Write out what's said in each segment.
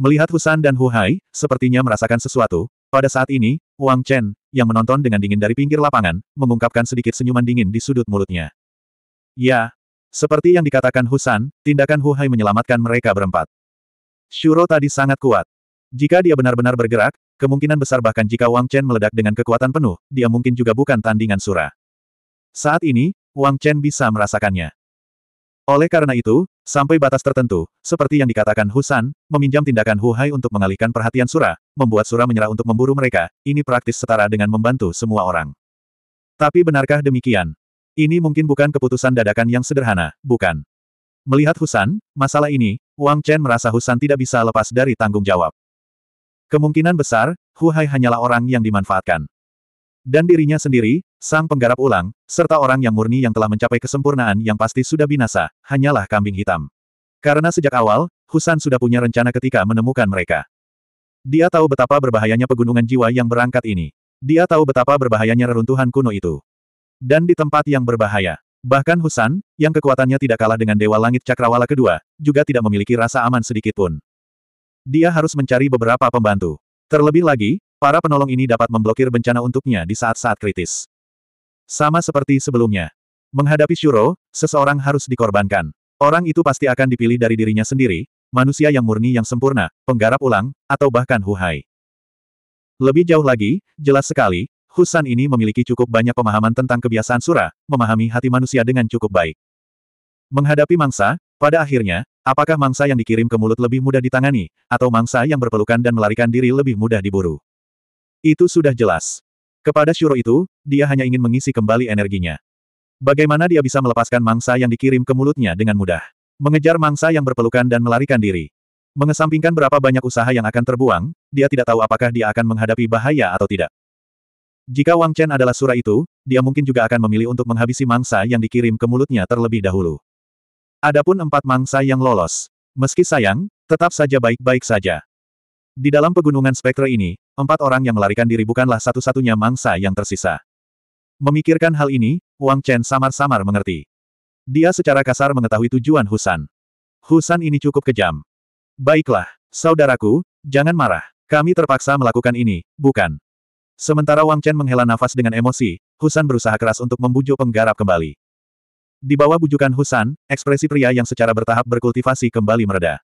Melihat Husan dan Hu Hai, sepertinya merasakan sesuatu. Pada saat ini, Wang Chen, yang menonton dengan dingin dari pinggir lapangan, mengungkapkan sedikit senyuman dingin di sudut mulutnya. Ya. Seperti yang dikatakan Husan, tindakan Hu Hai menyelamatkan mereka berempat. Shuro tadi sangat kuat. Jika dia benar-benar bergerak, kemungkinan besar bahkan jika Wang Chen meledak dengan kekuatan penuh, dia mungkin juga bukan tandingan Sura. Saat ini, Wang Chen bisa merasakannya. Oleh karena itu, sampai batas tertentu, seperti yang dikatakan Husan, meminjam tindakan Hu Hai untuk mengalihkan perhatian Sura, membuat Sura menyerah untuk memburu mereka, ini praktis setara dengan membantu semua orang. Tapi benarkah demikian? Ini mungkin bukan keputusan dadakan yang sederhana, bukan? Melihat Husan, masalah ini, Wang Chen merasa Husan tidak bisa lepas dari tanggung jawab. Kemungkinan besar, Hu Hai hanyalah orang yang dimanfaatkan. Dan dirinya sendiri, sang penggarap ulang, serta orang yang murni yang telah mencapai kesempurnaan yang pasti sudah binasa, hanyalah kambing hitam. Karena sejak awal, Husan sudah punya rencana ketika menemukan mereka. Dia tahu betapa berbahayanya pegunungan jiwa yang berangkat ini. Dia tahu betapa berbahayanya reruntuhan kuno itu. Dan di tempat yang berbahaya, Bahkan Husan, yang kekuatannya tidak kalah dengan Dewa Langit Cakrawala kedua, juga tidak memiliki rasa aman sedikitpun. Dia harus mencari beberapa pembantu. Terlebih lagi, Para penolong ini dapat memblokir bencana untuknya di saat-saat kritis. Sama seperti sebelumnya. Menghadapi Shuro, seseorang harus dikorbankan. Orang itu pasti akan dipilih dari dirinya sendiri, manusia yang murni yang sempurna, penggarap ulang, atau bahkan huhai. Lebih jauh lagi, jelas sekali, Husan ini memiliki cukup banyak pemahaman tentang kebiasaan Sura, memahami hati manusia dengan cukup baik. Menghadapi mangsa, pada akhirnya, apakah mangsa yang dikirim ke mulut lebih mudah ditangani, atau mangsa yang berpelukan dan melarikan diri lebih mudah diburu? Itu sudah jelas. Kepada Shuro itu, dia hanya ingin mengisi kembali energinya. Bagaimana dia bisa melepaskan mangsa yang dikirim ke mulutnya dengan mudah? Mengejar mangsa yang berpelukan dan melarikan diri. Mengesampingkan berapa banyak usaha yang akan terbuang, dia tidak tahu apakah dia akan menghadapi bahaya atau tidak. Jika Wang Chen adalah surah itu, dia mungkin juga akan memilih untuk menghabisi mangsa yang dikirim ke mulutnya terlebih dahulu. Adapun empat mangsa yang lolos. Meski sayang, tetap saja baik-baik saja. Di dalam pegunungan spektra ini, empat orang yang melarikan diri bukanlah satu-satunya mangsa yang tersisa. Memikirkan hal ini, Wang Chen samar-samar mengerti. Dia secara kasar mengetahui tujuan Husan. Husan ini cukup kejam. Baiklah, saudaraku, jangan marah. Kami terpaksa melakukan ini, bukan? Sementara Wang Chen menghela nafas dengan emosi, Husan berusaha keras untuk membujuk penggarap kembali. Di bawah bujukan Husan, ekspresi pria yang secara bertahap berkultivasi kembali mereda.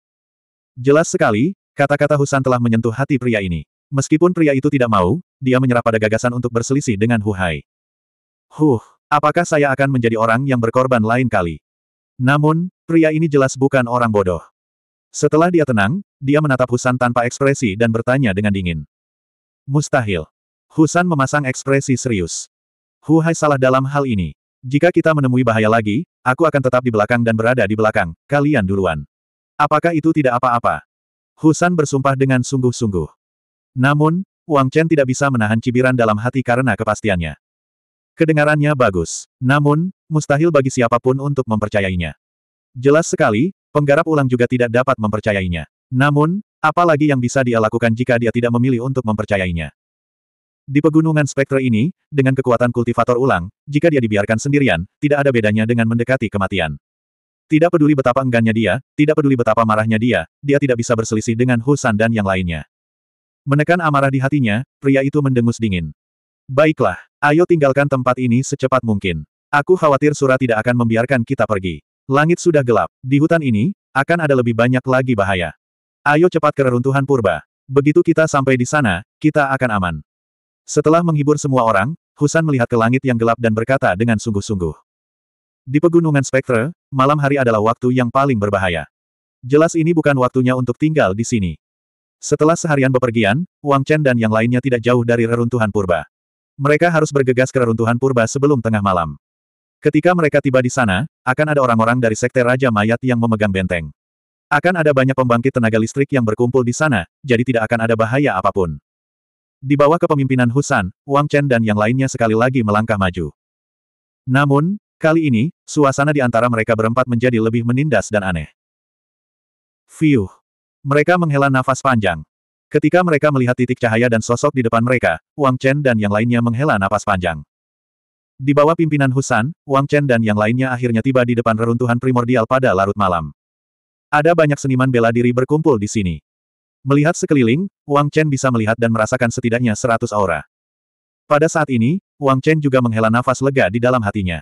Jelas sekali, kata-kata Husan telah menyentuh hati pria ini. Meskipun pria itu tidak mau, dia menyerah pada gagasan untuk berselisih dengan Hu Hai. Huh, apakah saya akan menjadi orang yang berkorban lain kali? Namun, pria ini jelas bukan orang bodoh. Setelah dia tenang, dia menatap Husan tanpa ekspresi dan bertanya dengan dingin. Mustahil. Husan memasang ekspresi serius. Hu Hai salah dalam hal ini. Jika kita menemui bahaya lagi, aku akan tetap di belakang dan berada di belakang, kalian duluan. Apakah itu tidak apa-apa? Husan bersumpah dengan sungguh-sungguh. Namun, Wang Chen tidak bisa menahan cibiran dalam hati karena kepastiannya. Kedengarannya bagus. Namun, mustahil bagi siapapun untuk mempercayainya. Jelas sekali, penggarap ulang juga tidak dapat mempercayainya. Namun, apalagi yang bisa dia lakukan jika dia tidak memilih untuk mempercayainya. Di pegunungan spektre ini, dengan kekuatan kultivator ulang, jika dia dibiarkan sendirian, tidak ada bedanya dengan mendekati kematian. Tidak peduli betapa enggannya dia, tidak peduli betapa marahnya dia, dia tidak bisa berselisih dengan Husan dan yang lainnya. Menekan amarah di hatinya, pria itu mendengus dingin. Baiklah, ayo tinggalkan tempat ini secepat mungkin. Aku khawatir Sura tidak akan membiarkan kita pergi. Langit sudah gelap, di hutan ini, akan ada lebih banyak lagi bahaya. Ayo cepat ke reruntuhan purba. Begitu kita sampai di sana, kita akan aman. Setelah menghibur semua orang, Husan melihat ke langit yang gelap dan berkata dengan sungguh-sungguh. Di pegunungan spektre, malam hari adalah waktu yang paling berbahaya. Jelas ini bukan waktunya untuk tinggal di sini. Setelah seharian bepergian, Wang Chen dan yang lainnya tidak jauh dari reruntuhan purba. Mereka harus bergegas ke reruntuhan purba sebelum tengah malam. Ketika mereka tiba di sana, akan ada orang-orang dari sekte Raja Mayat yang memegang benteng. Akan ada banyak pembangkit tenaga listrik yang berkumpul di sana, jadi tidak akan ada bahaya apapun. Di bawah kepemimpinan Husan, Wang Chen dan yang lainnya sekali lagi melangkah maju. Namun, kali ini, suasana di antara mereka berempat menjadi lebih menindas dan aneh. Fiuh! Mereka menghela nafas panjang. Ketika mereka melihat titik cahaya dan sosok di depan mereka, Wang Chen dan yang lainnya menghela nafas panjang. Di bawah pimpinan Husan, Wang Chen dan yang lainnya akhirnya tiba di depan reruntuhan primordial pada larut malam. Ada banyak seniman bela diri berkumpul di sini. Melihat sekeliling, Wang Chen bisa melihat dan merasakan setidaknya seratus aura. Pada saat ini, Wang Chen juga menghela nafas lega di dalam hatinya.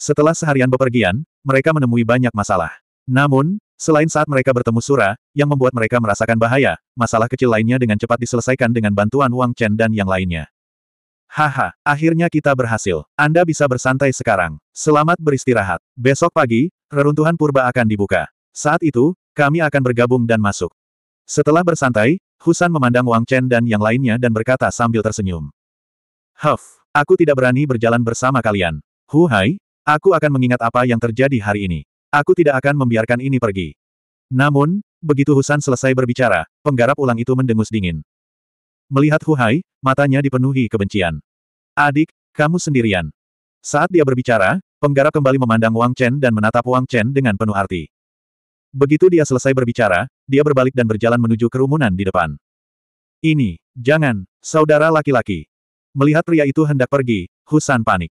Setelah seharian bepergian, mereka menemui banyak masalah. Namun, Selain saat mereka bertemu Sura, yang membuat mereka merasakan bahaya, masalah kecil lainnya dengan cepat diselesaikan dengan bantuan Wang Chen dan yang lainnya. Haha, akhirnya kita berhasil. Anda bisa bersantai sekarang. Selamat beristirahat. Besok pagi, reruntuhan purba akan dibuka. Saat itu, kami akan bergabung dan masuk. Setelah bersantai, Husan memandang Wang Chen dan yang lainnya dan berkata sambil tersenyum. Huff, aku tidak berani berjalan bersama kalian. Hu Hai, aku akan mengingat apa yang terjadi hari ini. Aku tidak akan membiarkan ini pergi. Namun, begitu Husan selesai berbicara, penggarap ulang itu mendengus dingin. Melihat Hu Hai, matanya dipenuhi kebencian. Adik, kamu sendirian. Saat dia berbicara, penggarap kembali memandang Wang Chen dan menatap Wang Chen dengan penuh arti. Begitu dia selesai berbicara, dia berbalik dan berjalan menuju kerumunan di depan. Ini, jangan, saudara laki-laki. Melihat pria itu hendak pergi, Husan panik.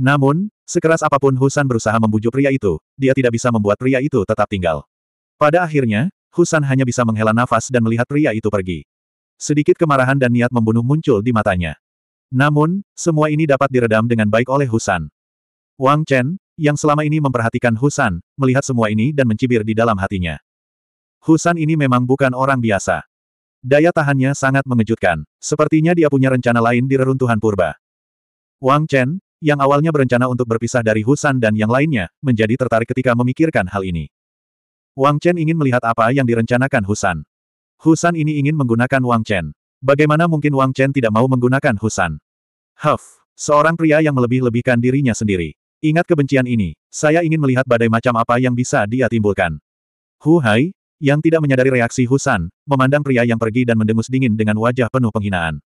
Namun, sekeras apapun Husan berusaha membujuk pria itu, dia tidak bisa membuat pria itu tetap tinggal. Pada akhirnya, Husan hanya bisa menghela nafas dan melihat pria itu pergi. Sedikit kemarahan dan niat membunuh muncul di matanya. Namun, semua ini dapat diredam dengan baik oleh Husan. Wang Chen, yang selama ini memperhatikan Husan, melihat semua ini dan mencibir di dalam hatinya. Husan ini memang bukan orang biasa. Daya tahannya sangat mengejutkan. Sepertinya dia punya rencana lain di reruntuhan purba. Wang Chen, yang awalnya berencana untuk berpisah dari Husan dan yang lainnya, menjadi tertarik ketika memikirkan hal ini. Wang Chen ingin melihat apa yang direncanakan Husan. Husan ini ingin menggunakan Wang Chen. Bagaimana mungkin Wang Chen tidak mau menggunakan Husan? Huff, seorang pria yang melebih-lebihkan dirinya sendiri. Ingat kebencian ini, saya ingin melihat badai macam apa yang bisa dia timbulkan. Hu Hai, yang tidak menyadari reaksi Husan, memandang pria yang pergi dan mendengus dingin dengan wajah penuh penghinaan.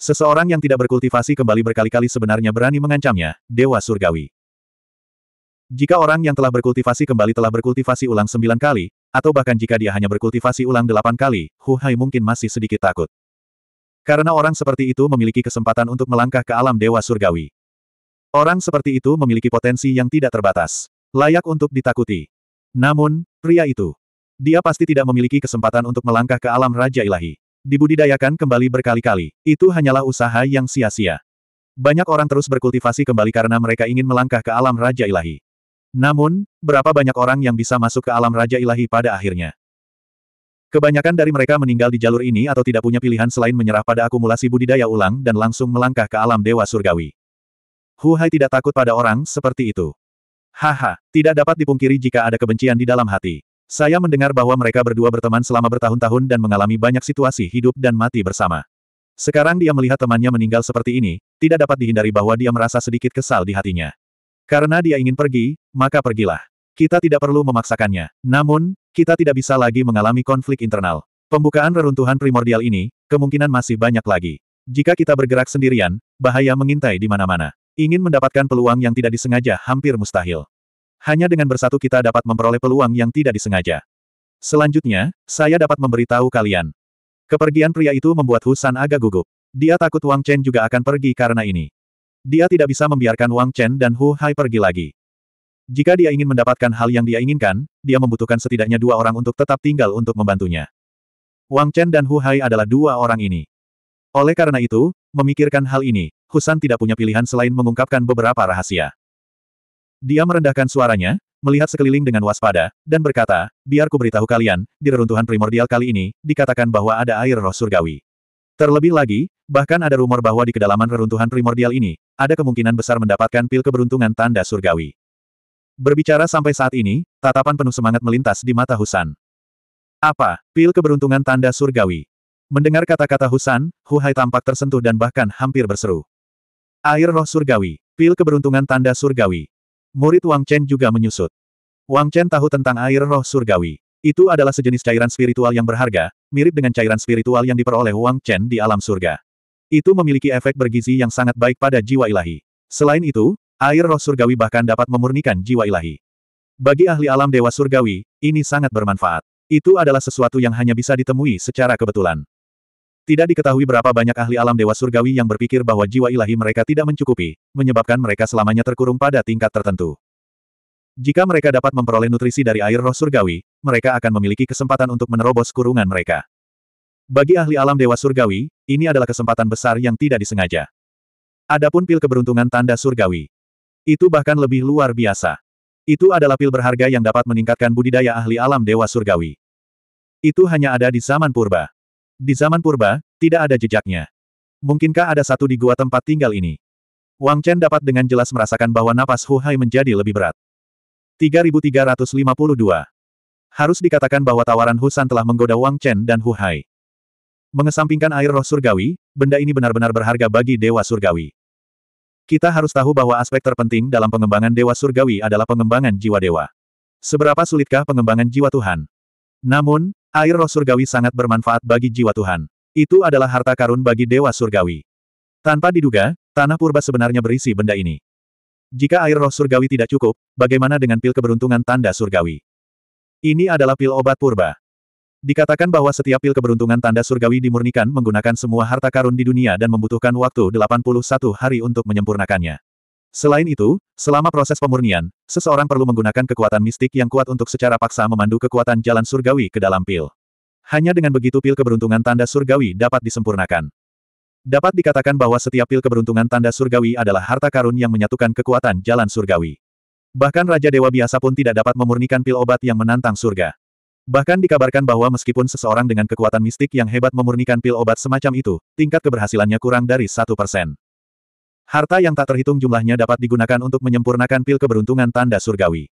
Seseorang yang tidak berkultivasi kembali berkali-kali sebenarnya berani mengancamnya, Dewa Surgawi. Jika orang yang telah berkultivasi kembali telah berkultivasi ulang sembilan kali, atau bahkan jika dia hanya berkultivasi ulang delapan kali, Hu Hai mungkin masih sedikit takut. Karena orang seperti itu memiliki kesempatan untuk melangkah ke alam Dewa Surgawi. Orang seperti itu memiliki potensi yang tidak terbatas. Layak untuk ditakuti. Namun, pria itu. Dia pasti tidak memiliki kesempatan untuk melangkah ke alam Raja Ilahi. Dibudidayakan kembali berkali-kali, itu hanyalah usaha yang sia-sia. Banyak orang terus berkultivasi kembali karena mereka ingin melangkah ke alam Raja Ilahi. Namun, berapa banyak orang yang bisa masuk ke alam Raja Ilahi pada akhirnya? Kebanyakan dari mereka meninggal di jalur ini atau tidak punya pilihan selain menyerah pada akumulasi budidaya ulang dan langsung melangkah ke alam dewa surgawi. Hu Hai tidak takut pada orang seperti itu. Haha, tidak dapat dipungkiri jika ada kebencian di dalam hati. Saya mendengar bahwa mereka berdua berteman selama bertahun-tahun dan mengalami banyak situasi hidup dan mati bersama. Sekarang dia melihat temannya meninggal seperti ini, tidak dapat dihindari bahwa dia merasa sedikit kesal di hatinya. Karena dia ingin pergi, maka pergilah. Kita tidak perlu memaksakannya. Namun, kita tidak bisa lagi mengalami konflik internal. Pembukaan reruntuhan primordial ini, kemungkinan masih banyak lagi. Jika kita bergerak sendirian, bahaya mengintai di mana-mana. Ingin mendapatkan peluang yang tidak disengaja hampir mustahil. Hanya dengan bersatu kita dapat memperoleh peluang yang tidak disengaja. Selanjutnya, saya dapat memberitahu kalian. Kepergian pria itu membuat Husan agak gugup. Dia takut Wang Chen juga akan pergi karena ini. Dia tidak bisa membiarkan Wang Chen dan Hu Hai pergi lagi. Jika dia ingin mendapatkan hal yang dia inginkan, dia membutuhkan setidaknya dua orang untuk tetap tinggal untuk membantunya. Wang Chen dan Hu Hai adalah dua orang ini. Oleh karena itu, memikirkan hal ini, Husan tidak punya pilihan selain mengungkapkan beberapa rahasia. Dia merendahkan suaranya, melihat sekeliling dengan waspada, dan berkata, biar ku beritahu kalian, di reruntuhan primordial kali ini, dikatakan bahwa ada air roh surgawi. Terlebih lagi, bahkan ada rumor bahwa di kedalaman reruntuhan primordial ini, ada kemungkinan besar mendapatkan pil keberuntungan tanda surgawi. Berbicara sampai saat ini, tatapan penuh semangat melintas di mata Husan. Apa, pil keberuntungan tanda surgawi? Mendengar kata-kata Husan, Hu Hai tampak tersentuh dan bahkan hampir berseru. Air roh surgawi, pil keberuntungan tanda surgawi. Murid Wang Chen juga menyusut. Wang Chen tahu tentang air roh surgawi. Itu adalah sejenis cairan spiritual yang berharga, mirip dengan cairan spiritual yang diperoleh Wang Chen di alam surga. Itu memiliki efek bergizi yang sangat baik pada jiwa ilahi. Selain itu, air roh surgawi bahkan dapat memurnikan jiwa ilahi. Bagi ahli alam dewa surgawi, ini sangat bermanfaat. Itu adalah sesuatu yang hanya bisa ditemui secara kebetulan. Tidak diketahui berapa banyak ahli alam dewa surgawi yang berpikir bahwa jiwa ilahi mereka tidak mencukupi, menyebabkan mereka selamanya terkurung pada tingkat tertentu. Jika mereka dapat memperoleh nutrisi dari air roh surgawi, mereka akan memiliki kesempatan untuk menerobos kurungan mereka. Bagi ahli alam dewa surgawi, ini adalah kesempatan besar yang tidak disengaja. Adapun pil keberuntungan tanda surgawi. Itu bahkan lebih luar biasa. Itu adalah pil berharga yang dapat meningkatkan budidaya ahli alam dewa surgawi. Itu hanya ada di zaman purba. Di zaman purba, tidak ada jejaknya. Mungkinkah ada satu di gua tempat tinggal ini? Wang Chen dapat dengan jelas merasakan bahwa napas Hu Hai menjadi lebih berat. 3352. Harus dikatakan bahwa tawaran Husan telah menggoda Wang Chen dan Hu Hai. Mengesampingkan air roh surgawi, benda ini benar-benar berharga bagi Dewa Surgawi. Kita harus tahu bahwa aspek terpenting dalam pengembangan Dewa Surgawi adalah pengembangan jiwa Dewa. Seberapa sulitkah pengembangan jiwa Tuhan? Namun, Air roh surgawi sangat bermanfaat bagi jiwa Tuhan. Itu adalah harta karun bagi dewa surgawi. Tanpa diduga, tanah purba sebenarnya berisi benda ini. Jika air roh surgawi tidak cukup, bagaimana dengan pil keberuntungan tanda surgawi? Ini adalah pil obat purba. Dikatakan bahwa setiap pil keberuntungan tanda surgawi dimurnikan menggunakan semua harta karun di dunia dan membutuhkan waktu 81 hari untuk menyempurnakannya. Selain itu, selama proses pemurnian, seseorang perlu menggunakan kekuatan mistik yang kuat untuk secara paksa memandu kekuatan jalan surgawi ke dalam pil. Hanya dengan begitu pil keberuntungan tanda surgawi dapat disempurnakan. Dapat dikatakan bahwa setiap pil keberuntungan tanda surgawi adalah harta karun yang menyatukan kekuatan jalan surgawi. Bahkan Raja Dewa biasa pun tidak dapat memurnikan pil obat yang menantang surga. Bahkan dikabarkan bahwa meskipun seseorang dengan kekuatan mistik yang hebat memurnikan pil obat semacam itu, tingkat keberhasilannya kurang dari satu persen. Harta yang tak terhitung jumlahnya dapat digunakan untuk menyempurnakan pil keberuntungan tanda surgawi.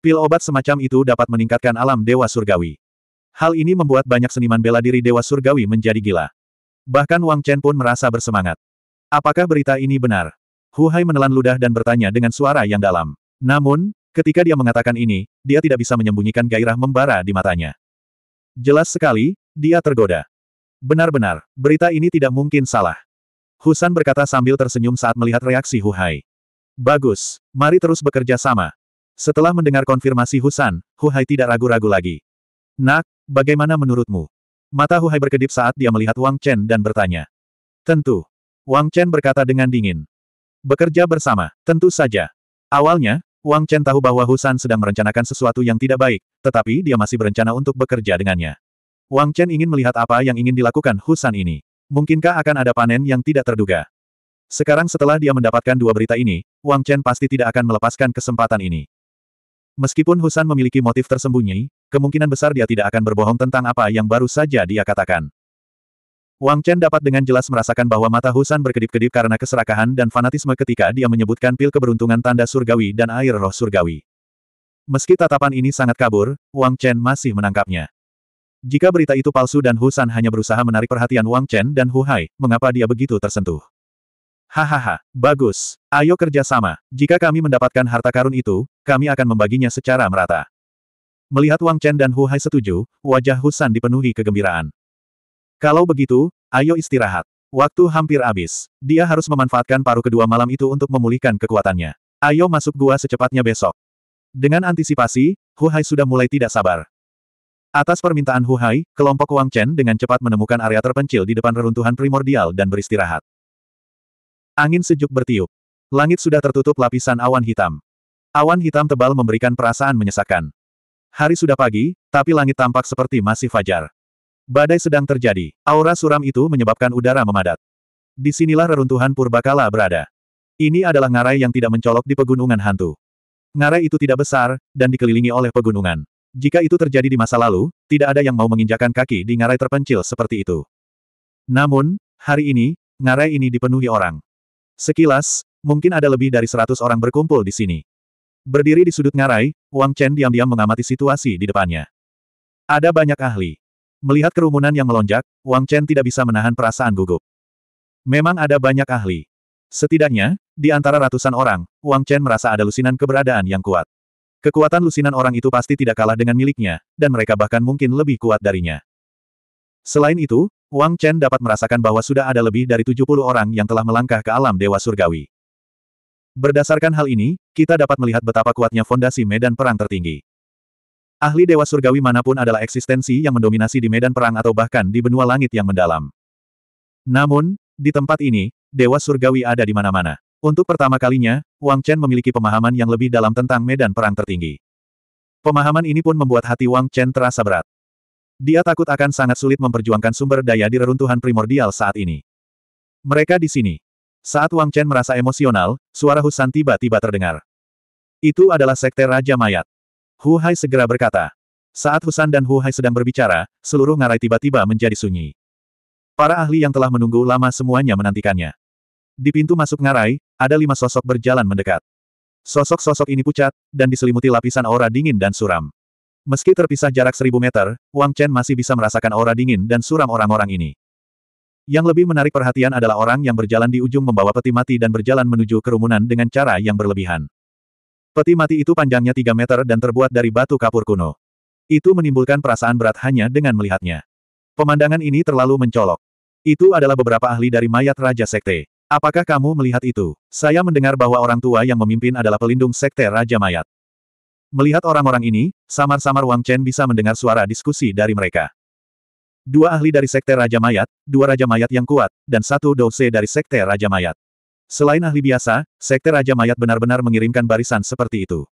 Pil obat semacam itu dapat meningkatkan alam dewa surgawi. Hal ini membuat banyak seniman bela diri dewa surgawi menjadi gila. Bahkan Wang Chen pun merasa bersemangat. Apakah berita ini benar? Hu Hai menelan ludah dan bertanya dengan suara yang dalam. Namun, ketika dia mengatakan ini, dia tidak bisa menyembunyikan gairah membara di matanya. Jelas sekali, dia tergoda. Benar-benar, berita ini tidak mungkin salah. Husan berkata sambil tersenyum saat melihat reaksi Hu Hai. Bagus, mari terus bekerja sama. Setelah mendengar konfirmasi Husan, Hu Hai tidak ragu-ragu lagi. Nak, bagaimana menurutmu? Mata Hu Hai berkedip saat dia melihat Wang Chen dan bertanya. Tentu. Wang Chen berkata dengan dingin. Bekerja bersama, tentu saja. Awalnya, Wang Chen tahu bahwa Husan sedang merencanakan sesuatu yang tidak baik, tetapi dia masih berencana untuk bekerja dengannya. Wang Chen ingin melihat apa yang ingin dilakukan Husan ini. Mungkinkah akan ada panen yang tidak terduga? Sekarang setelah dia mendapatkan dua berita ini, Wang Chen pasti tidak akan melepaskan kesempatan ini. Meskipun Husan memiliki motif tersembunyi, kemungkinan besar dia tidak akan berbohong tentang apa yang baru saja dia katakan. Wang Chen dapat dengan jelas merasakan bahwa mata Husan berkedip-kedip karena keserakahan dan fanatisme ketika dia menyebutkan pil keberuntungan tanda surgawi dan air roh surgawi. Meski tatapan ini sangat kabur, Wang Chen masih menangkapnya. Jika berita itu palsu dan Husan hanya berusaha menarik perhatian Wang Chen dan Hu Hai, mengapa dia begitu tersentuh? Hahaha, bagus. Ayo kerja sama. Jika kami mendapatkan harta karun itu, kami akan membaginya secara merata. Melihat Wang Chen dan Hu Hai setuju, wajah Husan dipenuhi kegembiraan. Kalau begitu, ayo istirahat. Waktu hampir habis. Dia harus memanfaatkan paruh kedua malam itu untuk memulihkan kekuatannya. Ayo masuk gua secepatnya besok. Dengan antisipasi, Hu Hai sudah mulai tidak sabar. Atas permintaan Hu Hai, kelompok Wang Chen dengan cepat menemukan area terpencil di depan reruntuhan primordial dan beristirahat. Angin sejuk bertiup. Langit sudah tertutup lapisan awan hitam. Awan hitam tebal memberikan perasaan menyesakan. Hari sudah pagi, tapi langit tampak seperti masih fajar. Badai sedang terjadi. Aura suram itu menyebabkan udara memadat. Disinilah reruntuhan purbakala berada. Ini adalah ngarai yang tidak mencolok di pegunungan hantu. Ngarai itu tidak besar, dan dikelilingi oleh pegunungan. Jika itu terjadi di masa lalu, tidak ada yang mau menginjakan kaki di ngarai terpencil seperti itu. Namun, hari ini, ngarai ini dipenuhi orang. Sekilas, mungkin ada lebih dari seratus orang berkumpul di sini. Berdiri di sudut ngarai, Wang Chen diam-diam mengamati situasi di depannya. Ada banyak ahli. Melihat kerumunan yang melonjak, Wang Chen tidak bisa menahan perasaan gugup. Memang ada banyak ahli. Setidaknya, di antara ratusan orang, Wang Chen merasa ada lusinan keberadaan yang kuat. Kekuatan lusinan orang itu pasti tidak kalah dengan miliknya, dan mereka bahkan mungkin lebih kuat darinya. Selain itu, Wang Chen dapat merasakan bahwa sudah ada lebih dari 70 orang yang telah melangkah ke alam Dewa Surgawi. Berdasarkan hal ini, kita dapat melihat betapa kuatnya fondasi medan perang tertinggi. Ahli Dewa Surgawi manapun adalah eksistensi yang mendominasi di medan perang atau bahkan di benua langit yang mendalam. Namun, di tempat ini, Dewa Surgawi ada di mana-mana. Untuk pertama kalinya, Wang Chen memiliki pemahaman yang lebih dalam tentang medan perang tertinggi. Pemahaman ini pun membuat hati Wang Chen terasa berat. Dia takut akan sangat sulit memperjuangkan sumber daya di reruntuhan primordial saat ini. Mereka di sini. Saat Wang Chen merasa emosional, suara Husan tiba-tiba terdengar. Itu adalah sekte Raja Mayat. Hu Hai segera berkata. Saat Husan dan Hu Hai sedang berbicara, seluruh ngarai tiba-tiba menjadi sunyi. Para ahli yang telah menunggu lama semuanya menantikannya. Di pintu masuk ngarai, ada lima sosok berjalan mendekat. Sosok-sosok ini pucat, dan diselimuti lapisan aura dingin dan suram. Meski terpisah jarak seribu meter, Wang Chen masih bisa merasakan aura dingin dan suram orang-orang ini. Yang lebih menarik perhatian adalah orang yang berjalan di ujung membawa peti mati dan berjalan menuju kerumunan dengan cara yang berlebihan. Peti mati itu panjangnya tiga meter dan terbuat dari batu kapur kuno. Itu menimbulkan perasaan berat hanya dengan melihatnya. Pemandangan ini terlalu mencolok. Itu adalah beberapa ahli dari mayat Raja Sekte. Apakah kamu melihat itu? Saya mendengar bahwa orang tua yang memimpin adalah pelindung sekte Raja Mayat. Melihat orang-orang ini, samar-samar Wang Chen bisa mendengar suara diskusi dari mereka. Dua ahli dari sekte Raja Mayat, dua Raja Mayat yang kuat, dan satu dose dari sekte Raja Mayat. Selain ahli biasa, sekte Raja Mayat benar-benar mengirimkan barisan seperti itu.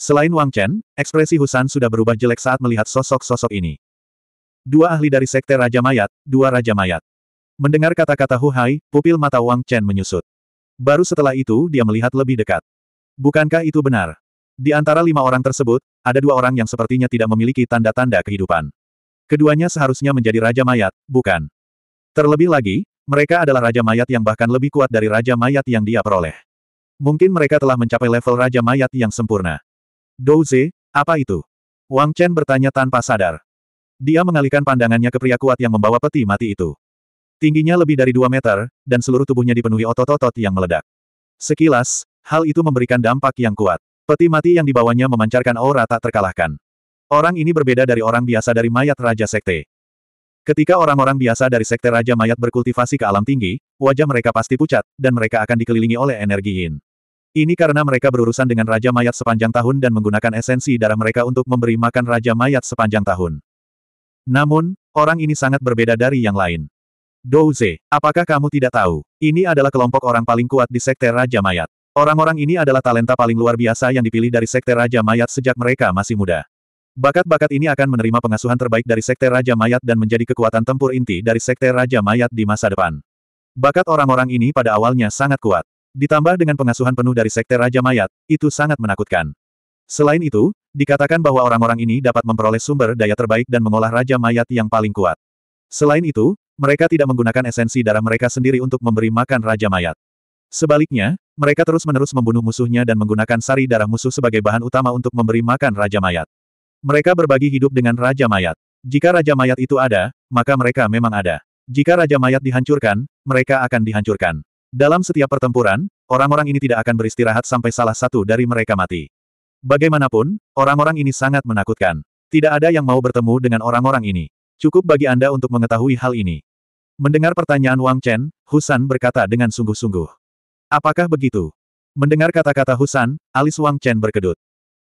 Selain Wang Chen, ekspresi Husan sudah berubah jelek saat melihat sosok-sosok ini. Dua ahli dari sekte Raja Mayat, dua Raja Mayat. Mendengar kata-kata Hu Hai, pupil mata Wang Chen menyusut. Baru setelah itu dia melihat lebih dekat. Bukankah itu benar? Di antara lima orang tersebut, ada dua orang yang sepertinya tidak memiliki tanda-tanda kehidupan. Keduanya seharusnya menjadi Raja Mayat, bukan? Terlebih lagi, mereka adalah Raja Mayat yang bahkan lebih kuat dari Raja Mayat yang dia peroleh. Mungkin mereka telah mencapai level Raja Mayat yang sempurna. Douze, apa itu? Wang Chen bertanya tanpa sadar. Dia mengalihkan pandangannya ke pria kuat yang membawa peti mati itu. Tingginya lebih dari 2 meter, dan seluruh tubuhnya dipenuhi otot-otot yang meledak. Sekilas, hal itu memberikan dampak yang kuat. Peti mati yang dibawanya memancarkan aura tak terkalahkan. Orang ini berbeda dari orang biasa dari mayat Raja Sekte. Ketika orang-orang biasa dari Sekte Raja Mayat berkultivasi ke alam tinggi, wajah mereka pasti pucat, dan mereka akan dikelilingi oleh energi yin. Ini karena mereka berurusan dengan Raja Mayat sepanjang tahun dan menggunakan esensi darah mereka untuk memberi makan Raja Mayat sepanjang tahun. Namun, orang ini sangat berbeda dari yang lain. Douze, apakah kamu tidak tahu? Ini adalah kelompok orang paling kuat di Sekte Raja Mayat. Orang-orang ini adalah talenta paling luar biasa yang dipilih dari Sekte Raja Mayat sejak mereka masih muda. Bakat-bakat ini akan menerima pengasuhan terbaik dari Sekte Raja Mayat dan menjadi kekuatan tempur inti dari Sekte Raja Mayat di masa depan. Bakat orang-orang ini pada awalnya sangat kuat. Ditambah dengan pengasuhan penuh dari Sekte Raja Mayat, itu sangat menakutkan. Selain itu, dikatakan bahwa orang-orang ini dapat memperoleh sumber daya terbaik dan mengolah Raja Mayat yang paling kuat. Selain itu, mereka tidak menggunakan esensi darah mereka sendiri untuk memberi makan Raja Mayat. Sebaliknya, mereka terus-menerus membunuh musuhnya dan menggunakan sari darah musuh sebagai bahan utama untuk memberi makan Raja Mayat. Mereka berbagi hidup dengan Raja Mayat. Jika Raja Mayat itu ada, maka mereka memang ada. Jika Raja Mayat dihancurkan, mereka akan dihancurkan. Dalam setiap pertempuran, orang-orang ini tidak akan beristirahat sampai salah satu dari mereka mati. Bagaimanapun, orang-orang ini sangat menakutkan. Tidak ada yang mau bertemu dengan orang-orang ini. Cukup bagi Anda untuk mengetahui hal ini. Mendengar pertanyaan Wang Chen, Husan berkata dengan sungguh-sungguh. Apakah begitu? Mendengar kata-kata Husan, alis Wang Chen berkedut.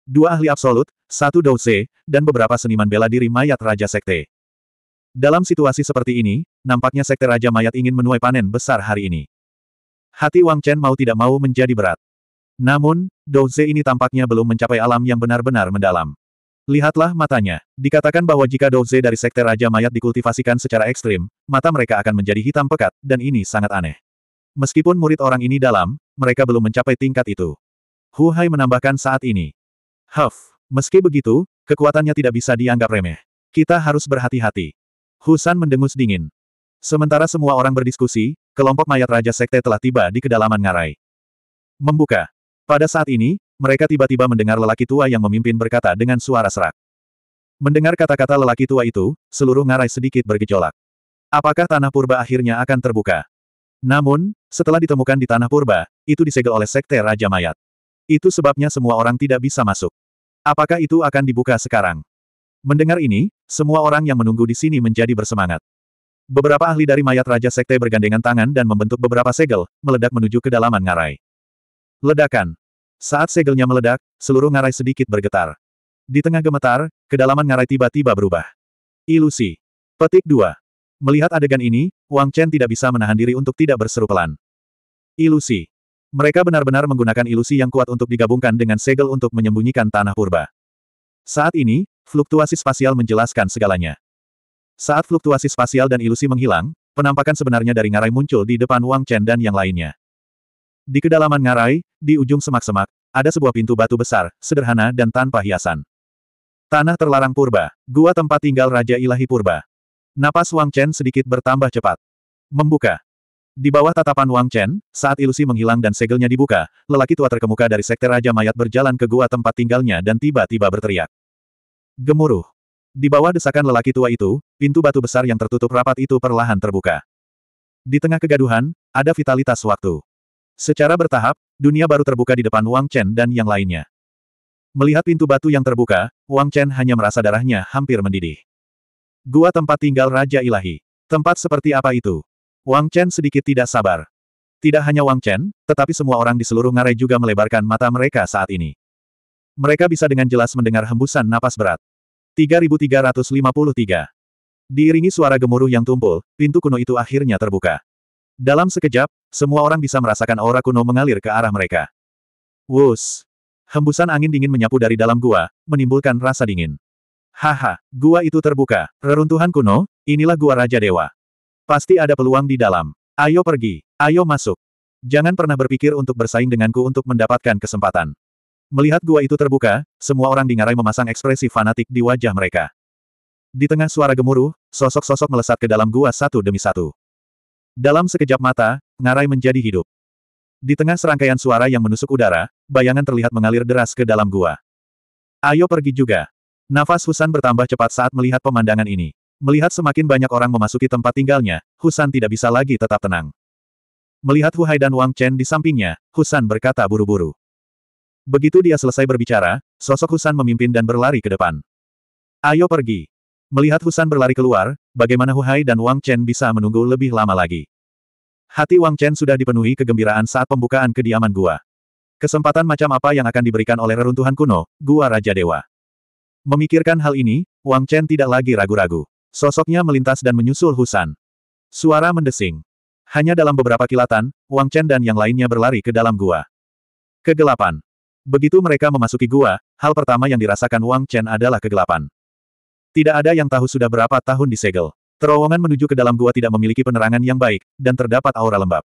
Dua ahli absolut, satu Douze, dan beberapa seniman bela diri mayat Raja Sekte. Dalam situasi seperti ini, nampaknya Sekte Raja Mayat ingin menuai panen besar hari ini. Hati Wang Chen mau tidak mau menjadi berat. Namun, Douze ini tampaknya belum mencapai alam yang benar-benar mendalam. Lihatlah matanya. Dikatakan bahwa jika Douze dari Sekte Raja Mayat dikultivasikan secara ekstrim, mata mereka akan menjadi hitam pekat, dan ini sangat aneh. Meskipun murid orang ini dalam, mereka belum mencapai tingkat itu. Hu Hai menambahkan saat ini. Huff, meski begitu, kekuatannya tidak bisa dianggap remeh. Kita harus berhati-hati. Husan mendengus dingin. Sementara semua orang berdiskusi, kelompok mayat Raja Sekte telah tiba di kedalaman ngarai. Membuka. Pada saat ini, mereka tiba-tiba mendengar lelaki tua yang memimpin berkata dengan suara serak. Mendengar kata-kata lelaki tua itu, seluruh ngarai sedikit bergejolak. Apakah tanah purba akhirnya akan terbuka? Namun, setelah ditemukan di tanah purba, itu disegel oleh sekte Raja Mayat. Itu sebabnya semua orang tidak bisa masuk. Apakah itu akan dibuka sekarang? Mendengar ini, semua orang yang menunggu di sini menjadi bersemangat. Beberapa ahli dari mayat Raja Sekte bergandengan tangan dan membentuk beberapa segel, meledak menuju kedalaman ngarai. Ledakan. Saat segelnya meledak, seluruh ngarai sedikit bergetar. Di tengah gemetar, kedalaman ngarai tiba-tiba berubah. Ilusi. Petik 2. Melihat adegan ini, Wang Chen tidak bisa menahan diri untuk tidak berseru pelan. Ilusi. Mereka benar-benar menggunakan ilusi yang kuat untuk digabungkan dengan segel untuk menyembunyikan tanah purba. Saat ini, fluktuasi spasial menjelaskan segalanya. Saat fluktuasi spasial dan ilusi menghilang, penampakan sebenarnya dari ngarai muncul di depan Wang Chen dan yang lainnya. Di kedalaman ngarai, di ujung semak-semak, ada sebuah pintu batu besar, sederhana dan tanpa hiasan. Tanah terlarang purba, gua tempat tinggal Raja Ilahi Purba. Napas Wang Chen sedikit bertambah cepat. Membuka. Di bawah tatapan Wang Chen, saat ilusi menghilang dan segelnya dibuka, lelaki tua terkemuka dari sekte Raja Mayat berjalan ke gua tempat tinggalnya dan tiba-tiba berteriak. Gemuruh. Di bawah desakan lelaki tua itu, pintu batu besar yang tertutup rapat itu perlahan terbuka. Di tengah kegaduhan, ada vitalitas waktu. Secara bertahap, dunia baru terbuka di depan Wang Chen dan yang lainnya. Melihat pintu batu yang terbuka, Wang Chen hanya merasa darahnya hampir mendidih. Gua tempat tinggal Raja Ilahi. Tempat seperti apa itu? Wang Chen sedikit tidak sabar. Tidak hanya Wang Chen, tetapi semua orang di seluruh ngarai juga melebarkan mata mereka saat ini. Mereka bisa dengan jelas mendengar hembusan napas berat. 3353. Diiringi suara gemuruh yang tumpul, pintu kuno itu akhirnya terbuka. Dalam sekejap, semua orang bisa merasakan aura kuno mengalir ke arah mereka. Wus! Hembusan angin dingin menyapu dari dalam gua, menimbulkan rasa dingin. Haha, gua itu terbuka. Reruntuhan kuno, inilah gua Raja Dewa. Pasti ada peluang di dalam. Ayo pergi, ayo masuk. Jangan pernah berpikir untuk bersaing denganku untuk mendapatkan kesempatan. Melihat gua itu terbuka, semua orang di ngarai memasang ekspresi fanatik di wajah mereka. Di tengah suara gemuruh, sosok-sosok melesat ke dalam gua satu demi satu. Dalam sekejap mata, ngarai menjadi hidup. Di tengah serangkaian suara yang menusuk udara, bayangan terlihat mengalir deras ke dalam gua. Ayo pergi juga. Nafas Husan bertambah cepat saat melihat pemandangan ini. Melihat semakin banyak orang memasuki tempat tinggalnya, Husan tidak bisa lagi tetap tenang. Melihat Hu Hai dan Wang Chen di sampingnya, Husan berkata buru-buru. Begitu dia selesai berbicara, sosok Husan memimpin dan berlari ke depan. Ayo pergi. Melihat Husan berlari keluar, bagaimana Hu Hai dan Wang Chen bisa menunggu lebih lama lagi? Hati Wang Chen sudah dipenuhi kegembiraan saat pembukaan kediaman gua. Kesempatan macam apa yang akan diberikan oleh reruntuhan kuno, gua Raja Dewa. Memikirkan hal ini, Wang Chen tidak lagi ragu-ragu. Sosoknya melintas dan menyusul Husan. Suara mendesing. Hanya dalam beberapa kilatan, Wang Chen dan yang lainnya berlari ke dalam gua. Kegelapan. Begitu mereka memasuki gua, hal pertama yang dirasakan Wang Chen adalah kegelapan. Tidak ada yang tahu sudah berapa tahun disegel. Terowongan menuju ke dalam gua tidak memiliki penerangan yang baik, dan terdapat aura lembab.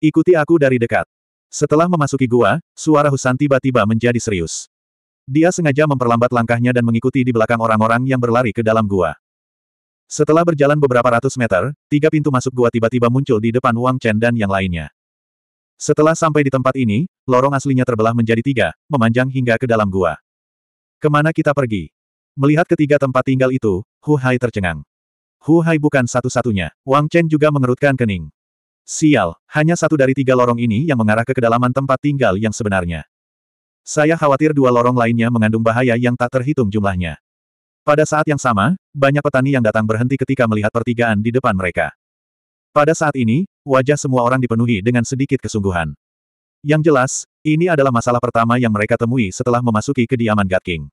Ikuti aku dari dekat. Setelah memasuki gua, suara Husan tiba-tiba menjadi serius. Dia sengaja memperlambat langkahnya dan mengikuti di belakang orang-orang yang berlari ke dalam gua. Setelah berjalan beberapa ratus meter, tiga pintu masuk gua tiba-tiba muncul di depan Wang Chen dan yang lainnya. Setelah sampai di tempat ini, lorong aslinya terbelah menjadi tiga, memanjang hingga ke dalam gua. Kemana kita pergi? Melihat ketiga tempat tinggal itu, Hu Hai tercengang. Hu Hai bukan satu-satunya, Wang Chen juga mengerutkan kening. Sial, hanya satu dari tiga lorong ini yang mengarah ke kedalaman tempat tinggal yang sebenarnya. Saya khawatir dua lorong lainnya mengandung bahaya yang tak terhitung jumlahnya. Pada saat yang sama, banyak petani yang datang berhenti ketika melihat pertigaan di depan mereka. Pada saat ini, wajah semua orang dipenuhi dengan sedikit kesungguhan. Yang jelas, ini adalah masalah pertama yang mereka temui setelah memasuki kediaman Gat King.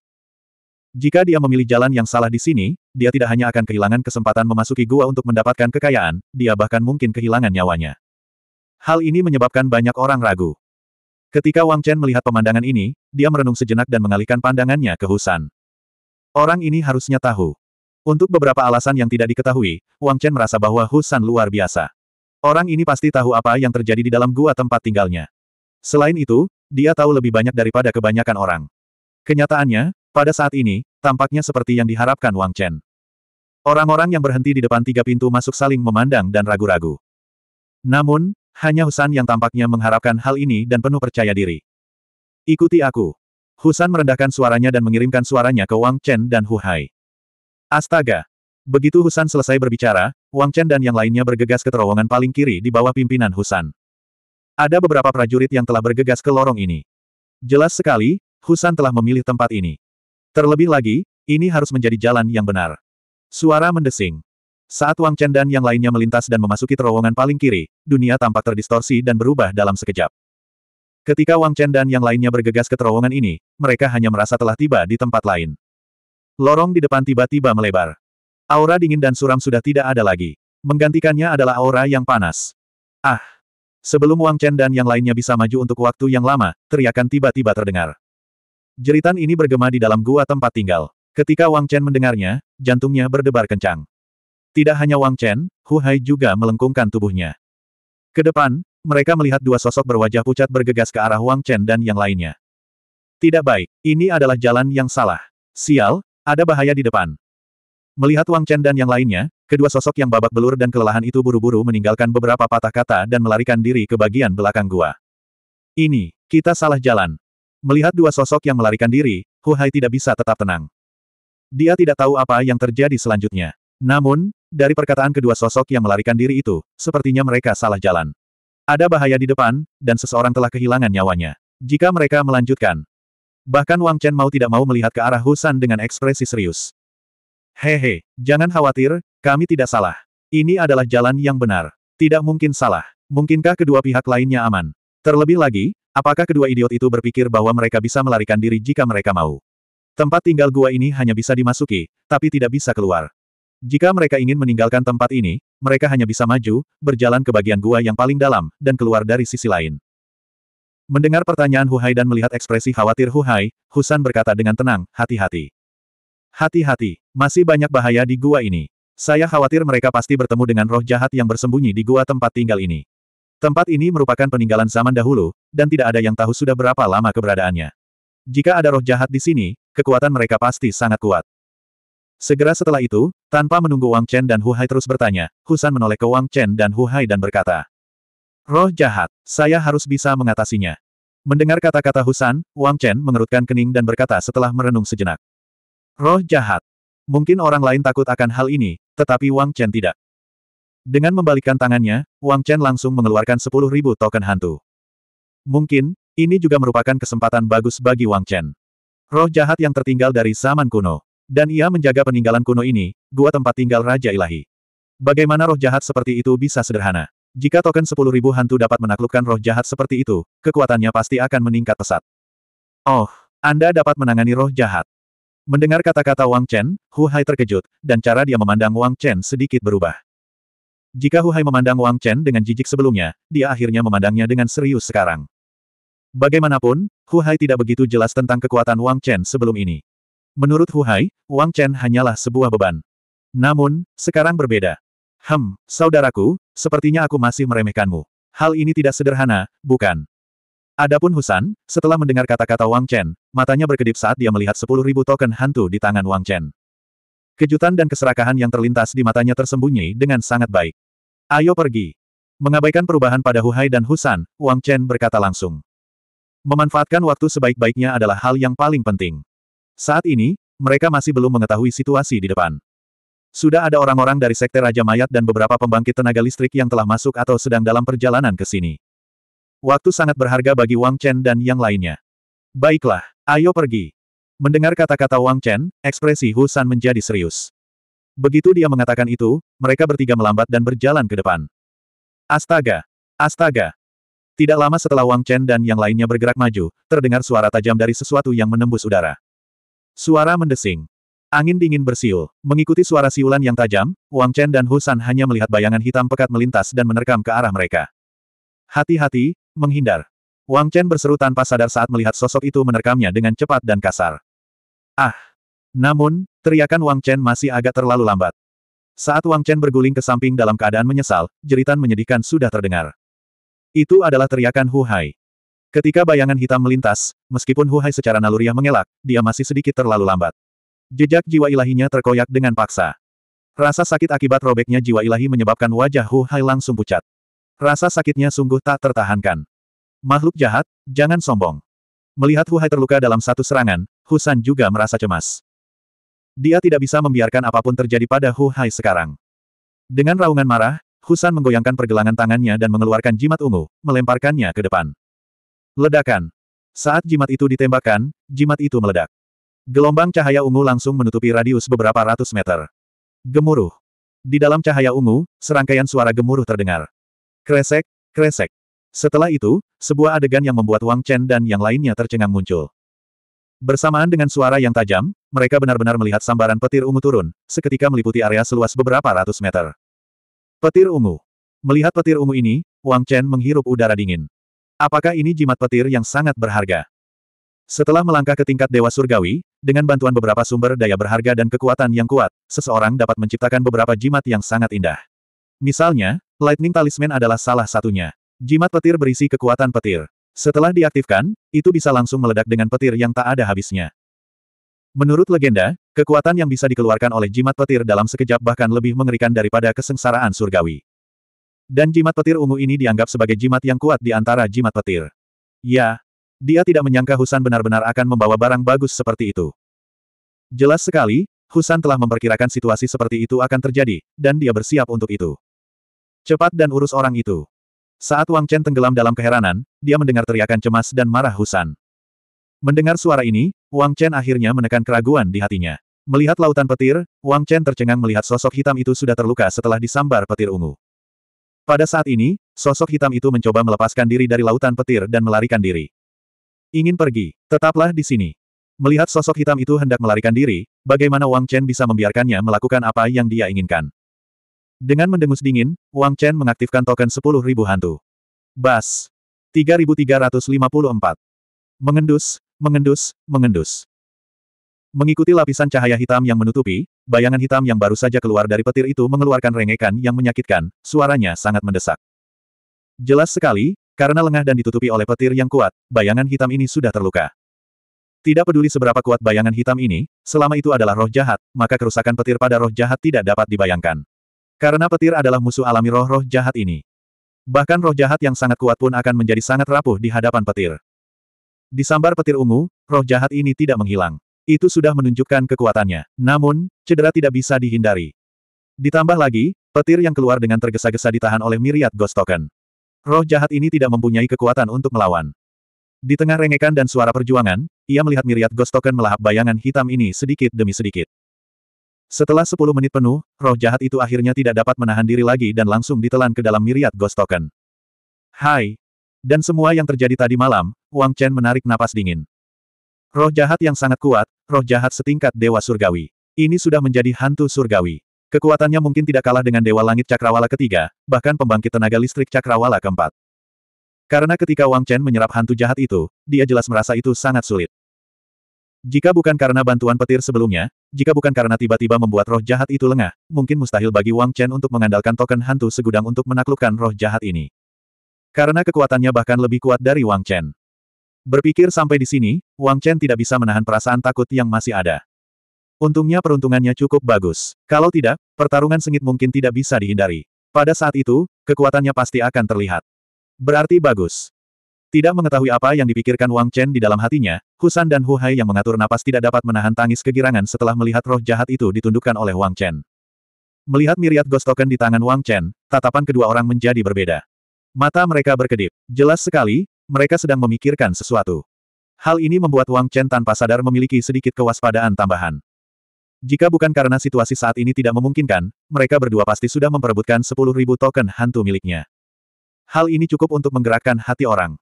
Jika dia memilih jalan yang salah di sini, dia tidak hanya akan kehilangan kesempatan memasuki gua untuk mendapatkan kekayaan, dia bahkan mungkin kehilangan nyawanya. Hal ini menyebabkan banyak orang ragu. Ketika Wang Chen melihat pemandangan ini, dia merenung sejenak dan mengalihkan pandangannya ke Husan. Orang ini harusnya tahu. Untuk beberapa alasan yang tidak diketahui, Wang Chen merasa bahwa Husan luar biasa. Orang ini pasti tahu apa yang terjadi di dalam gua tempat tinggalnya. Selain itu, dia tahu lebih banyak daripada kebanyakan orang. Kenyataannya, pada saat ini, tampaknya seperti yang diharapkan Wang Chen. Orang-orang yang berhenti di depan tiga pintu masuk saling memandang dan ragu-ragu. Namun, hanya Husan yang tampaknya mengharapkan hal ini dan penuh percaya diri. Ikuti aku. Husan merendahkan suaranya dan mengirimkan suaranya ke Wang Chen dan Hu Hai. Astaga! Begitu Husan selesai berbicara, Wang Chen dan yang lainnya bergegas ke terowongan paling kiri di bawah pimpinan Husan. Ada beberapa prajurit yang telah bergegas ke lorong ini. Jelas sekali, Husan telah memilih tempat ini. Terlebih lagi, ini harus menjadi jalan yang benar. Suara mendesing. Saat Wang Chen dan yang lainnya melintas dan memasuki terowongan paling kiri, dunia tampak terdistorsi dan berubah dalam sekejap. Ketika Wang Chen dan yang lainnya bergegas ke terowongan ini, mereka hanya merasa telah tiba di tempat lain. Lorong di depan tiba-tiba melebar. Aura dingin dan suram sudah tidak ada lagi. Menggantikannya adalah aura yang panas. Ah! Sebelum Wang Chen dan yang lainnya bisa maju untuk waktu yang lama, teriakan tiba-tiba terdengar. Jeritan ini bergema di dalam gua tempat tinggal. Ketika Wang Chen mendengarnya, jantungnya berdebar kencang. Tidak hanya Wang Chen, Hu Hai juga melengkungkan tubuhnya. Kedepan, mereka melihat dua sosok berwajah pucat bergegas ke arah Wang Chen dan yang lainnya. Tidak baik, ini adalah jalan yang salah. Sial, ada bahaya di depan. Melihat Wang Chen dan yang lainnya, kedua sosok yang babak belur dan kelelahan itu buru-buru meninggalkan beberapa patah kata dan melarikan diri ke bagian belakang gua. Ini, kita salah jalan, Melihat dua sosok yang melarikan diri, Hu Hai tidak bisa tetap tenang. Dia tidak tahu apa yang terjadi selanjutnya. Namun, dari perkataan kedua sosok yang melarikan diri itu, sepertinya mereka salah jalan. Ada bahaya di depan, dan seseorang telah kehilangan nyawanya. Jika mereka melanjutkan, bahkan Wang Chen mau tidak mau melihat ke arah Husan dengan ekspresi serius. Hehe, jangan khawatir, kami tidak salah. Ini adalah jalan yang benar. Tidak mungkin salah. Mungkinkah kedua pihak lainnya aman? Terlebih lagi, Apakah kedua idiot itu berpikir bahwa mereka bisa melarikan diri jika mereka mau? Tempat tinggal gua ini hanya bisa dimasuki, tapi tidak bisa keluar. Jika mereka ingin meninggalkan tempat ini, mereka hanya bisa maju, berjalan ke bagian gua yang paling dalam, dan keluar dari sisi lain. Mendengar pertanyaan Huhai dan melihat ekspresi khawatir Huhai, Husan berkata dengan tenang, hati-hati. Hati-hati, masih banyak bahaya di gua ini. Saya khawatir mereka pasti bertemu dengan roh jahat yang bersembunyi di gua tempat tinggal ini. Tempat ini merupakan peninggalan zaman dahulu, dan tidak ada yang tahu sudah berapa lama keberadaannya. Jika ada roh jahat di sini, kekuatan mereka pasti sangat kuat. Segera setelah itu, tanpa menunggu Wang Chen dan Hu Hai terus bertanya, Husan menoleh ke Wang Chen dan Hu Hai dan berkata, Roh jahat, saya harus bisa mengatasinya. Mendengar kata-kata Husan, Wang Chen mengerutkan kening dan berkata setelah merenung sejenak. Roh jahat. Mungkin orang lain takut akan hal ini, tetapi Wang Chen tidak. Dengan membalikkan tangannya, Wang Chen langsung mengeluarkan sepuluh ribu token hantu. Mungkin, ini juga merupakan kesempatan bagus bagi Wang Chen. Roh jahat yang tertinggal dari zaman kuno. Dan ia menjaga peninggalan kuno ini, gua tempat tinggal Raja Ilahi. Bagaimana roh jahat seperti itu bisa sederhana? Jika token sepuluh ribu hantu dapat menaklukkan roh jahat seperti itu, kekuatannya pasti akan meningkat pesat. Oh, Anda dapat menangani roh jahat. Mendengar kata-kata Wang Chen, Hu Hai terkejut, dan cara dia memandang Wang Chen sedikit berubah. Jika Hu Hai memandang Wang Chen dengan jijik sebelumnya, dia akhirnya memandangnya dengan serius sekarang. Bagaimanapun, Hu Hai tidak begitu jelas tentang kekuatan Wang Chen sebelum ini. Menurut Hu Hai, Wang Chen hanyalah sebuah beban. Namun, sekarang berbeda. Hem, saudaraku, sepertinya aku masih meremehkanmu. Hal ini tidak sederhana, bukan? Adapun Husan, setelah mendengar kata-kata Wang Chen, matanya berkedip saat dia melihat sepuluh ribu token hantu di tangan Wang Chen. Kejutan dan keserakahan yang terlintas di matanya tersembunyi dengan sangat baik. Ayo pergi. Mengabaikan perubahan pada Huhai dan Husan, Wang Chen berkata langsung. Memanfaatkan waktu sebaik-baiknya adalah hal yang paling penting. Saat ini, mereka masih belum mengetahui situasi di depan. Sudah ada orang-orang dari Sekte Raja Mayat dan beberapa pembangkit tenaga listrik yang telah masuk atau sedang dalam perjalanan ke sini. Waktu sangat berharga bagi Wang Chen dan yang lainnya. Baiklah, ayo pergi. Mendengar kata-kata Wang Chen, ekspresi Husan menjadi serius. Begitu dia mengatakan itu, mereka bertiga melambat dan berjalan ke depan. Astaga! Astaga! Tidak lama setelah Wang Chen dan yang lainnya bergerak maju, terdengar suara tajam dari sesuatu yang menembus udara. Suara mendesing. Angin dingin bersiul. Mengikuti suara siulan yang tajam, Wang Chen dan Husan hanya melihat bayangan hitam pekat melintas dan menerkam ke arah mereka. Hati-hati, menghindar. Wang Chen berseru tanpa sadar saat melihat sosok itu menerkamnya dengan cepat dan kasar. Ah! Namun, teriakan Wang Chen masih agak terlalu lambat. Saat Wang Chen berguling ke samping dalam keadaan menyesal, jeritan menyedihkan sudah terdengar. Itu adalah teriakan Hu Hai. Ketika bayangan hitam melintas, meskipun Hu Hai secara naluriah mengelak, dia masih sedikit terlalu lambat. Jejak jiwa ilahinya terkoyak dengan paksa. Rasa sakit akibat robeknya jiwa ilahi menyebabkan wajah Hu Hai langsung pucat. Rasa sakitnya sungguh tak tertahankan. Makhluk jahat, jangan sombong. Melihat Hu Hai terluka dalam satu serangan, Husan juga merasa cemas. Dia tidak bisa membiarkan apapun terjadi pada Hu Hai sekarang. Dengan raungan marah, Husan menggoyangkan pergelangan tangannya dan mengeluarkan jimat ungu, melemparkannya ke depan. Ledakan. Saat jimat itu ditembakkan, jimat itu meledak. Gelombang cahaya ungu langsung menutupi radius beberapa ratus meter. Gemuruh. Di dalam cahaya ungu, serangkaian suara gemuruh terdengar. Kresek, kresek. Setelah itu, sebuah adegan yang membuat Wang Chen dan yang lainnya tercengang muncul. Bersamaan dengan suara yang tajam, mereka benar-benar melihat sambaran petir ungu turun, seketika meliputi area seluas beberapa ratus meter. Petir ungu. Melihat petir ungu ini, Wang Chen menghirup udara dingin. Apakah ini jimat petir yang sangat berharga? Setelah melangkah ke tingkat Dewa Surgawi, dengan bantuan beberapa sumber daya berharga dan kekuatan yang kuat, seseorang dapat menciptakan beberapa jimat yang sangat indah. Misalnya, Lightning Talisman adalah salah satunya. Jimat petir berisi kekuatan petir. Setelah diaktifkan, itu bisa langsung meledak dengan petir yang tak ada habisnya. Menurut legenda, kekuatan yang bisa dikeluarkan oleh jimat petir dalam sekejap bahkan lebih mengerikan daripada kesengsaraan surgawi. Dan jimat petir ungu ini dianggap sebagai jimat yang kuat di antara jimat petir. Ya, dia tidak menyangka Husan benar-benar akan membawa barang bagus seperti itu. Jelas sekali, Husan telah memperkirakan situasi seperti itu akan terjadi, dan dia bersiap untuk itu. Cepat dan urus orang itu. Saat Wang Chen tenggelam dalam keheranan, dia mendengar teriakan cemas dan marah Husan. Mendengar suara ini, Wang Chen akhirnya menekan keraguan di hatinya. Melihat lautan petir, Wang Chen tercengang melihat sosok hitam itu sudah terluka setelah disambar petir ungu. Pada saat ini, sosok hitam itu mencoba melepaskan diri dari lautan petir dan melarikan diri. Ingin pergi, tetaplah di sini. Melihat sosok hitam itu hendak melarikan diri, bagaimana Wang Chen bisa membiarkannya melakukan apa yang dia inginkan. Dengan mendengus dingin, Wang Chen mengaktifkan token 10.000 hantu. Bas. 3354. Mengendus, mengendus, mengendus. Mengikuti lapisan cahaya hitam yang menutupi, bayangan hitam yang baru saja keluar dari petir itu mengeluarkan rengekan yang menyakitkan, suaranya sangat mendesak. Jelas sekali, karena lengah dan ditutupi oleh petir yang kuat, bayangan hitam ini sudah terluka. Tidak peduli seberapa kuat bayangan hitam ini, selama itu adalah roh jahat, maka kerusakan petir pada roh jahat tidak dapat dibayangkan. Karena petir adalah musuh alami roh-roh jahat ini. Bahkan roh jahat yang sangat kuat pun akan menjadi sangat rapuh di hadapan petir. Disambar petir ungu, roh jahat ini tidak menghilang. Itu sudah menunjukkan kekuatannya. Namun, cedera tidak bisa dihindari. Ditambah lagi, petir yang keluar dengan tergesa-gesa ditahan oleh miriat ghost token. Roh jahat ini tidak mempunyai kekuatan untuk melawan. Di tengah rengekan dan suara perjuangan, ia melihat miriat ghost token melahap bayangan hitam ini sedikit demi sedikit. Setelah 10 menit penuh, roh jahat itu akhirnya tidak dapat menahan diri lagi dan langsung ditelan ke dalam miriat ghost token. Hai! Dan semua yang terjadi tadi malam, Wang Chen menarik napas dingin. Roh jahat yang sangat kuat, roh jahat setingkat dewa surgawi. Ini sudah menjadi hantu surgawi. Kekuatannya mungkin tidak kalah dengan dewa langit cakrawala ketiga, bahkan pembangkit tenaga listrik cakrawala keempat. Karena ketika Wang Chen menyerap hantu jahat itu, dia jelas merasa itu sangat sulit. Jika bukan karena bantuan petir sebelumnya, jika bukan karena tiba-tiba membuat roh jahat itu lengah, mungkin mustahil bagi Wang Chen untuk mengandalkan token hantu segudang untuk menaklukkan roh jahat ini. Karena kekuatannya bahkan lebih kuat dari Wang Chen. Berpikir sampai di sini, Wang Chen tidak bisa menahan perasaan takut yang masih ada. Untungnya peruntungannya cukup bagus. Kalau tidak, pertarungan sengit mungkin tidak bisa dihindari. Pada saat itu, kekuatannya pasti akan terlihat. Berarti bagus. Tidak mengetahui apa yang dipikirkan Wang Chen di dalam hatinya, Husan dan Hu Hai yang mengatur napas tidak dapat menahan tangis kegirangan setelah melihat roh jahat itu ditundukkan oleh Wang Chen. Melihat miriat ghost token di tangan Wang Chen, tatapan kedua orang menjadi berbeda. Mata mereka berkedip. Jelas sekali, mereka sedang memikirkan sesuatu. Hal ini membuat Wang Chen tanpa sadar memiliki sedikit kewaspadaan tambahan. Jika bukan karena situasi saat ini tidak memungkinkan, mereka berdua pasti sudah memperebutkan 10.000 token hantu miliknya. Hal ini cukup untuk menggerakkan hati orang.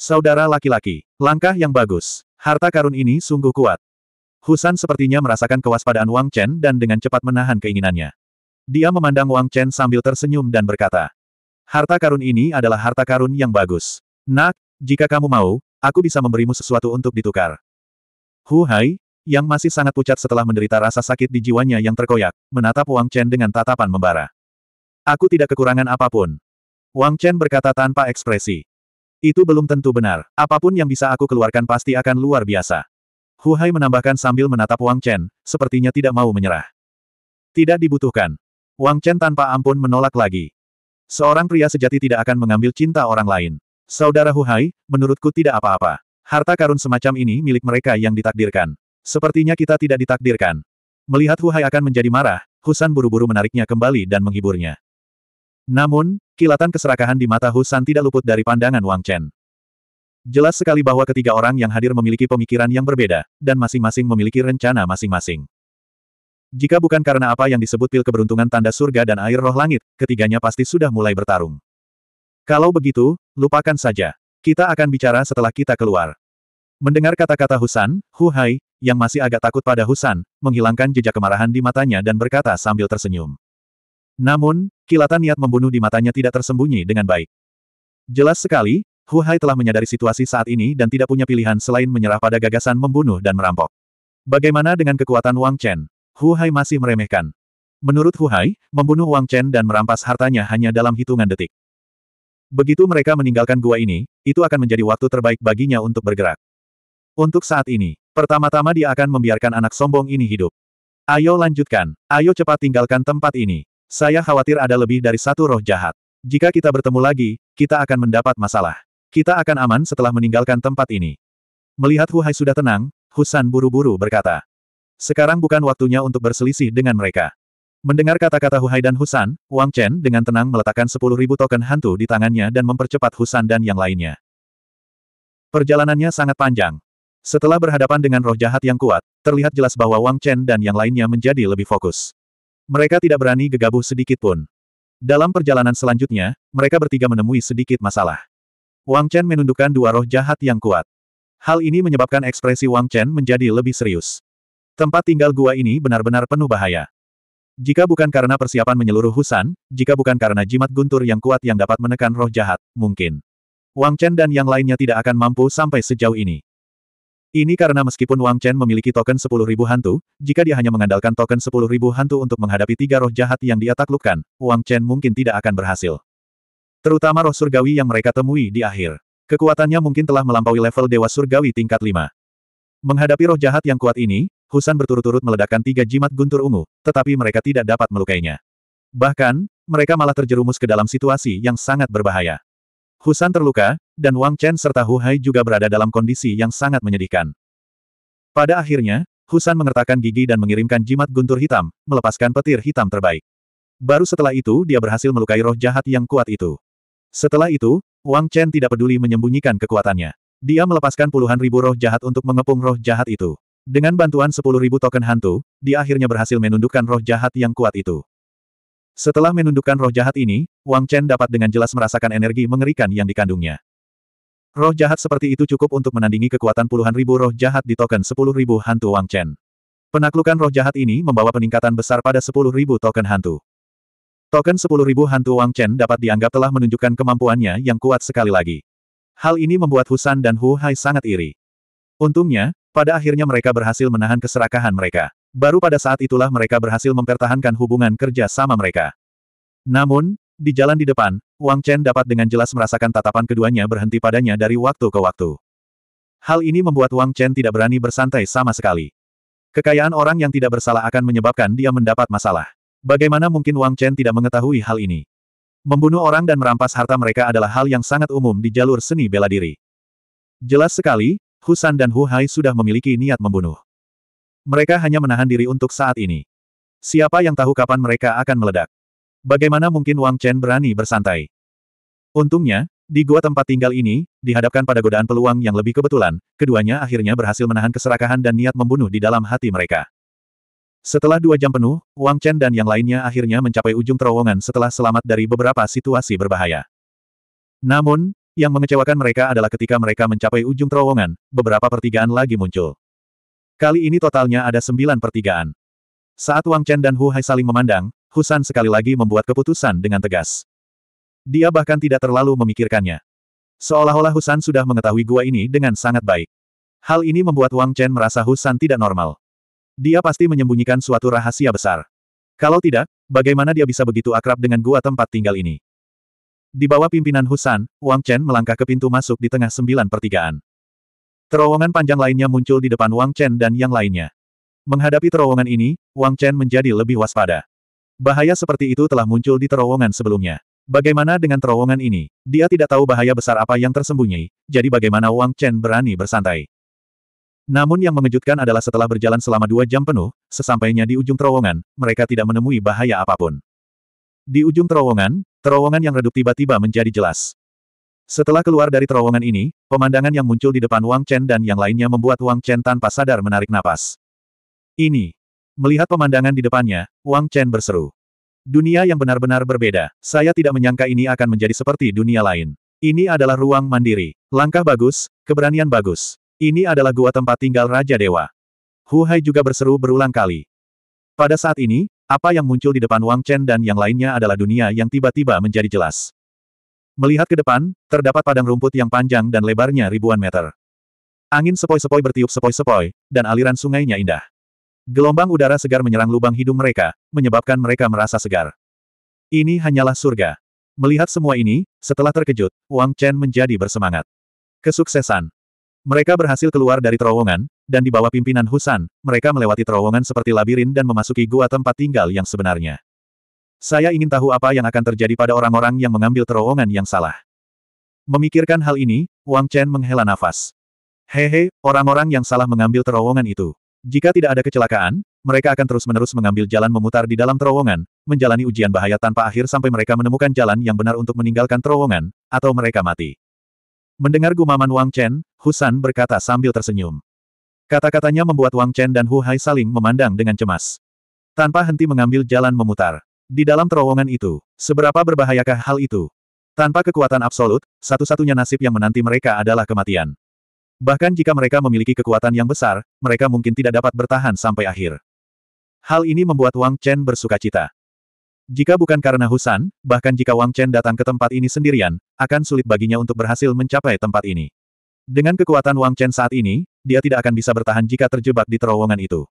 Saudara laki-laki, langkah yang bagus. Harta karun ini sungguh kuat. Husan sepertinya merasakan kewaspadaan Wang Chen dan dengan cepat menahan keinginannya. Dia memandang Wang Chen sambil tersenyum dan berkata, Harta karun ini adalah harta karun yang bagus. Nak, jika kamu mau, aku bisa memberimu sesuatu untuk ditukar. Hu Hai, yang masih sangat pucat setelah menderita rasa sakit di jiwanya yang terkoyak, menatap Wang Chen dengan tatapan membara. Aku tidak kekurangan apapun. Wang Chen berkata tanpa ekspresi. Itu belum tentu benar. Apapun yang bisa aku keluarkan pasti akan luar biasa. Hu Hai menambahkan sambil menatap Wang Chen, sepertinya tidak mau menyerah. Tidak dibutuhkan. Wang Chen tanpa ampun menolak lagi. Seorang pria sejati tidak akan mengambil cinta orang lain. Saudara Hu Hai, menurutku tidak apa-apa. Harta karun semacam ini milik mereka yang ditakdirkan. Sepertinya kita tidak ditakdirkan. Melihat Hu Hai akan menjadi marah, Husan buru-buru menariknya kembali dan menghiburnya. Namun, Kilatan keserakahan di mata Husan tidak luput dari pandangan Wang Chen. Jelas sekali bahwa ketiga orang yang hadir memiliki pemikiran yang berbeda, dan masing-masing memiliki rencana masing-masing. Jika bukan karena apa yang disebut pil keberuntungan tanda surga dan air roh langit, ketiganya pasti sudah mulai bertarung. Kalau begitu, lupakan saja. Kita akan bicara setelah kita keluar. Mendengar kata-kata Husan, Hu Hai, yang masih agak takut pada Husan, menghilangkan jejak kemarahan di matanya dan berkata sambil tersenyum. Namun, kilatan niat membunuh di matanya tidak tersembunyi dengan baik. Jelas sekali, Hu Hai telah menyadari situasi saat ini dan tidak punya pilihan selain menyerah pada gagasan membunuh dan merampok. Bagaimana dengan kekuatan Wang Chen? Hu Hai masih meremehkan. Menurut Hu Hai, membunuh Wang Chen dan merampas hartanya hanya dalam hitungan detik. Begitu mereka meninggalkan gua ini, itu akan menjadi waktu terbaik baginya untuk bergerak. Untuk saat ini, pertama-tama dia akan membiarkan anak sombong ini hidup. Ayo lanjutkan, ayo cepat tinggalkan tempat ini. Saya khawatir ada lebih dari satu roh jahat. Jika kita bertemu lagi, kita akan mendapat masalah. Kita akan aman setelah meninggalkan tempat ini. Melihat Hu Hai sudah tenang, Husan buru-buru berkata. Sekarang bukan waktunya untuk berselisih dengan mereka. Mendengar kata-kata Hu Hai dan Husan, Wang Chen dengan tenang meletakkan 10.000 token hantu di tangannya dan mempercepat Husan dan yang lainnya. Perjalanannya sangat panjang. Setelah berhadapan dengan roh jahat yang kuat, terlihat jelas bahwa Wang Chen dan yang lainnya menjadi lebih fokus. Mereka tidak berani gegabah sedikit pun. Dalam perjalanan selanjutnya, mereka bertiga menemui sedikit masalah. Wang Chen menundukkan dua roh jahat yang kuat. Hal ini menyebabkan ekspresi Wang Chen menjadi lebih serius. Tempat tinggal gua ini benar-benar penuh bahaya. Jika bukan karena persiapan menyeluruh Husan, jika bukan karena jimat guntur yang kuat yang dapat menekan roh jahat, mungkin. Wang Chen dan yang lainnya tidak akan mampu sampai sejauh ini. Ini karena meskipun Wang Chen memiliki token 10.000 hantu, jika dia hanya mengandalkan token 10.000 hantu untuk menghadapi tiga roh jahat yang dia taklukkan, Wang Chen mungkin tidak akan berhasil. Terutama roh surgawi yang mereka temui di akhir. Kekuatannya mungkin telah melampaui level Dewa Surgawi tingkat 5. Menghadapi roh jahat yang kuat ini, Husan berturut-turut meledakkan tiga jimat guntur ungu, tetapi mereka tidak dapat melukainya. Bahkan, mereka malah terjerumus ke dalam situasi yang sangat berbahaya. Husan terluka, dan Wang Chen serta Hu Hai juga berada dalam kondisi yang sangat menyedihkan. Pada akhirnya, Husan mengertakkan gigi dan mengirimkan jimat guntur hitam, melepaskan petir hitam terbaik. Baru setelah itu dia berhasil melukai roh jahat yang kuat itu. Setelah itu, Wang Chen tidak peduli menyembunyikan kekuatannya. Dia melepaskan puluhan ribu roh jahat untuk mengepung roh jahat itu. Dengan bantuan sepuluh ribu token hantu, dia akhirnya berhasil menundukkan roh jahat yang kuat itu. Setelah menundukkan roh jahat ini, Wang Chen dapat dengan jelas merasakan energi mengerikan yang dikandungnya. Roh jahat seperti itu cukup untuk menandingi kekuatan puluhan ribu roh jahat di token sepuluh ribu hantu Wang Chen. Penaklukan roh jahat ini membawa peningkatan besar pada sepuluh ribu token hantu. Token sepuluh ribu hantu Wang Chen dapat dianggap telah menunjukkan kemampuannya yang kuat sekali lagi. Hal ini membuat Husan dan Hu Hai sangat iri. Untungnya, pada akhirnya mereka berhasil menahan keserakahan mereka. Baru pada saat itulah mereka berhasil mempertahankan hubungan kerja sama mereka. Namun, di jalan di depan, Wang Chen dapat dengan jelas merasakan tatapan keduanya berhenti padanya dari waktu ke waktu. Hal ini membuat Wang Chen tidak berani bersantai sama sekali. Kekayaan orang yang tidak bersalah akan menyebabkan dia mendapat masalah. Bagaimana mungkin Wang Chen tidak mengetahui hal ini? Membunuh orang dan merampas harta mereka adalah hal yang sangat umum di jalur seni bela diri. Jelas sekali, Husan dan Hu Hai sudah memiliki niat membunuh. Mereka hanya menahan diri untuk saat ini. Siapa yang tahu kapan mereka akan meledak? Bagaimana mungkin Wang Chen berani bersantai? Untungnya, di gua tempat tinggal ini, dihadapkan pada godaan peluang yang lebih kebetulan, keduanya akhirnya berhasil menahan keserakahan dan niat membunuh di dalam hati mereka. Setelah dua jam penuh, Wang Chen dan yang lainnya akhirnya mencapai ujung terowongan setelah selamat dari beberapa situasi berbahaya. Namun, yang mengecewakan mereka adalah ketika mereka mencapai ujung terowongan, beberapa pertigaan lagi muncul. Kali ini totalnya ada sembilan pertigaan. Saat Wang Chen dan Hu Hai saling memandang, Husan sekali lagi membuat keputusan dengan tegas. Dia bahkan tidak terlalu memikirkannya. Seolah-olah Husan sudah mengetahui gua ini dengan sangat baik. Hal ini membuat Wang Chen merasa Husan tidak normal. Dia pasti menyembunyikan suatu rahasia besar. Kalau tidak, bagaimana dia bisa begitu akrab dengan gua tempat tinggal ini? Di bawah pimpinan Husan, Wang Chen melangkah ke pintu masuk di tengah sembilan pertigaan. Terowongan panjang lainnya muncul di depan Wang Chen dan yang lainnya. Menghadapi terowongan ini, Wang Chen menjadi lebih waspada. Bahaya seperti itu telah muncul di terowongan sebelumnya. Bagaimana dengan terowongan ini? Dia tidak tahu bahaya besar apa yang tersembunyi, jadi bagaimana Wang Chen berani bersantai. Namun yang mengejutkan adalah setelah berjalan selama dua jam penuh, sesampainya di ujung terowongan, mereka tidak menemui bahaya apapun. Di ujung terowongan, terowongan yang redup tiba-tiba menjadi jelas. Setelah keluar dari terowongan ini, pemandangan yang muncul di depan Wang Chen dan yang lainnya membuat Wang Chen tanpa sadar menarik napas. Ini, Melihat pemandangan di depannya, Wang Chen berseru. Dunia yang benar-benar berbeda, saya tidak menyangka ini akan menjadi seperti dunia lain. Ini adalah ruang mandiri. Langkah bagus, keberanian bagus. Ini adalah gua tempat tinggal Raja Dewa. Hu Hai juga berseru berulang kali. Pada saat ini, apa yang muncul di depan Wang Chen dan yang lainnya adalah dunia yang tiba-tiba menjadi jelas. Melihat ke depan, terdapat padang rumput yang panjang dan lebarnya ribuan meter. Angin sepoi-sepoi bertiup sepoi-sepoi, dan aliran sungainya indah. Gelombang udara segar menyerang lubang hidung mereka, menyebabkan mereka merasa segar. Ini hanyalah surga. Melihat semua ini, setelah terkejut, Wang Chen menjadi bersemangat. Kesuksesan. Mereka berhasil keluar dari terowongan, dan di bawah pimpinan Husan, mereka melewati terowongan seperti labirin dan memasuki gua tempat tinggal yang sebenarnya. Saya ingin tahu apa yang akan terjadi pada orang-orang yang mengambil terowongan yang salah. Memikirkan hal ini, Wang Chen menghela nafas. Hehe, orang-orang yang salah mengambil terowongan itu. Jika tidak ada kecelakaan, mereka akan terus-menerus mengambil jalan memutar di dalam terowongan, menjalani ujian bahaya tanpa akhir sampai mereka menemukan jalan yang benar untuk meninggalkan terowongan, atau mereka mati. Mendengar gumaman Wang Chen, Husan berkata sambil tersenyum. Kata-katanya membuat Wang Chen dan Hu Hai saling memandang dengan cemas. Tanpa henti mengambil jalan memutar. Di dalam terowongan itu, seberapa berbahayakah hal itu? Tanpa kekuatan absolut, satu-satunya nasib yang menanti mereka adalah kematian. Bahkan jika mereka memiliki kekuatan yang besar, mereka mungkin tidak dapat bertahan sampai akhir. Hal ini membuat Wang Chen bersuka cita. Jika bukan karena Husan, bahkan jika Wang Chen datang ke tempat ini sendirian, akan sulit baginya untuk berhasil mencapai tempat ini. Dengan kekuatan Wang Chen saat ini, dia tidak akan bisa bertahan jika terjebak di terowongan itu.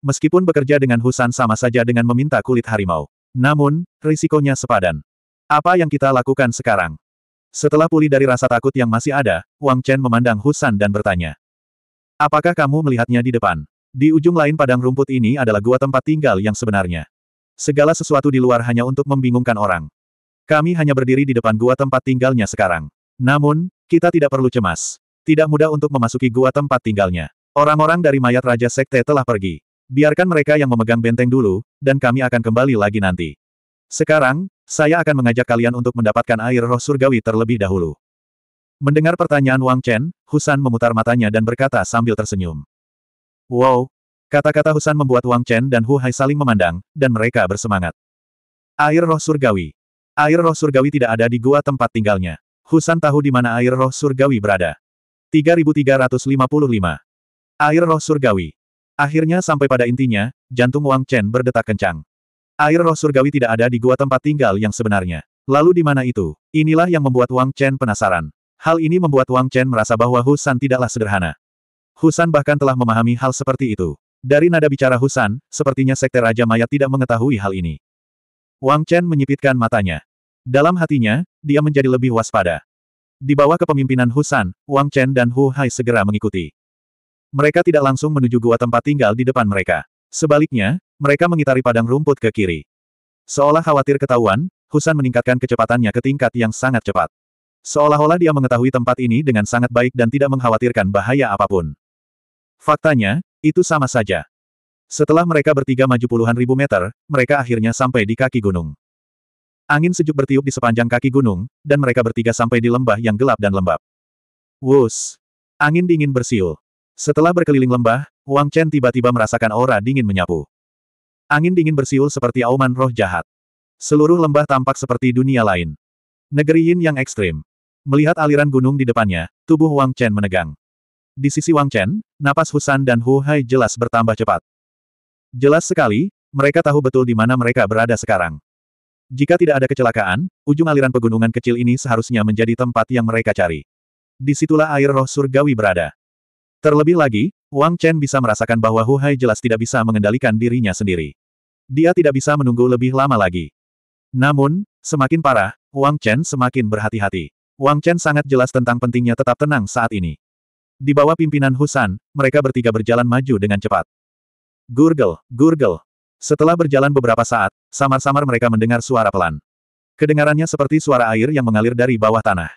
Meskipun bekerja dengan Husan sama saja dengan meminta kulit harimau. Namun, risikonya sepadan. Apa yang kita lakukan sekarang? Setelah pulih dari rasa takut yang masih ada, Wang Chen memandang Husan dan bertanya. Apakah kamu melihatnya di depan? Di ujung lain padang rumput ini adalah gua tempat tinggal yang sebenarnya. Segala sesuatu di luar hanya untuk membingungkan orang. Kami hanya berdiri di depan gua tempat tinggalnya sekarang. Namun, kita tidak perlu cemas. Tidak mudah untuk memasuki gua tempat tinggalnya. Orang-orang dari mayat Raja Sekte telah pergi. Biarkan mereka yang memegang benteng dulu, dan kami akan kembali lagi nanti. Sekarang, saya akan mengajak kalian untuk mendapatkan air roh surgawi terlebih dahulu. Mendengar pertanyaan Wang Chen, Husan memutar matanya dan berkata sambil tersenyum. Wow! Kata-kata Husan membuat Wang Chen dan Hu Hai saling memandang, dan mereka bersemangat. Air roh surgawi. Air roh surgawi tidak ada di gua tempat tinggalnya. Husan tahu di mana air roh surgawi berada. 3355. Air roh surgawi. Akhirnya sampai pada intinya, jantung Wang Chen berdetak kencang. Air roh surgawi tidak ada di gua tempat tinggal yang sebenarnya. Lalu di mana itu? Inilah yang membuat Wang Chen penasaran. Hal ini membuat Wang Chen merasa bahwa Husan tidaklah sederhana. Husan bahkan telah memahami hal seperti itu. Dari nada bicara Husan, sepertinya sekte Raja Mayat tidak mengetahui hal ini. Wang Chen menyipitkan matanya. Dalam hatinya, dia menjadi lebih waspada. Di bawah kepemimpinan Husan, Wang Chen dan Hu Hai segera mengikuti. Mereka tidak langsung menuju gua tempat tinggal di depan mereka. Sebaliknya, mereka mengitari padang rumput ke kiri. Seolah khawatir ketahuan, Husan meningkatkan kecepatannya ke tingkat yang sangat cepat. Seolah-olah dia mengetahui tempat ini dengan sangat baik dan tidak mengkhawatirkan bahaya apapun. Faktanya, itu sama saja. Setelah mereka bertiga maju puluhan ribu meter, mereka akhirnya sampai di kaki gunung. Angin sejuk bertiup di sepanjang kaki gunung, dan mereka bertiga sampai di lembah yang gelap dan lembab. Wus! Angin dingin bersiul. Setelah berkeliling lembah, Wang Chen tiba-tiba merasakan aura dingin menyapu. Angin dingin bersiul seperti auman roh jahat. Seluruh lembah tampak seperti dunia lain. Negeri Yin yang ekstrim. Melihat aliran gunung di depannya, tubuh Wang Chen menegang. Di sisi Wang Chen, napas Husan dan Hu Hai jelas bertambah cepat. Jelas sekali, mereka tahu betul di mana mereka berada sekarang. Jika tidak ada kecelakaan, ujung aliran pegunungan kecil ini seharusnya menjadi tempat yang mereka cari. Disitulah air roh surgawi berada. Terlebih lagi, Wang Chen bisa merasakan bahwa Hu Hai jelas tidak bisa mengendalikan dirinya sendiri. Dia tidak bisa menunggu lebih lama lagi. Namun, semakin parah, Wang Chen semakin berhati-hati. Wang Chen sangat jelas tentang pentingnya tetap tenang saat ini. Di bawah pimpinan Husan, mereka bertiga berjalan maju dengan cepat. Gurgel, gurgel. Setelah berjalan beberapa saat, samar-samar mereka mendengar suara pelan. Kedengarannya seperti suara air yang mengalir dari bawah tanah.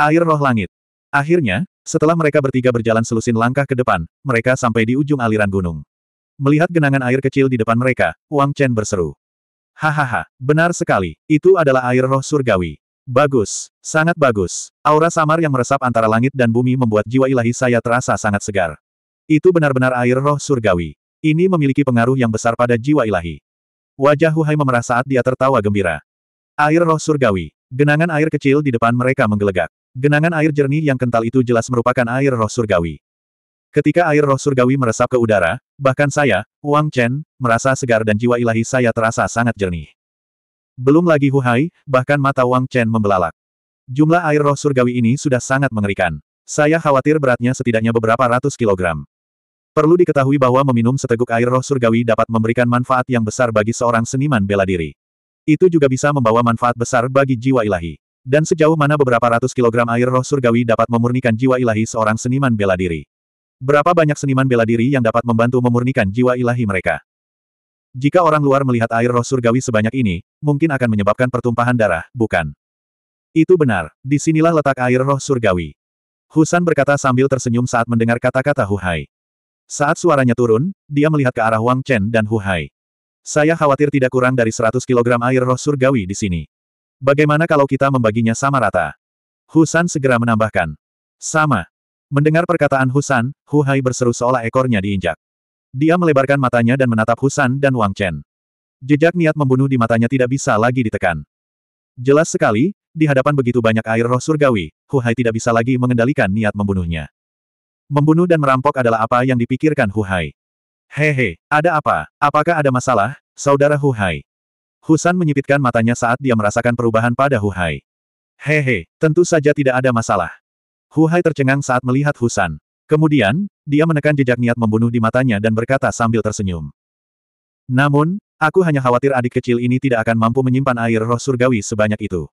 Air roh langit. Akhirnya, setelah mereka bertiga berjalan selusin langkah ke depan, mereka sampai di ujung aliran gunung. Melihat genangan air kecil di depan mereka, Wang Chen berseru. Hahaha, benar sekali, itu adalah air roh surgawi. Bagus, sangat bagus. Aura samar yang meresap antara langit dan bumi membuat jiwa ilahi saya terasa sangat segar. Itu benar-benar air roh surgawi. Ini memiliki pengaruh yang besar pada jiwa ilahi. Wajah Huhai memerah saat dia tertawa gembira. Air roh surgawi, genangan air kecil di depan mereka menggelegak. Genangan air jernih yang kental itu jelas merupakan air roh surgawi. Ketika air roh surgawi meresap ke udara, bahkan saya, Wang Chen, merasa segar dan jiwa ilahi saya terasa sangat jernih. Belum lagi Hu Hai, bahkan mata Wang Chen membelalak. Jumlah air roh surgawi ini sudah sangat mengerikan. Saya khawatir beratnya setidaknya beberapa ratus kilogram. Perlu diketahui bahwa meminum seteguk air roh surgawi dapat memberikan manfaat yang besar bagi seorang seniman bela diri. Itu juga bisa membawa manfaat besar bagi jiwa ilahi. Dan sejauh mana beberapa ratus kilogram air roh surgawi dapat memurnikan jiwa ilahi seorang seniman bela diri. Berapa banyak seniman bela diri yang dapat membantu memurnikan jiwa ilahi mereka? Jika orang luar melihat air roh surgawi sebanyak ini, mungkin akan menyebabkan pertumpahan darah, bukan? Itu benar, disinilah letak air roh surgawi. Husan berkata sambil tersenyum saat mendengar kata-kata Hu Hai. Saat suaranya turun, dia melihat ke arah Wang Chen dan Hu Hai. Saya khawatir tidak kurang dari 100 kg air roh surgawi di sini. Bagaimana kalau kita membaginya sama rata? Husan segera menambahkan. Sama. Mendengar perkataan Husan, Hu Hai berseru seolah ekornya diinjak. Dia melebarkan matanya dan menatap Husan dan Wang Chen. Jejak niat membunuh di matanya tidak bisa lagi ditekan. Jelas sekali, di hadapan begitu banyak air roh surgawi, Hu Hai tidak bisa lagi mengendalikan niat membunuhnya. Membunuh dan merampok adalah apa yang dipikirkan Hu Hai. Hehe, ada apa? Apakah ada masalah, saudara Hu Hai? Husan menyipitkan matanya saat dia merasakan perubahan pada Hu Hai. Hehe, tentu saja tidak ada masalah. Hu Hai tercengang saat melihat Husan. Kemudian, dia menekan jejak niat membunuh di matanya dan berkata sambil tersenyum. Namun, aku hanya khawatir adik kecil ini tidak akan mampu menyimpan air roh surgawi sebanyak itu.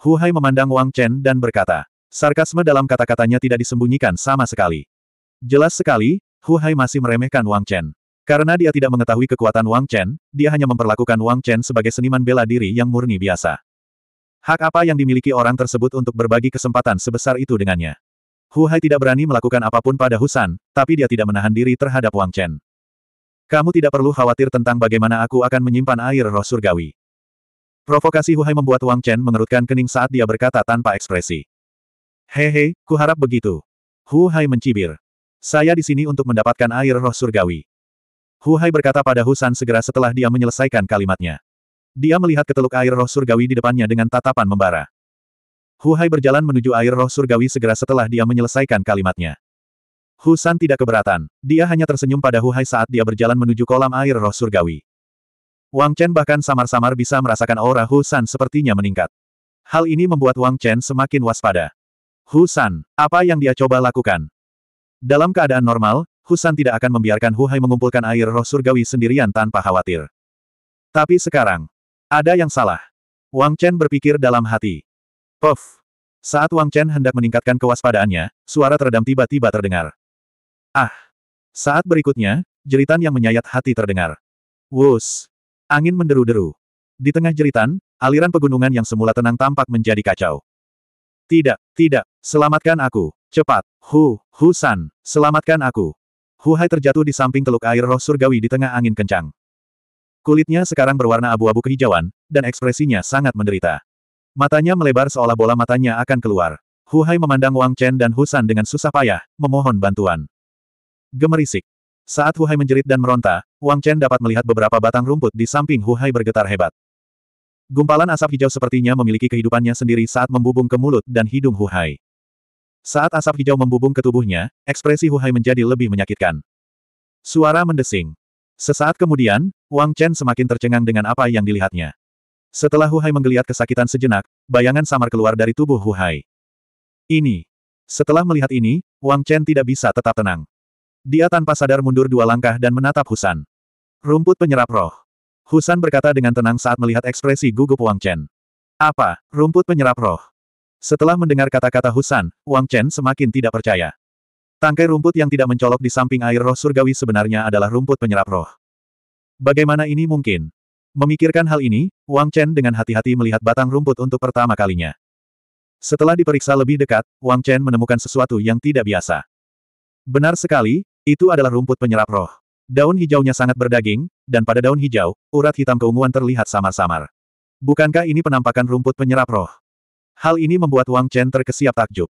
Hu Hai memandang Wang Chen dan berkata, sarkasme dalam kata-katanya tidak disembunyikan sama sekali. Jelas sekali, Hu Hai masih meremehkan Wang Chen. Karena dia tidak mengetahui kekuatan Wang Chen, dia hanya memperlakukan Wang Chen sebagai seniman bela diri yang murni biasa. Hak apa yang dimiliki orang tersebut untuk berbagi kesempatan sebesar itu dengannya? Hu Hai tidak berani melakukan apapun pada Husan, tapi dia tidak menahan diri terhadap Wang Chen. Kamu tidak perlu khawatir tentang bagaimana aku akan menyimpan air roh surgawi. Provokasi Hu Hai membuat Wang Chen mengerutkan kening saat dia berkata tanpa ekspresi. Hehe, kuharap begitu. Hu Hai mencibir. Saya di sini untuk mendapatkan air roh surgawi. Hu Hai berkata pada Husan segera setelah dia menyelesaikan kalimatnya. Dia melihat ke teluk air roh surgawi di depannya dengan tatapan membara. Hu Hai berjalan menuju air roh surgawi segera setelah dia menyelesaikan kalimatnya. Husan tidak keberatan. Dia hanya tersenyum pada Hu Hai saat dia berjalan menuju kolam air roh surgawi. Wang Chen bahkan samar-samar bisa merasakan aura Husan sepertinya meningkat. Hal ini membuat Wang Chen semakin waspada. Husan, apa yang dia coba lakukan? Dalam keadaan normal, Husan tidak akan membiarkan Hu Hai mengumpulkan air roh surgawi sendirian tanpa khawatir. Tapi sekarang, ada yang salah. Wang Chen berpikir dalam hati. Puff! Saat Wang Chen hendak meningkatkan kewaspadaannya, suara teredam tiba-tiba terdengar. Ah! Saat berikutnya, jeritan yang menyayat hati terdengar. Wus! Angin menderu-deru. Di tengah jeritan, aliran pegunungan yang semula tenang tampak menjadi kacau. Tidak, tidak, selamatkan aku, cepat, Hu, Husan, selamatkan aku. Hu Hai terjatuh di samping teluk air roh surgawi di tengah angin kencang. Kulitnya sekarang berwarna abu-abu kehijauan, dan ekspresinya sangat menderita. Matanya melebar seolah bola matanya akan keluar. Hu Hai memandang Wang Chen dan Husan dengan susah payah, memohon bantuan. Gemerisik. Saat Hu Hai menjerit dan meronta, Wang Chen dapat melihat beberapa batang rumput di samping Hu Hai bergetar hebat. Gumpalan asap hijau sepertinya memiliki kehidupannya sendiri saat membubung ke mulut dan hidung Hu Hai. Saat asap hijau membubung ke tubuhnya, ekspresi Huhai menjadi lebih menyakitkan. Suara mendesing. Sesaat kemudian, Wang Chen semakin tercengang dengan apa yang dilihatnya. Setelah Huhai menggeliat kesakitan sejenak, bayangan samar keluar dari tubuh Huhai. Ini. Setelah melihat ini, Wang Chen tidak bisa tetap tenang. Dia tanpa sadar mundur dua langkah dan menatap Husan. Rumput penyerap roh. Husan berkata dengan tenang saat melihat ekspresi gugup Wang Chen. Apa, rumput penyerap roh? Setelah mendengar kata-kata Husan, Wang Chen semakin tidak percaya. Tangkai rumput yang tidak mencolok di samping air roh surgawi sebenarnya adalah rumput penyerap roh. Bagaimana ini mungkin? Memikirkan hal ini, Wang Chen dengan hati-hati melihat batang rumput untuk pertama kalinya. Setelah diperiksa lebih dekat, Wang Chen menemukan sesuatu yang tidak biasa. Benar sekali, itu adalah rumput penyerap roh. Daun hijaunya sangat berdaging, dan pada daun hijau, urat hitam keunguan terlihat samar-samar. Bukankah ini penampakan rumput penyerap roh? Hal ini membuat Wang Chen terkesiap takjub.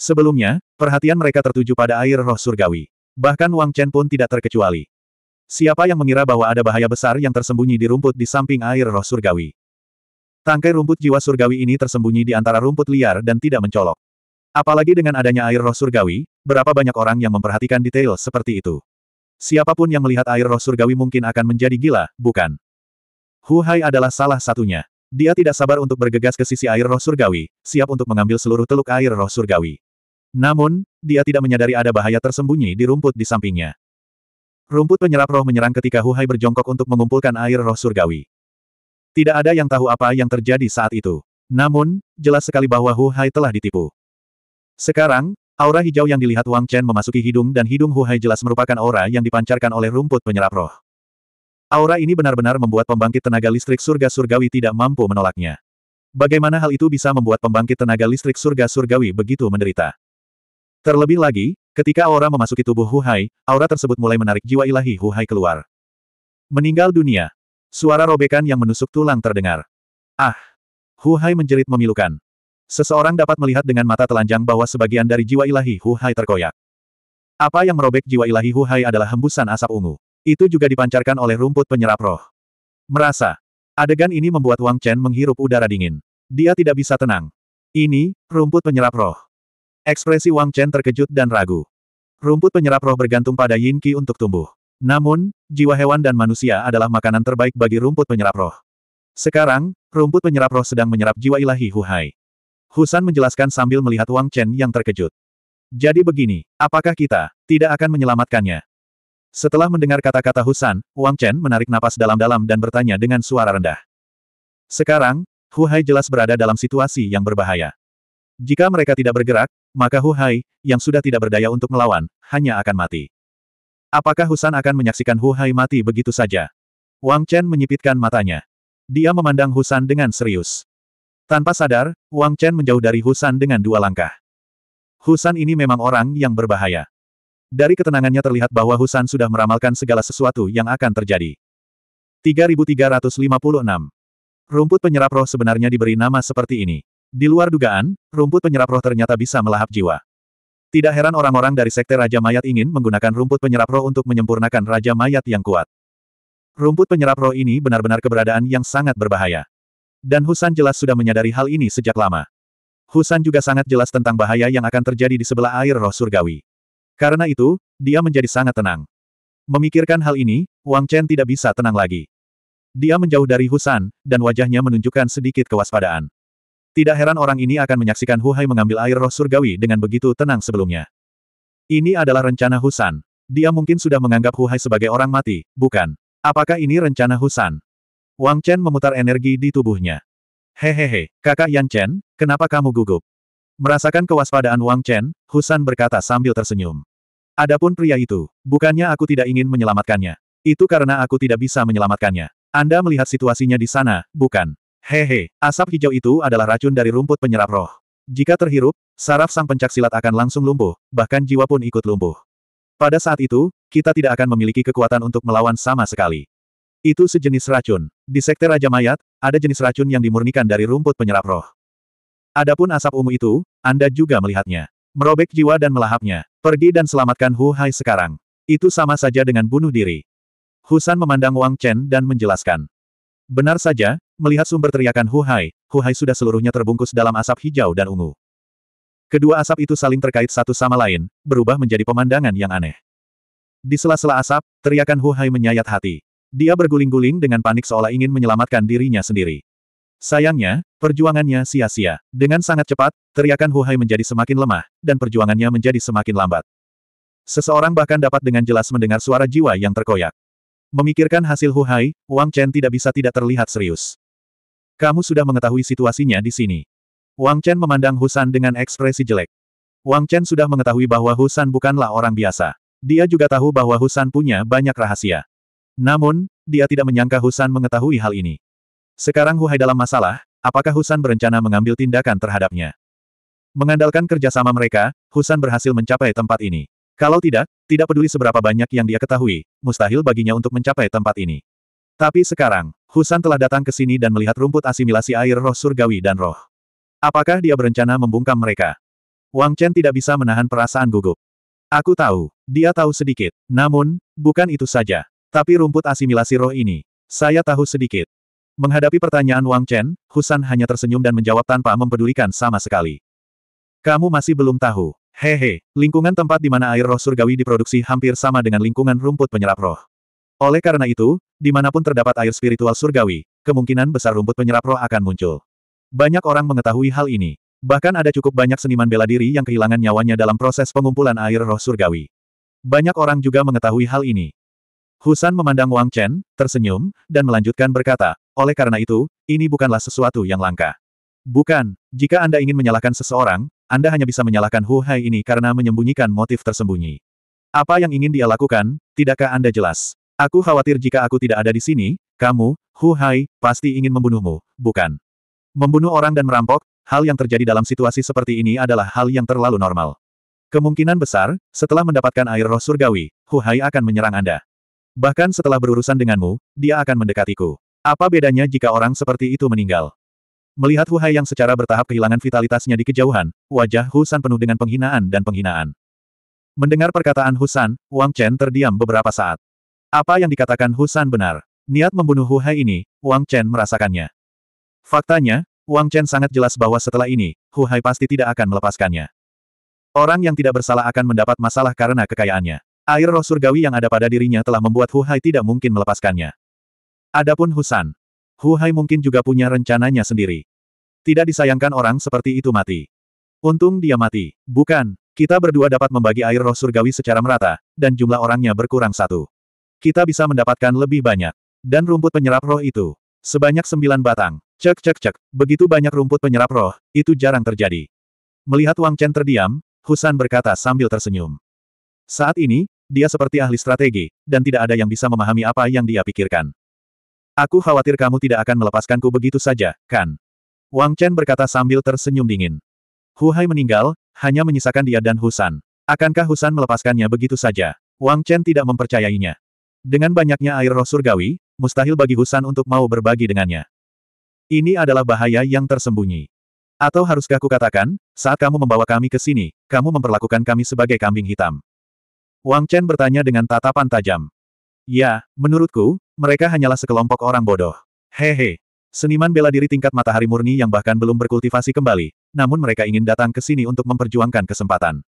Sebelumnya, perhatian mereka tertuju pada air roh surgawi. Bahkan Wang Chen pun tidak terkecuali. Siapa yang mengira bahwa ada bahaya besar yang tersembunyi di rumput di samping air roh surgawi? Tangkai rumput jiwa surgawi ini tersembunyi di antara rumput liar dan tidak mencolok. Apalagi dengan adanya air roh surgawi, berapa banyak orang yang memperhatikan detail seperti itu. Siapapun yang melihat air roh surgawi mungkin akan menjadi gila, bukan? Hu Hai adalah salah satunya. Dia tidak sabar untuk bergegas ke sisi air roh surgawi, siap untuk mengambil seluruh teluk air roh surgawi. Namun, dia tidak menyadari ada bahaya tersembunyi di rumput di sampingnya. Rumput penyerap roh menyerang ketika Hu Hai berjongkok untuk mengumpulkan air roh surgawi. Tidak ada yang tahu apa yang terjadi saat itu. Namun, jelas sekali bahwa Hu Hai telah ditipu. Sekarang, aura hijau yang dilihat Wang Chen memasuki hidung dan hidung Hu Hai jelas merupakan aura yang dipancarkan oleh rumput penyerap roh. Aura ini benar-benar membuat pembangkit tenaga listrik surga surgawi tidak mampu menolaknya. Bagaimana hal itu bisa membuat pembangkit tenaga listrik surga surgawi begitu menderita? Terlebih lagi, ketika aura memasuki tubuh Hu Hai, aura tersebut mulai menarik jiwa ilahi Hu Hai keluar. Meninggal dunia. Suara robekan yang menusuk tulang terdengar. Ah! Hu Hai menjerit memilukan. Seseorang dapat melihat dengan mata telanjang bahwa sebagian dari jiwa ilahi Hu Hai terkoyak. Apa yang merobek jiwa ilahi Hu Hai adalah hembusan asap ungu. Itu juga dipancarkan oleh rumput penyerap roh. Merasa. Adegan ini membuat Wang Chen menghirup udara dingin. Dia tidak bisa tenang. Ini, rumput penyerap roh. Ekspresi Wang Chen terkejut dan ragu. Rumput penyerap roh bergantung pada Yin Qi untuk tumbuh. Namun, jiwa hewan dan manusia adalah makanan terbaik bagi rumput penyerap roh. Sekarang, rumput penyerap roh sedang menyerap jiwa ilahi Hu Hai. Husan menjelaskan sambil melihat Wang Chen yang terkejut. Jadi begini, apakah kita tidak akan menyelamatkannya? Setelah mendengar kata-kata Husan, Wang Chen menarik napas dalam-dalam dan bertanya dengan suara rendah. Sekarang, Hu Hai jelas berada dalam situasi yang berbahaya. Jika mereka tidak bergerak, maka Hu Hai, yang sudah tidak berdaya untuk melawan, hanya akan mati. Apakah Husan akan menyaksikan Hu Hai mati begitu saja? Wang Chen menyipitkan matanya. Dia memandang Husan dengan serius. Tanpa sadar, Wang Chen menjauh dari Husan dengan dua langkah. Husan ini memang orang yang berbahaya. Dari ketenangannya terlihat bahwa Husan sudah meramalkan segala sesuatu yang akan terjadi. 3356. Rumput penyerap roh sebenarnya diberi nama seperti ini. Di luar dugaan, rumput penyerap roh ternyata bisa melahap jiwa. Tidak heran orang-orang dari Sekte Raja Mayat ingin menggunakan rumput penyerap roh untuk menyempurnakan Raja Mayat yang kuat. Rumput penyerap roh ini benar-benar keberadaan yang sangat berbahaya. Dan Husan jelas sudah menyadari hal ini sejak lama. Husan juga sangat jelas tentang bahaya yang akan terjadi di sebelah air roh surgawi. Karena itu, dia menjadi sangat tenang. Memikirkan hal ini, Wang Chen tidak bisa tenang lagi. Dia menjauh dari Husan, dan wajahnya menunjukkan sedikit kewaspadaan. Tidak heran orang ini akan menyaksikan Hu Hai mengambil air roh surgawi dengan begitu tenang sebelumnya. Ini adalah rencana Husan. Dia mungkin sudah menganggap Hu Hai sebagai orang mati, bukan? Apakah ini rencana Husan? Wang Chen memutar energi di tubuhnya. Hehehe, kakak Yan Chen, kenapa kamu gugup? Merasakan kewaspadaan Wang Chen, Husan berkata sambil tersenyum. Adapun pria itu, bukannya aku tidak ingin menyelamatkannya. Itu karena aku tidak bisa menyelamatkannya. Anda melihat situasinya di sana, bukan? Hehe, asap hijau itu adalah racun dari rumput penyerap roh. Jika terhirup, saraf sang pencaksilat akan langsung lumpuh, bahkan jiwa pun ikut lumpuh. Pada saat itu, kita tidak akan memiliki kekuatan untuk melawan sama sekali. Itu sejenis racun. Di Sekte Raja Mayat, ada jenis racun yang dimurnikan dari rumput penyerap roh. Adapun asap ungu itu, Anda juga melihatnya. Merobek jiwa dan melahapnya. Pergi dan selamatkan Hu Hai sekarang. Itu sama saja dengan bunuh diri. Husan memandang Wang Chen dan menjelaskan. Benar saja, melihat sumber teriakan Hu Hai, Hu Hai sudah seluruhnya terbungkus dalam asap hijau dan ungu. Kedua asap itu saling terkait satu sama lain, berubah menjadi pemandangan yang aneh. Di sela-sela asap, teriakan Hu Hai menyayat hati. Dia berguling-guling dengan panik seolah ingin menyelamatkan dirinya sendiri. Sayangnya, perjuangannya sia-sia. Dengan sangat cepat, teriakan Hu Hai menjadi semakin lemah, dan perjuangannya menjadi semakin lambat. Seseorang bahkan dapat dengan jelas mendengar suara jiwa yang terkoyak. Memikirkan hasil Hu Hai, Wang Chen tidak bisa tidak terlihat serius. Kamu sudah mengetahui situasinya di sini. Wang Chen memandang Husan dengan ekspresi jelek. Wang Chen sudah mengetahui bahwa Husan bukanlah orang biasa. Dia juga tahu bahwa Husan punya banyak rahasia. Namun, dia tidak menyangka Husan mengetahui hal ini. Sekarang Hu Hai dalam masalah, apakah Husan berencana mengambil tindakan terhadapnya? Mengandalkan kerjasama mereka, Husan berhasil mencapai tempat ini. Kalau tidak, tidak peduli seberapa banyak yang dia ketahui, mustahil baginya untuk mencapai tempat ini. Tapi sekarang, Husan telah datang ke sini dan melihat rumput asimilasi air roh surgawi dan roh. Apakah dia berencana membungkam mereka? Wang Chen tidak bisa menahan perasaan gugup. Aku tahu, dia tahu sedikit. Namun, bukan itu saja. Tapi rumput asimilasi roh ini, saya tahu sedikit. Menghadapi pertanyaan Wang Chen, Husan hanya tersenyum dan menjawab tanpa mempedulikan sama sekali. Kamu masih belum tahu. Hehe, lingkungan tempat di mana air roh surgawi diproduksi hampir sama dengan lingkungan rumput penyerap roh. Oleh karena itu, dimanapun terdapat air spiritual surgawi, kemungkinan besar rumput penyerap roh akan muncul. Banyak orang mengetahui hal ini. Bahkan ada cukup banyak seniman bela diri yang kehilangan nyawanya dalam proses pengumpulan air roh surgawi. Banyak orang juga mengetahui hal ini. Husan memandang Wang Chen, tersenyum, dan melanjutkan berkata, oleh karena itu, ini bukanlah sesuatu yang langka. Bukan, jika Anda ingin menyalahkan seseorang, Anda hanya bisa menyalahkan Hu Hai ini karena menyembunyikan motif tersembunyi. Apa yang ingin dia lakukan, tidakkah Anda jelas? Aku khawatir jika aku tidak ada di sini, kamu, Hu Hai, pasti ingin membunuhmu, bukan? Membunuh orang dan merampok, hal yang terjadi dalam situasi seperti ini adalah hal yang terlalu normal. Kemungkinan besar, setelah mendapatkan air roh surgawi, Hu Hai akan menyerang Anda. Bahkan setelah berurusan denganmu, dia akan mendekatiku. Apa bedanya jika orang seperti itu meninggal? Melihat Hu Hai yang secara bertahap kehilangan vitalitasnya di kejauhan, wajah Husan penuh dengan penghinaan dan penghinaan. Mendengar perkataan Husan, Wang Chen terdiam beberapa saat. Apa yang dikatakan Husan benar? Niat membunuh Hu Hai ini, Wang Chen merasakannya. Faktanya, Wang Chen sangat jelas bahwa setelah ini, Hu Hai pasti tidak akan melepaskannya. Orang yang tidak bersalah akan mendapat masalah karena kekayaannya. Air roh surgawi yang ada pada dirinya telah membuat Hu Hai tidak mungkin melepaskannya. Adapun Husan, Hu Hai mungkin juga punya rencananya sendiri. Tidak disayangkan orang seperti itu mati. Untung dia mati. Bukan, kita berdua dapat membagi air roh surgawi secara merata, dan jumlah orangnya berkurang satu. Kita bisa mendapatkan lebih banyak. Dan rumput penyerap roh itu. Sebanyak sembilan batang. Cek cek cek, begitu banyak rumput penyerap roh, itu jarang terjadi. Melihat Wang Chen terdiam, Husan berkata sambil tersenyum. Saat ini, dia seperti ahli strategi, dan tidak ada yang bisa memahami apa yang dia pikirkan. Aku khawatir kamu tidak akan melepaskanku begitu saja, kan? Wang Chen berkata sambil tersenyum dingin. Hu Hai meninggal, hanya menyisakan dia dan Husan. Akankah Husan melepaskannya begitu saja? Wang Chen tidak mempercayainya. Dengan banyaknya air roh surgawi, mustahil bagi Husan untuk mau berbagi dengannya. Ini adalah bahaya yang tersembunyi. Atau haruskah katakan, saat kamu membawa kami ke sini, kamu memperlakukan kami sebagai kambing hitam? Wang Chen bertanya dengan tatapan tajam. Ya, menurutku, mereka hanyalah sekelompok orang bodoh. Hehe. Seniman bela diri tingkat matahari murni yang bahkan belum berkultivasi kembali, namun mereka ingin datang ke sini untuk memperjuangkan kesempatan.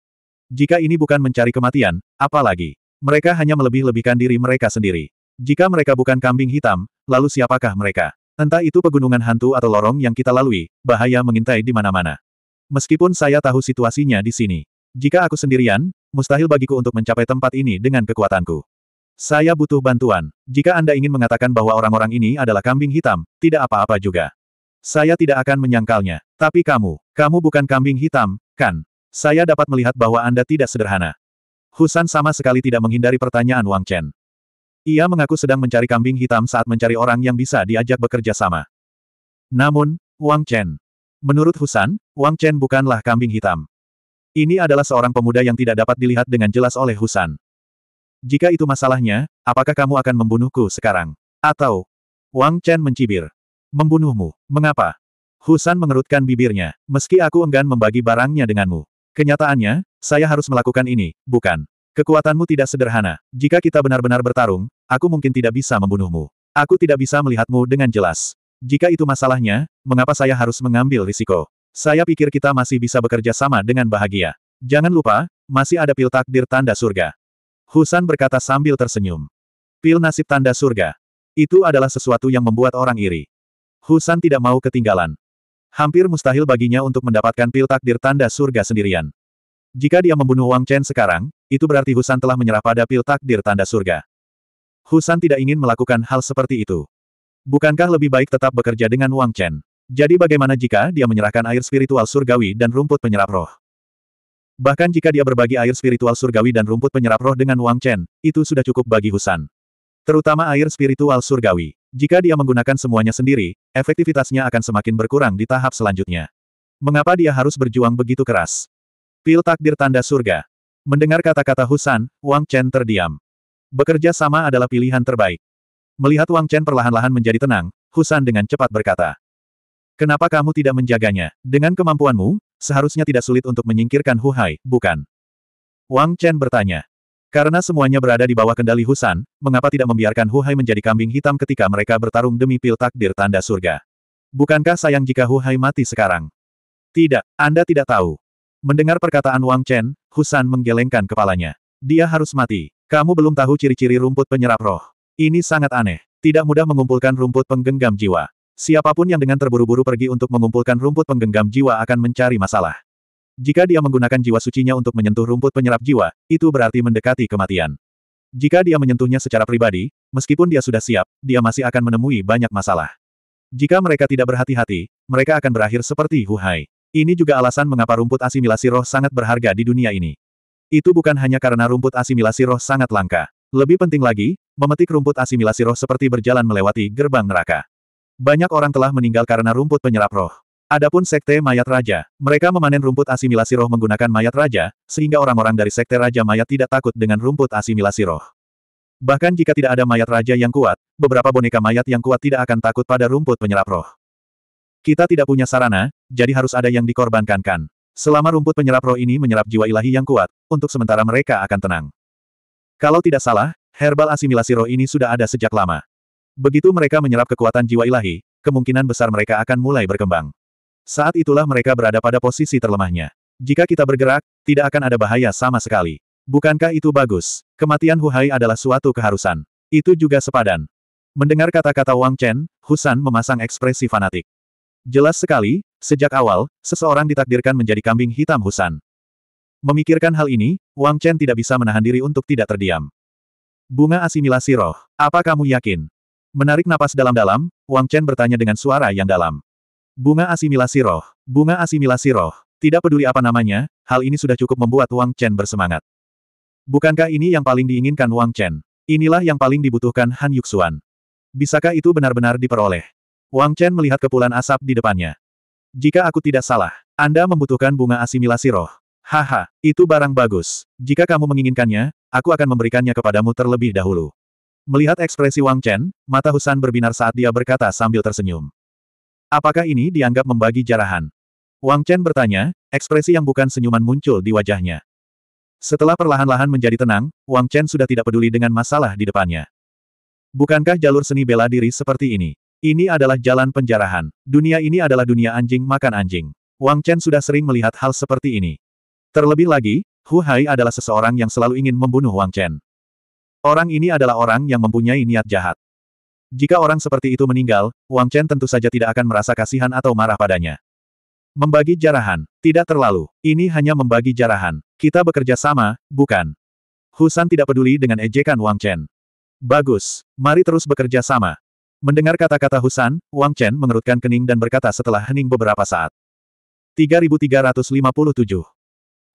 Jika ini bukan mencari kematian, apalagi? Mereka hanya melebih-lebihkan diri mereka sendiri. Jika mereka bukan kambing hitam, lalu siapakah mereka? Entah itu pegunungan hantu atau lorong yang kita lalui, bahaya mengintai di mana-mana. Meskipun saya tahu situasinya di sini. Jika aku sendirian, mustahil bagiku untuk mencapai tempat ini dengan kekuatanku. Saya butuh bantuan. Jika Anda ingin mengatakan bahwa orang-orang ini adalah kambing hitam, tidak apa-apa juga. Saya tidak akan menyangkalnya. Tapi kamu, kamu bukan kambing hitam, kan? Saya dapat melihat bahwa Anda tidak sederhana. Husan sama sekali tidak menghindari pertanyaan Wang Chen. Ia mengaku sedang mencari kambing hitam saat mencari orang yang bisa diajak bekerja sama. Namun, Wang Chen. Menurut Husan, Wang Chen bukanlah kambing hitam. Ini adalah seorang pemuda yang tidak dapat dilihat dengan jelas oleh Husan. Jika itu masalahnya, apakah kamu akan membunuhku sekarang? Atau? Wang Chen mencibir. Membunuhmu. Mengapa? Husan mengerutkan bibirnya, meski aku enggan membagi barangnya denganmu. Kenyataannya, saya harus melakukan ini, bukan? Kekuatanmu tidak sederhana. Jika kita benar-benar bertarung, aku mungkin tidak bisa membunuhmu. Aku tidak bisa melihatmu dengan jelas. Jika itu masalahnya, mengapa saya harus mengambil risiko? Saya pikir kita masih bisa bekerja sama dengan bahagia. Jangan lupa, masih ada pil takdir tanda surga. Husan berkata sambil tersenyum. Pil nasib tanda surga. Itu adalah sesuatu yang membuat orang iri. Husan tidak mau ketinggalan. Hampir mustahil baginya untuk mendapatkan pil takdir tanda surga sendirian. Jika dia membunuh Wang Chen sekarang, itu berarti Husan telah menyerah pada pil takdir tanda surga. Husan tidak ingin melakukan hal seperti itu. Bukankah lebih baik tetap bekerja dengan Wang Chen? Jadi bagaimana jika dia menyerahkan air spiritual surgawi dan rumput penyerap roh? Bahkan jika dia berbagi air spiritual surgawi dan rumput penyerap roh dengan Wang Chen, itu sudah cukup bagi Husan. Terutama air spiritual surgawi. Jika dia menggunakan semuanya sendiri, efektivitasnya akan semakin berkurang di tahap selanjutnya. Mengapa dia harus berjuang begitu keras? Pil takdir tanda surga. Mendengar kata-kata Husan, Wang Chen terdiam. Bekerja sama adalah pilihan terbaik. Melihat Wang Chen perlahan-lahan menjadi tenang, Husan dengan cepat berkata. Kenapa kamu tidak menjaganya? Dengan kemampuanmu, seharusnya tidak sulit untuk menyingkirkan Hu Hai, bukan? Wang Chen bertanya. Karena semuanya berada di bawah kendali Husan, mengapa tidak membiarkan Hu Hai menjadi kambing hitam ketika mereka bertarung demi pil takdir tanda surga? Bukankah sayang jika Hu Hai mati sekarang? Tidak, Anda tidak tahu. Mendengar perkataan Wang Chen, Husan menggelengkan kepalanya. Dia harus mati. Kamu belum tahu ciri-ciri rumput penyerap roh. Ini sangat aneh. Tidak mudah mengumpulkan rumput penggenggam jiwa. Siapapun yang dengan terburu-buru pergi untuk mengumpulkan rumput penggenggam jiwa akan mencari masalah. Jika dia menggunakan jiwa sucinya untuk menyentuh rumput penyerap jiwa, itu berarti mendekati kematian. Jika dia menyentuhnya secara pribadi, meskipun dia sudah siap, dia masih akan menemui banyak masalah. Jika mereka tidak berhati-hati, mereka akan berakhir seperti Hai. Ini juga alasan mengapa rumput asimilasi roh sangat berharga di dunia ini. Itu bukan hanya karena rumput asimilasi roh sangat langka. Lebih penting lagi, memetik rumput asimilasi roh seperti berjalan melewati gerbang neraka. Banyak orang telah meninggal karena rumput penyerap roh. Adapun Sekte Mayat Raja, mereka memanen rumput asimilasi roh menggunakan mayat raja, sehingga orang-orang dari Sekte Raja Mayat tidak takut dengan rumput asimilasi roh. Bahkan jika tidak ada mayat raja yang kuat, beberapa boneka mayat yang kuat tidak akan takut pada rumput penyerap roh. Kita tidak punya sarana, jadi harus ada yang dikorbankan kan. Selama rumput penyerap roh ini menyerap jiwa ilahi yang kuat, untuk sementara mereka akan tenang. Kalau tidak salah, herbal asimilasi roh ini sudah ada sejak lama. Begitu mereka menyerap kekuatan jiwa ilahi, kemungkinan besar mereka akan mulai berkembang. Saat itulah mereka berada pada posisi terlemahnya. Jika kita bergerak, tidak akan ada bahaya sama sekali. Bukankah itu bagus? Kematian Huhai adalah suatu keharusan. Itu juga sepadan. Mendengar kata-kata Wang Chen, Husan memasang ekspresi fanatik. Jelas sekali, sejak awal, seseorang ditakdirkan menjadi kambing hitam Husan. Memikirkan hal ini, Wang Chen tidak bisa menahan diri untuk tidak terdiam. Bunga asimilasi roh, apa kamu yakin? Menarik napas dalam-dalam, Wang Chen bertanya dengan suara yang dalam. Bunga asimilasi roh, bunga asimilasi roh, tidak peduli apa namanya, hal ini sudah cukup membuat Wang Chen bersemangat. Bukankah ini yang paling diinginkan Wang Chen? Inilah yang paling dibutuhkan Han Yuxuan. Bisakah itu benar-benar diperoleh? Wang Chen melihat kepulan asap di depannya. Jika aku tidak salah, Anda membutuhkan bunga asimilasi roh. Haha, itu barang bagus. Jika kamu menginginkannya, aku akan memberikannya kepadamu terlebih dahulu. Melihat ekspresi Wang Chen, mata Husan berbinar saat dia berkata sambil tersenyum. Apakah ini dianggap membagi jarahan? Wang Chen bertanya, ekspresi yang bukan senyuman muncul di wajahnya. Setelah perlahan-lahan menjadi tenang, Wang Chen sudah tidak peduli dengan masalah di depannya. Bukankah jalur seni bela diri seperti ini? Ini adalah jalan penjarahan. Dunia ini adalah dunia anjing makan anjing. Wang Chen sudah sering melihat hal seperti ini. Terlebih lagi, Hu Hai adalah seseorang yang selalu ingin membunuh Wang Chen. Orang ini adalah orang yang mempunyai niat jahat. Jika orang seperti itu meninggal, Wang Chen tentu saja tidak akan merasa kasihan atau marah padanya. Membagi jarahan, tidak terlalu. Ini hanya membagi jarahan. Kita bekerja sama, bukan? Husan tidak peduli dengan ejekan Wang Chen. Bagus, mari terus bekerja sama. Mendengar kata-kata Husan, Wang Chen mengerutkan kening dan berkata setelah hening beberapa saat. 3357.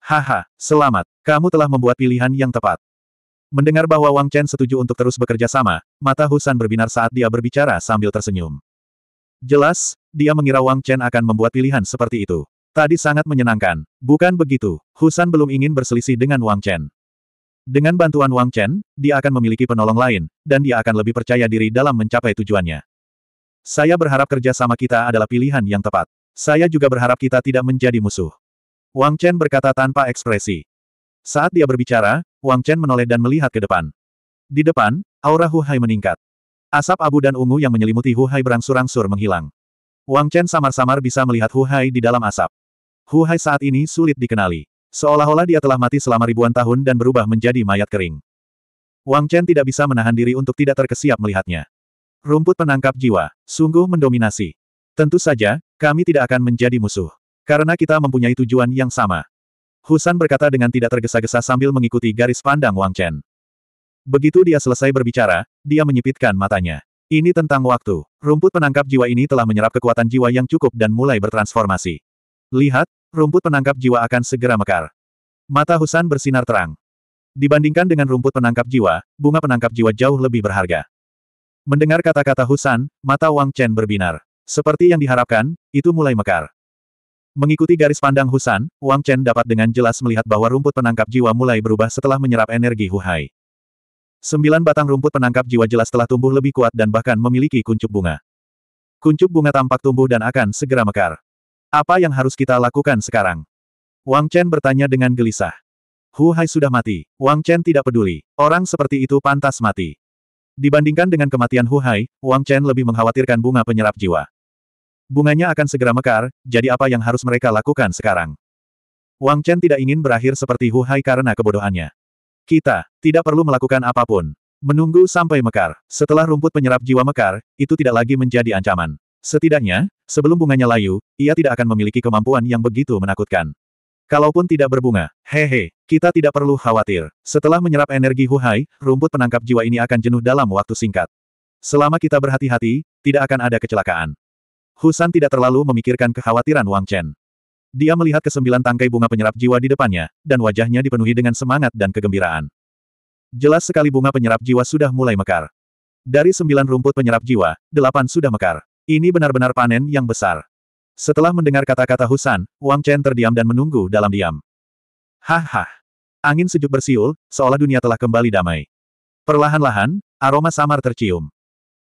Haha, selamat, kamu telah membuat pilihan yang tepat. Mendengar bahwa Wang Chen setuju untuk terus bekerja sama, mata Husan berbinar saat dia berbicara sambil tersenyum. Jelas, dia mengira Wang Chen akan membuat pilihan seperti itu. Tadi sangat menyenangkan, bukan begitu? Husan belum ingin berselisih dengan Wang Chen. Dengan bantuan Wang Chen, dia akan memiliki penolong lain, dan dia akan lebih percaya diri dalam mencapai tujuannya. Saya berharap kerja sama kita adalah pilihan yang tepat. Saya juga berharap kita tidak menjadi musuh. Wang Chen berkata tanpa ekspresi. Saat dia berbicara, Wang Chen menoleh dan melihat ke depan. Di depan, aura Hu Hai meningkat. Asap abu dan ungu yang menyelimuti Hu Hai berangsur-angsur menghilang. Wang Chen samar-samar bisa melihat Hu Hai di dalam asap. Hu Hai saat ini sulit dikenali. Seolah-olah dia telah mati selama ribuan tahun dan berubah menjadi mayat kering. Wang Chen tidak bisa menahan diri untuk tidak terkesiap melihatnya. Rumput penangkap jiwa, sungguh mendominasi. Tentu saja, kami tidak akan menjadi musuh. Karena kita mempunyai tujuan yang sama. Husan berkata dengan tidak tergesa-gesa sambil mengikuti garis pandang Wang Chen. Begitu dia selesai berbicara, dia menyipitkan matanya. Ini tentang waktu. Rumput penangkap jiwa ini telah menyerap kekuatan jiwa yang cukup dan mulai bertransformasi. Lihat, rumput penangkap jiwa akan segera mekar. Mata Husan bersinar terang. Dibandingkan dengan rumput penangkap jiwa, bunga penangkap jiwa jauh lebih berharga. Mendengar kata-kata Husan, mata Wang Chen berbinar. Seperti yang diharapkan, itu mulai mekar. Mengikuti garis pandang Husan, Wang Chen dapat dengan jelas melihat bahwa rumput penangkap jiwa mulai berubah setelah menyerap energi Huhai. Sembilan batang rumput penangkap jiwa jelas telah tumbuh lebih kuat dan bahkan memiliki kuncup bunga. Kuncup bunga tampak tumbuh dan akan segera mekar. Apa yang harus kita lakukan sekarang? Wang Chen bertanya dengan gelisah. Hu Hai sudah mati. Wang Chen tidak peduli. Orang seperti itu pantas mati. Dibandingkan dengan kematian Hu Hai, Wang Chen lebih mengkhawatirkan bunga penyerap jiwa. Bunganya akan segera mekar, jadi apa yang harus mereka lakukan sekarang? Wang Chen tidak ingin berakhir seperti Hu Hai karena kebodohannya. Kita, tidak perlu melakukan apapun. Menunggu sampai mekar. Setelah rumput penyerap jiwa mekar, itu tidak lagi menjadi ancaman. Setidaknya, sebelum bunganya layu, ia tidak akan memiliki kemampuan yang begitu menakutkan. Kalaupun tidak berbunga, hehe, kita tidak perlu khawatir. Setelah menyerap energi Hu Hai, rumput penangkap jiwa ini akan jenuh dalam waktu singkat. Selama kita berhati-hati, tidak akan ada kecelakaan. Husan tidak terlalu memikirkan kekhawatiran Wang Chen. Dia melihat kesembilan tangkai bunga penyerap jiwa di depannya, dan wajahnya dipenuhi dengan semangat dan kegembiraan. Jelas sekali bunga penyerap jiwa sudah mulai mekar. Dari sembilan rumput penyerap jiwa, delapan sudah mekar. Ini benar-benar panen yang besar. Setelah mendengar kata-kata Husan, Wang Chen terdiam dan menunggu dalam diam. Haha. Angin sejuk bersiul, seolah dunia telah kembali damai. Perlahan-lahan, aroma samar tercium.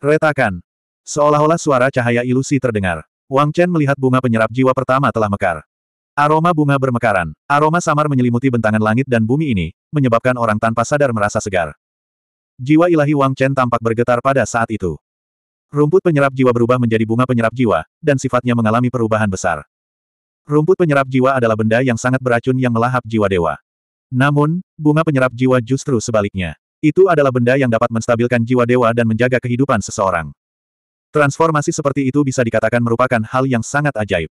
Retakan, Seolah-olah suara cahaya ilusi terdengar. Wang Chen melihat bunga penyerap jiwa pertama telah mekar. Aroma bunga bermekaran, aroma samar menyelimuti bentangan langit dan bumi ini, menyebabkan orang tanpa sadar merasa segar. Jiwa ilahi Wang Chen tampak bergetar pada saat itu. Rumput penyerap jiwa berubah menjadi bunga penyerap jiwa, dan sifatnya mengalami perubahan besar. Rumput penyerap jiwa adalah benda yang sangat beracun yang melahap jiwa dewa. Namun, bunga penyerap jiwa justru sebaliknya. Itu adalah benda yang dapat menstabilkan jiwa dewa dan menjaga kehidupan seseorang. Transformasi seperti itu bisa dikatakan merupakan hal yang sangat ajaib.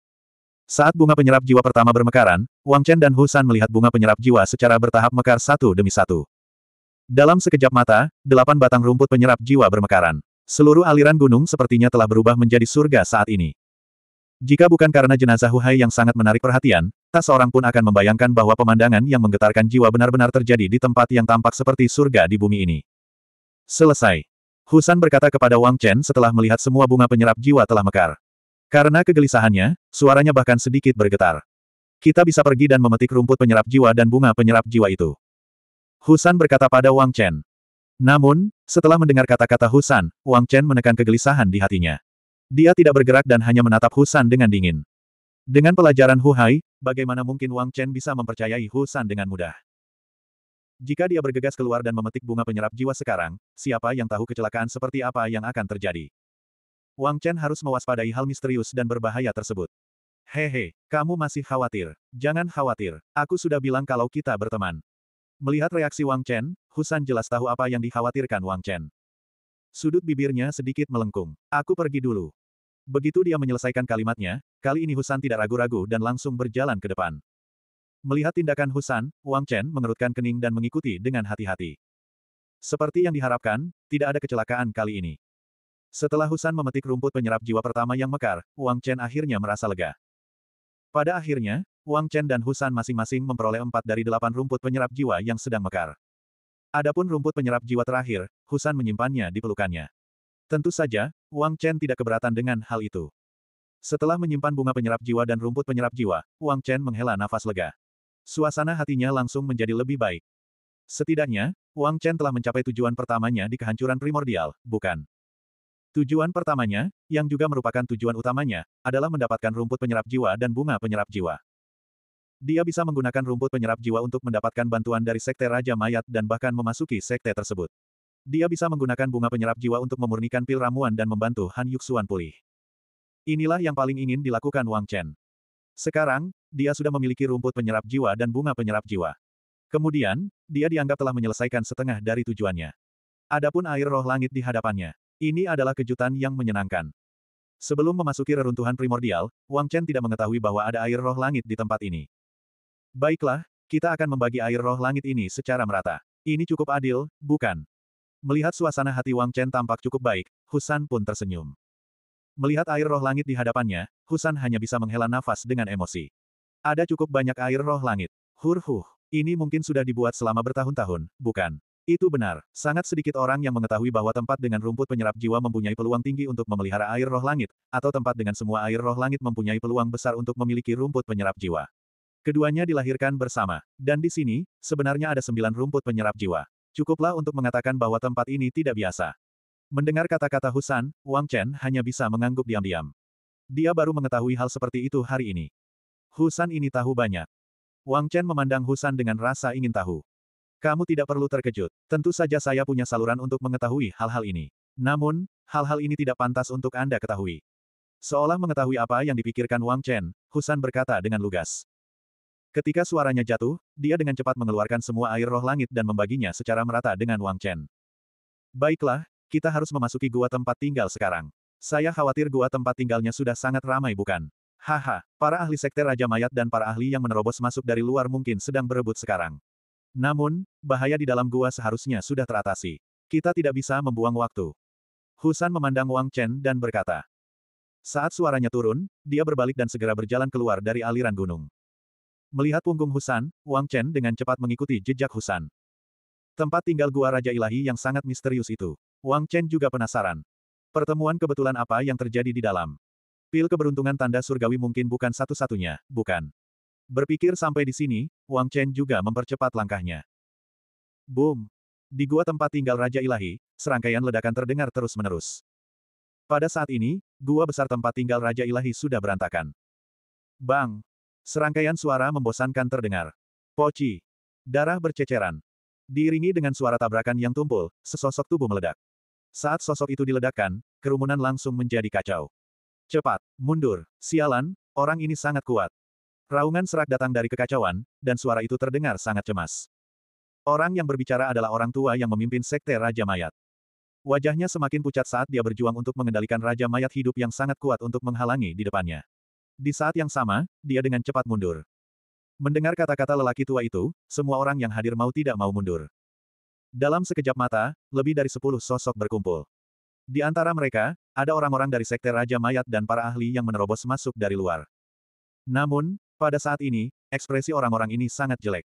Saat bunga penyerap jiwa pertama bermekaran, Wang Chen dan Husan melihat bunga penyerap jiwa secara bertahap mekar satu demi satu. Dalam sekejap mata, delapan batang rumput penyerap jiwa bermekaran. Seluruh aliran gunung sepertinya telah berubah menjadi surga saat ini. Jika bukan karena jenazah Huhai yang sangat menarik perhatian, tak seorang pun akan membayangkan bahwa pemandangan yang menggetarkan jiwa benar-benar terjadi di tempat yang tampak seperti surga di bumi ini. Selesai. Husan berkata kepada Wang Chen setelah melihat semua bunga penyerap jiwa telah mekar. Karena kegelisahannya, suaranya bahkan sedikit bergetar. Kita bisa pergi dan memetik rumput penyerap jiwa dan bunga penyerap jiwa itu. Husan berkata pada Wang Chen. Namun, setelah mendengar kata-kata Husan, Wang Chen menekan kegelisahan di hatinya. Dia tidak bergerak dan hanya menatap Husan dengan dingin. Dengan pelajaran Hu Hai, bagaimana mungkin Wang Chen bisa mempercayai Husan dengan mudah? Jika dia bergegas keluar dan memetik bunga penyerap jiwa sekarang, siapa yang tahu kecelakaan seperti apa yang akan terjadi? Wang Chen harus mewaspadai hal misterius dan berbahaya tersebut. Hehe, kamu masih khawatir. Jangan khawatir, aku sudah bilang kalau kita berteman. Melihat reaksi Wang Chen, Husan jelas tahu apa yang dikhawatirkan Wang Chen. Sudut bibirnya sedikit melengkung. Aku pergi dulu. Begitu dia menyelesaikan kalimatnya, kali ini Husan tidak ragu-ragu dan langsung berjalan ke depan. Melihat tindakan Husan, Wang Chen mengerutkan kening dan mengikuti dengan hati-hati. Seperti yang diharapkan, tidak ada kecelakaan kali ini. Setelah Husan memetik rumput penyerap jiwa pertama yang mekar, Wang Chen akhirnya merasa lega. Pada akhirnya, Wang Chen dan Husan masing-masing memperoleh empat dari delapan rumput penyerap jiwa yang sedang mekar. Adapun rumput penyerap jiwa terakhir, Husan menyimpannya di pelukannya. Tentu saja, Wang Chen tidak keberatan dengan hal itu. Setelah menyimpan bunga penyerap jiwa dan rumput penyerap jiwa, Wang Chen menghela nafas lega. Suasana hatinya langsung menjadi lebih baik. Setidaknya, Wang Chen telah mencapai tujuan pertamanya di kehancuran primordial, bukan? Tujuan pertamanya, yang juga merupakan tujuan utamanya, adalah mendapatkan rumput penyerap jiwa dan bunga penyerap jiwa. Dia bisa menggunakan rumput penyerap jiwa untuk mendapatkan bantuan dari Sekte Raja Mayat dan bahkan memasuki Sekte tersebut. Dia bisa menggunakan bunga penyerap jiwa untuk memurnikan pil ramuan dan membantu Han Yuxuan pulih. Inilah yang paling ingin dilakukan Wang Chen. Sekarang, dia sudah memiliki rumput penyerap jiwa dan bunga penyerap jiwa. Kemudian, dia dianggap telah menyelesaikan setengah dari tujuannya. Adapun air roh langit di hadapannya. Ini adalah kejutan yang menyenangkan. Sebelum memasuki reruntuhan primordial, Wang Chen tidak mengetahui bahwa ada air roh langit di tempat ini. Baiklah, kita akan membagi air roh langit ini secara merata. Ini cukup adil, bukan? Melihat suasana hati Wang Chen tampak cukup baik, Husan pun tersenyum. Melihat air roh langit di hadapannya, Husan hanya bisa menghela nafas dengan emosi. Ada cukup banyak air roh langit. Hurhuh, ini mungkin sudah dibuat selama bertahun-tahun, bukan? Itu benar, sangat sedikit orang yang mengetahui bahwa tempat dengan rumput penyerap jiwa mempunyai peluang tinggi untuk memelihara air roh langit, atau tempat dengan semua air roh langit mempunyai peluang besar untuk memiliki rumput penyerap jiwa. Keduanya dilahirkan bersama, dan di sini, sebenarnya ada sembilan rumput penyerap jiwa. Cukuplah untuk mengatakan bahwa tempat ini tidak biasa. Mendengar kata-kata Husan, Wang Chen hanya bisa mengangguk diam-diam. Dia baru mengetahui hal seperti itu hari ini. Husan ini tahu banyak. Wang Chen memandang Husan dengan rasa ingin tahu. Kamu tidak perlu terkejut. Tentu saja saya punya saluran untuk mengetahui hal-hal ini. Namun, hal-hal ini tidak pantas untuk Anda ketahui. Seolah mengetahui apa yang dipikirkan Wang Chen, Husan berkata dengan lugas. Ketika suaranya jatuh, dia dengan cepat mengeluarkan semua air roh langit dan membaginya secara merata dengan Wang Chen. Baiklah, kita harus memasuki gua tempat tinggal sekarang. Saya khawatir gua tempat tinggalnya sudah sangat ramai bukan? Haha, para ahli sekte Raja Mayat dan para ahli yang menerobos masuk dari luar mungkin sedang berebut sekarang. Namun, bahaya di dalam gua seharusnya sudah teratasi. Kita tidak bisa membuang waktu. Husan memandang Wang Chen dan berkata. Saat suaranya turun, dia berbalik dan segera berjalan keluar dari aliran gunung. Melihat punggung Husan, Wang Chen dengan cepat mengikuti jejak Husan. Tempat tinggal gua Raja Ilahi yang sangat misterius itu. Wang Chen juga penasaran. Pertemuan kebetulan apa yang terjadi di dalam? Pil keberuntungan tanda surgawi mungkin bukan satu-satunya, bukan? Berpikir sampai di sini, Wang Chen juga mempercepat langkahnya. Boom! Di gua tempat tinggal Raja Ilahi, serangkaian ledakan terdengar terus-menerus. Pada saat ini, gua besar tempat tinggal Raja Ilahi sudah berantakan. Bang! Serangkaian suara membosankan terdengar. Poci! Darah berceceran. Diiringi dengan suara tabrakan yang tumpul, sesosok tubuh meledak. Saat sosok itu diledakkan, kerumunan langsung menjadi kacau. Cepat, mundur, sialan, orang ini sangat kuat. Raungan serak datang dari kekacauan, dan suara itu terdengar sangat cemas. Orang yang berbicara adalah orang tua yang memimpin sekte Raja Mayat. Wajahnya semakin pucat saat dia berjuang untuk mengendalikan Raja Mayat hidup yang sangat kuat untuk menghalangi di depannya. Di saat yang sama, dia dengan cepat mundur. Mendengar kata-kata lelaki tua itu, semua orang yang hadir mau tidak mau mundur. Dalam sekejap mata, lebih dari sepuluh sosok berkumpul. Di antara mereka, ada orang-orang dari Sekte Raja Mayat dan para ahli yang menerobos masuk dari luar. Namun, pada saat ini, ekspresi orang-orang ini sangat jelek.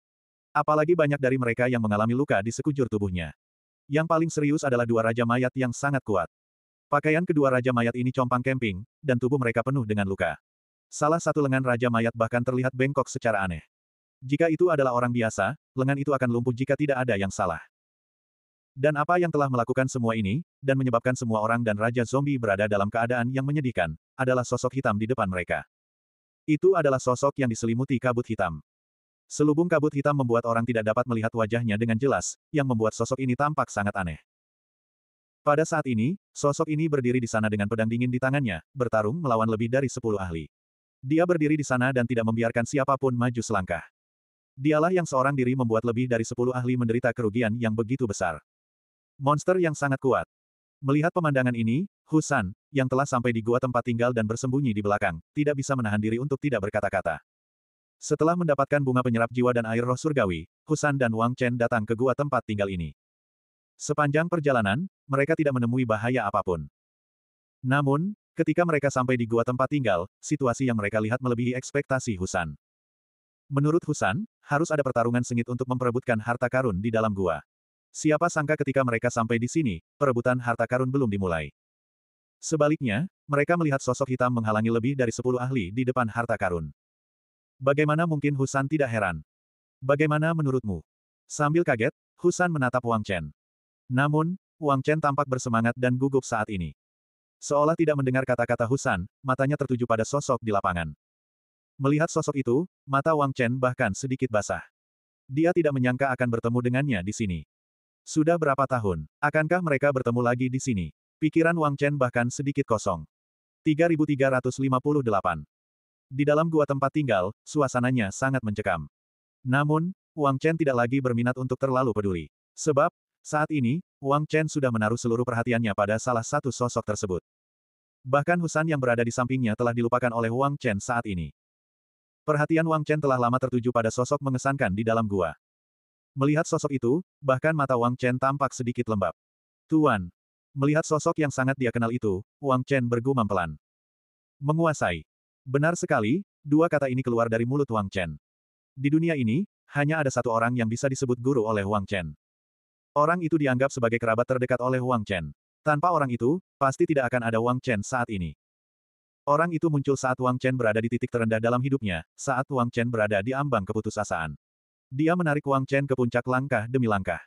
Apalagi banyak dari mereka yang mengalami luka di sekujur tubuhnya. Yang paling serius adalah dua Raja Mayat yang sangat kuat. Pakaian kedua Raja Mayat ini compang kemping, dan tubuh mereka penuh dengan luka. Salah satu lengan Raja Mayat bahkan terlihat bengkok secara aneh. Jika itu adalah orang biasa, lengan itu akan lumpuh jika tidak ada yang salah. Dan apa yang telah melakukan semua ini, dan menyebabkan semua orang dan Raja Zombie berada dalam keadaan yang menyedihkan, adalah sosok hitam di depan mereka. Itu adalah sosok yang diselimuti kabut hitam. Selubung kabut hitam membuat orang tidak dapat melihat wajahnya dengan jelas, yang membuat sosok ini tampak sangat aneh. Pada saat ini, sosok ini berdiri di sana dengan pedang dingin di tangannya, bertarung melawan lebih dari sepuluh ahli. Dia berdiri di sana dan tidak membiarkan siapapun maju selangkah. Dialah yang seorang diri membuat lebih dari sepuluh ahli menderita kerugian yang begitu besar. Monster yang sangat kuat. Melihat pemandangan ini, Husan, yang telah sampai di gua tempat tinggal dan bersembunyi di belakang, tidak bisa menahan diri untuk tidak berkata-kata. Setelah mendapatkan bunga penyerap jiwa dan air roh surgawi, Husan dan Wang Chen datang ke gua tempat tinggal ini. Sepanjang perjalanan, mereka tidak menemui bahaya apapun. Namun, ketika mereka sampai di gua tempat tinggal, situasi yang mereka lihat melebihi ekspektasi Husan. Menurut Husan, harus ada pertarungan sengit untuk memperebutkan harta karun di dalam gua. Siapa sangka ketika mereka sampai di sini, perebutan harta karun belum dimulai. Sebaliknya, mereka melihat sosok hitam menghalangi lebih dari sepuluh ahli di depan harta karun. Bagaimana mungkin Husan tidak heran? Bagaimana menurutmu? Sambil kaget, Husan menatap Wang Chen. Namun, Wang Chen tampak bersemangat dan gugup saat ini. Seolah tidak mendengar kata-kata Husan, matanya tertuju pada sosok di lapangan. Melihat sosok itu, mata Wang Chen bahkan sedikit basah. Dia tidak menyangka akan bertemu dengannya di sini. Sudah berapa tahun, akankah mereka bertemu lagi di sini? Pikiran Wang Chen bahkan sedikit kosong. 3358 Di dalam gua tempat tinggal, suasananya sangat mencekam. Namun, Wang Chen tidak lagi berminat untuk terlalu peduli. Sebab, saat ini, Wang Chen sudah menaruh seluruh perhatiannya pada salah satu sosok tersebut. Bahkan Husan yang berada di sampingnya telah dilupakan oleh Wang Chen saat ini. Perhatian Wang Chen telah lama tertuju pada sosok mengesankan di dalam gua. Melihat sosok itu, bahkan mata Wang Chen tampak sedikit lembab. Tuan. Melihat sosok yang sangat dia kenal itu, Wang Chen bergumam pelan. Menguasai. Benar sekali, dua kata ini keluar dari mulut Wang Chen. Di dunia ini, hanya ada satu orang yang bisa disebut guru oleh Wang Chen. Orang itu dianggap sebagai kerabat terdekat oleh Wang Chen. Tanpa orang itu, pasti tidak akan ada Wang Chen saat ini. Orang itu muncul saat Wang Chen berada di titik terendah dalam hidupnya, saat Wang Chen berada di ambang keputusasaan. Dia menarik Wang Chen ke puncak langkah demi langkah.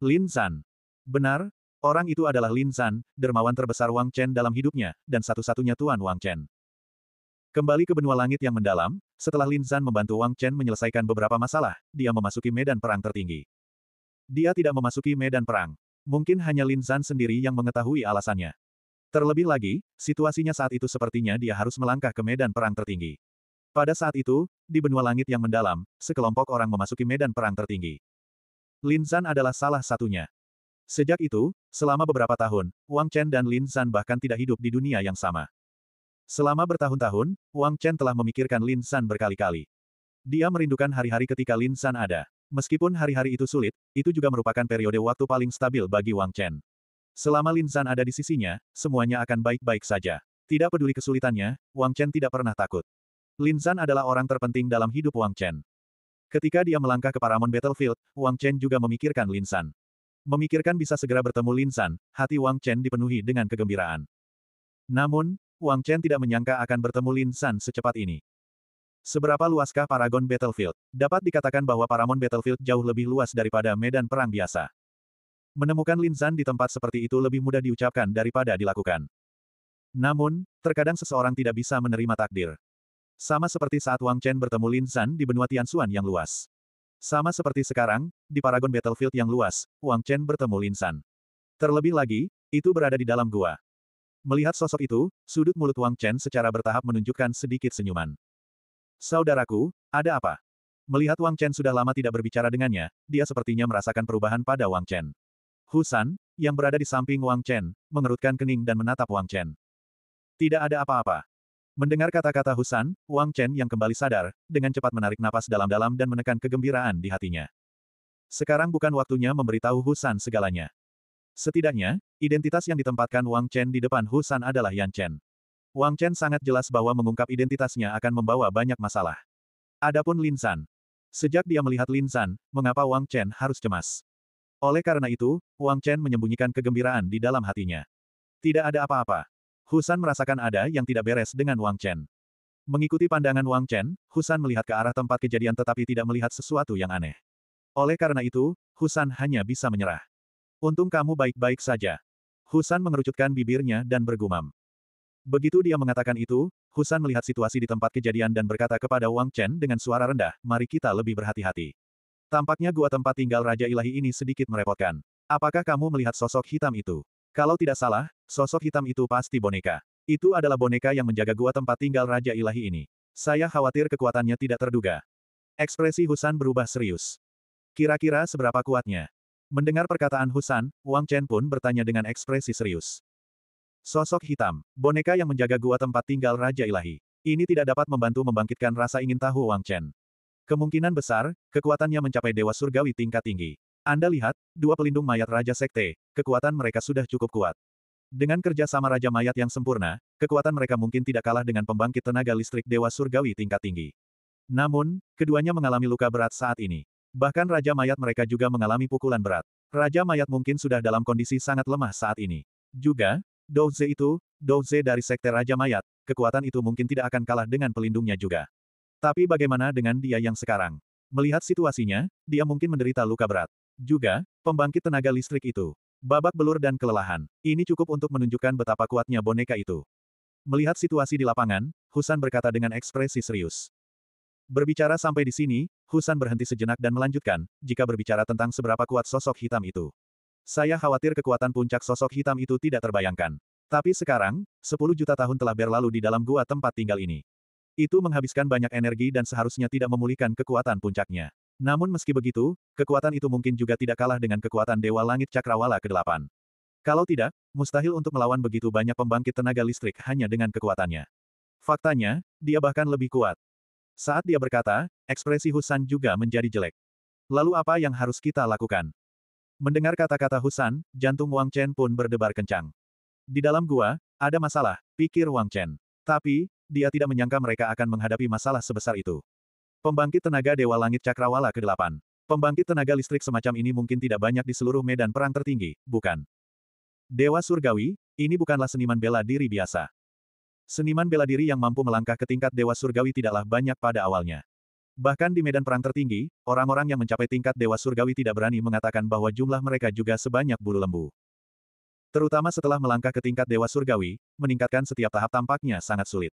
Lin San. Benar, orang itu adalah Lin San, dermawan terbesar Wang Chen dalam hidupnya, dan satu-satunya tuan Wang Chen. Kembali ke benua langit yang mendalam, setelah Lin San membantu Wang Chen menyelesaikan beberapa masalah, dia memasuki medan perang tertinggi. Dia tidak memasuki medan perang. Mungkin hanya Lin San sendiri yang mengetahui alasannya. Terlebih lagi, situasinya saat itu sepertinya dia harus melangkah ke medan perang tertinggi. Pada saat itu, di benua langit yang mendalam, sekelompok orang memasuki medan perang tertinggi. Lin Zan adalah salah satunya. Sejak itu, selama beberapa tahun, Wang Chen dan Lin Zan bahkan tidak hidup di dunia yang sama. Selama bertahun-tahun, Wang Chen telah memikirkan Lin San berkali-kali. Dia merindukan hari-hari ketika Lin San ada. Meskipun hari-hari itu sulit, itu juga merupakan periode waktu paling stabil bagi Wang Chen. Selama Lin San ada di sisinya, semuanya akan baik-baik saja. Tidak peduli kesulitannya, Wang Chen tidak pernah takut. Lin Zan adalah orang terpenting dalam hidup Wang Chen. Ketika dia melangkah ke Paramon Battlefield, Wang Chen juga memikirkan Lin San. Memikirkan bisa segera bertemu Lin San, hati Wang Chen dipenuhi dengan kegembiraan. Namun, Wang Chen tidak menyangka akan bertemu Lin San secepat ini. Seberapa luaskah Paragon Battlefield? Dapat dikatakan bahwa Paramon Battlefield jauh lebih luas daripada medan perang biasa. Menemukan Lin Zan di tempat seperti itu lebih mudah diucapkan daripada dilakukan. Namun, terkadang seseorang tidak bisa menerima takdir. Sama seperti saat Wang Chen bertemu Lin Zan di benua Tianxuan yang luas. Sama seperti sekarang, di Paragon Battlefield yang luas, Wang Chen bertemu Lin Zan. Terlebih lagi, itu berada di dalam gua. Melihat sosok itu, sudut mulut Wang Chen secara bertahap menunjukkan sedikit senyuman. Saudaraku, ada apa? Melihat Wang Chen sudah lama tidak berbicara dengannya, dia sepertinya merasakan perubahan pada Wang Chen. Husan, yang berada di samping Wang Chen, mengerutkan kening dan menatap Wang Chen. Tidak ada apa-apa. Mendengar kata-kata Husan, Wang Chen yang kembali sadar, dengan cepat menarik napas dalam-dalam dan menekan kegembiraan di hatinya. Sekarang bukan waktunya memberitahu Husan segalanya. Setidaknya, identitas yang ditempatkan Wang Chen di depan Husan adalah Yan Chen. Wang Chen sangat jelas bahwa mengungkap identitasnya akan membawa banyak masalah. Adapun Lin San. Sejak dia melihat Lin San, mengapa Wang Chen harus cemas? Oleh karena itu, Wang Chen menyembunyikan kegembiraan di dalam hatinya. Tidak ada apa-apa. Husan merasakan ada yang tidak beres dengan Wang Chen. Mengikuti pandangan Wang Chen, Husan melihat ke arah tempat kejadian tetapi tidak melihat sesuatu yang aneh. Oleh karena itu, Husan hanya bisa menyerah. Untung kamu baik-baik saja. Husan mengerucutkan bibirnya dan bergumam. Begitu dia mengatakan itu, Husan melihat situasi di tempat kejadian dan berkata kepada Wang Chen dengan suara rendah, mari kita lebih berhati-hati. Tampaknya gua tempat tinggal Raja Ilahi ini sedikit merepotkan. Apakah kamu melihat sosok hitam itu? Kalau tidak salah, sosok hitam itu pasti boneka. Itu adalah boneka yang menjaga gua tempat tinggal Raja Ilahi ini. Saya khawatir kekuatannya tidak terduga. Ekspresi Husan berubah serius. Kira-kira seberapa kuatnya? Mendengar perkataan Husan, Wang Chen pun bertanya dengan ekspresi serius. Sosok hitam, boneka yang menjaga gua tempat tinggal Raja Ilahi. Ini tidak dapat membantu membangkitkan rasa ingin tahu Wang Chen. Kemungkinan besar, kekuatannya mencapai Dewa Surgawi tingkat tinggi. Anda lihat, dua pelindung mayat Raja Sekte, kekuatan mereka sudah cukup kuat. Dengan kerja sama Raja Mayat yang sempurna, kekuatan mereka mungkin tidak kalah dengan pembangkit tenaga listrik Dewa Surgawi tingkat tinggi. Namun, keduanya mengalami luka berat saat ini. Bahkan Raja Mayat mereka juga mengalami pukulan berat. Raja Mayat mungkin sudah dalam kondisi sangat lemah saat ini. Juga, Douze itu, Douze dari Sekte Raja Mayat, kekuatan itu mungkin tidak akan kalah dengan pelindungnya juga. Tapi bagaimana dengan dia yang sekarang? Melihat situasinya, dia mungkin menderita luka berat. Juga, pembangkit tenaga listrik itu. Babak belur dan kelelahan. Ini cukup untuk menunjukkan betapa kuatnya boneka itu. Melihat situasi di lapangan, Husan berkata dengan ekspresi serius. Berbicara sampai di sini, Husan berhenti sejenak dan melanjutkan, jika berbicara tentang seberapa kuat sosok hitam itu. Saya khawatir kekuatan puncak sosok hitam itu tidak terbayangkan. Tapi sekarang, 10 juta tahun telah berlalu di dalam gua tempat tinggal ini. Itu menghabiskan banyak energi dan seharusnya tidak memulihkan kekuatan puncaknya. Namun meski begitu, kekuatan itu mungkin juga tidak kalah dengan kekuatan Dewa Langit Cakrawala ke-8. Kalau tidak, mustahil untuk melawan begitu banyak pembangkit tenaga listrik hanya dengan kekuatannya. Faktanya, dia bahkan lebih kuat. Saat dia berkata, ekspresi Husan juga menjadi jelek. Lalu apa yang harus kita lakukan? Mendengar kata-kata Husan, jantung Wang Chen pun berdebar kencang. Di dalam gua, ada masalah, pikir Wang Chen. Tapi, dia tidak menyangka mereka akan menghadapi masalah sebesar itu. Pembangkit tenaga Dewa Langit Cakrawala ke-8. Pembangkit tenaga listrik semacam ini mungkin tidak banyak di seluruh medan perang tertinggi, bukan? Dewa Surgawi, ini bukanlah seniman bela diri biasa. Seniman bela diri yang mampu melangkah ke tingkat Dewa Surgawi tidaklah banyak pada awalnya. Bahkan di medan perang tertinggi, orang-orang yang mencapai tingkat Dewa Surgawi tidak berani mengatakan bahwa jumlah mereka juga sebanyak bulu lembu. Terutama setelah melangkah ke tingkat Dewa Surgawi, meningkatkan setiap tahap tampaknya sangat sulit.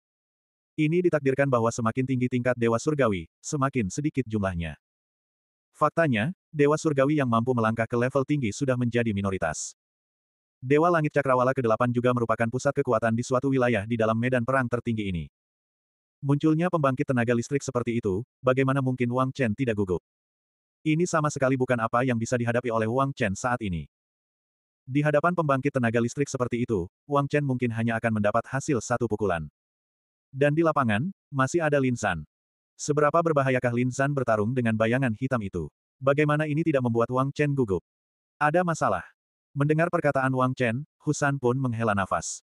Ini ditakdirkan bahwa semakin tinggi tingkat Dewa Surgawi, semakin sedikit jumlahnya. Faktanya, Dewa Surgawi yang mampu melangkah ke level tinggi sudah menjadi minoritas. Dewa Langit Cakrawala ke-8 juga merupakan pusat kekuatan di suatu wilayah di dalam medan perang tertinggi ini. Munculnya pembangkit tenaga listrik seperti itu, bagaimana mungkin Wang Chen tidak gugup? Ini sama sekali bukan apa yang bisa dihadapi oleh Wang Chen saat ini. Di hadapan pembangkit tenaga listrik seperti itu, Wang Chen mungkin hanya akan mendapat hasil satu pukulan. Dan di lapangan, masih ada Linsan. Seberapa berbahayakah Linsan bertarung dengan bayangan hitam itu? Bagaimana ini tidak membuat Wang Chen gugup? Ada masalah. Mendengar perkataan Wang Chen, Husan pun menghela nafas.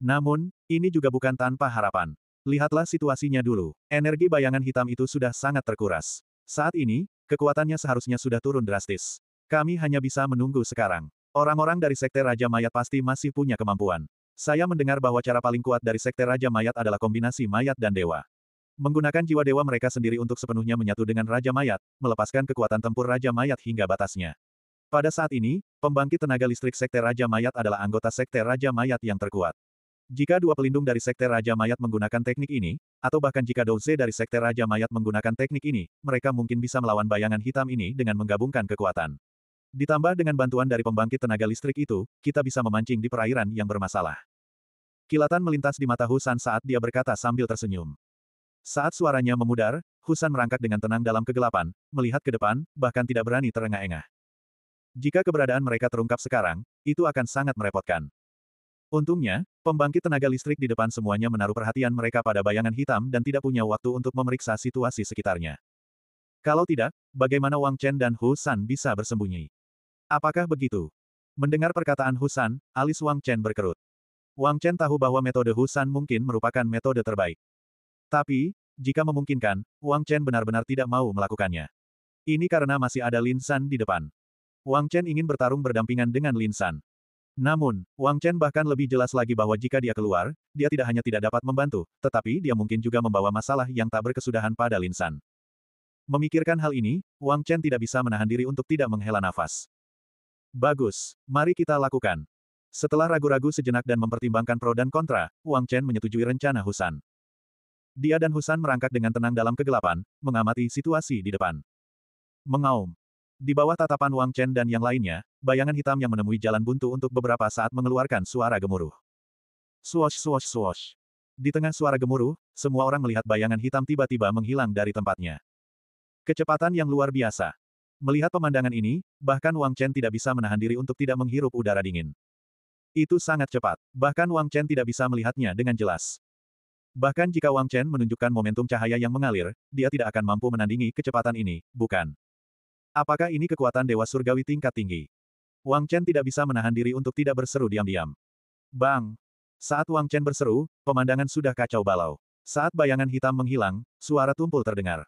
Namun, ini juga bukan tanpa harapan. Lihatlah situasinya dulu. Energi bayangan hitam itu sudah sangat terkuras. Saat ini, kekuatannya seharusnya sudah turun drastis. Kami hanya bisa menunggu sekarang. Orang-orang dari Sekte Raja Mayat pasti masih punya kemampuan. Saya mendengar bahwa cara paling kuat dari Sekte Raja Mayat adalah kombinasi mayat dan dewa. Menggunakan jiwa dewa mereka sendiri untuk sepenuhnya menyatu dengan Raja Mayat, melepaskan kekuatan tempur Raja Mayat hingga batasnya. Pada saat ini, pembangkit tenaga listrik Sekte Raja Mayat adalah anggota Sekte Raja Mayat yang terkuat. Jika dua pelindung dari Sekte Raja Mayat menggunakan teknik ini, atau bahkan jika Douze dari Sekte Raja Mayat menggunakan teknik ini, mereka mungkin bisa melawan bayangan hitam ini dengan menggabungkan kekuatan. Ditambah dengan bantuan dari pembangkit tenaga listrik itu, kita bisa memancing di perairan yang bermasalah. Kilatan melintas di mata Husan saat dia berkata sambil tersenyum. Saat suaranya memudar, Husan merangkak dengan tenang dalam kegelapan, melihat ke depan, bahkan tidak berani terengah-engah. Jika keberadaan mereka terungkap sekarang, itu akan sangat merepotkan. Untungnya, pembangkit tenaga listrik di depan semuanya menaruh perhatian mereka pada bayangan hitam dan tidak punya waktu untuk memeriksa situasi sekitarnya. Kalau tidak, bagaimana Wang Chen dan Hu San bisa bersembunyi? Apakah begitu? Mendengar perkataan Husan, alis Wang Chen berkerut. Wang Chen tahu bahwa metode Husan mungkin merupakan metode terbaik. Tapi, jika memungkinkan, Wang Chen benar-benar tidak mau melakukannya. Ini karena masih ada Lin San di depan. Wang Chen ingin bertarung berdampingan dengan Lin San. Namun, Wang Chen bahkan lebih jelas lagi bahwa jika dia keluar, dia tidak hanya tidak dapat membantu, tetapi dia mungkin juga membawa masalah yang tak berkesudahan pada Lin San. Memikirkan hal ini, Wang Chen tidak bisa menahan diri untuk tidak menghela nafas. Bagus, mari kita lakukan. Setelah ragu-ragu sejenak dan mempertimbangkan pro dan kontra, Wang Chen menyetujui rencana Husan. Dia dan Husan merangkak dengan tenang dalam kegelapan, mengamati situasi di depan. Mengaum. Di bawah tatapan Wang Chen dan yang lainnya, bayangan hitam yang menemui jalan buntu untuk beberapa saat mengeluarkan suara gemuruh. Swosh swosh swosh. Di tengah suara gemuruh, semua orang melihat bayangan hitam tiba-tiba menghilang dari tempatnya. Kecepatan yang luar biasa. Melihat pemandangan ini, bahkan Wang Chen tidak bisa menahan diri untuk tidak menghirup udara dingin. Itu sangat cepat, bahkan Wang Chen tidak bisa melihatnya dengan jelas. Bahkan jika Wang Chen menunjukkan momentum cahaya yang mengalir, dia tidak akan mampu menandingi kecepatan ini, bukan? Apakah ini kekuatan Dewa Surgawi tingkat tinggi? Wang Chen tidak bisa menahan diri untuk tidak berseru diam-diam. Bang! Saat Wang Chen berseru, pemandangan sudah kacau balau. Saat bayangan hitam menghilang, suara tumpul terdengar.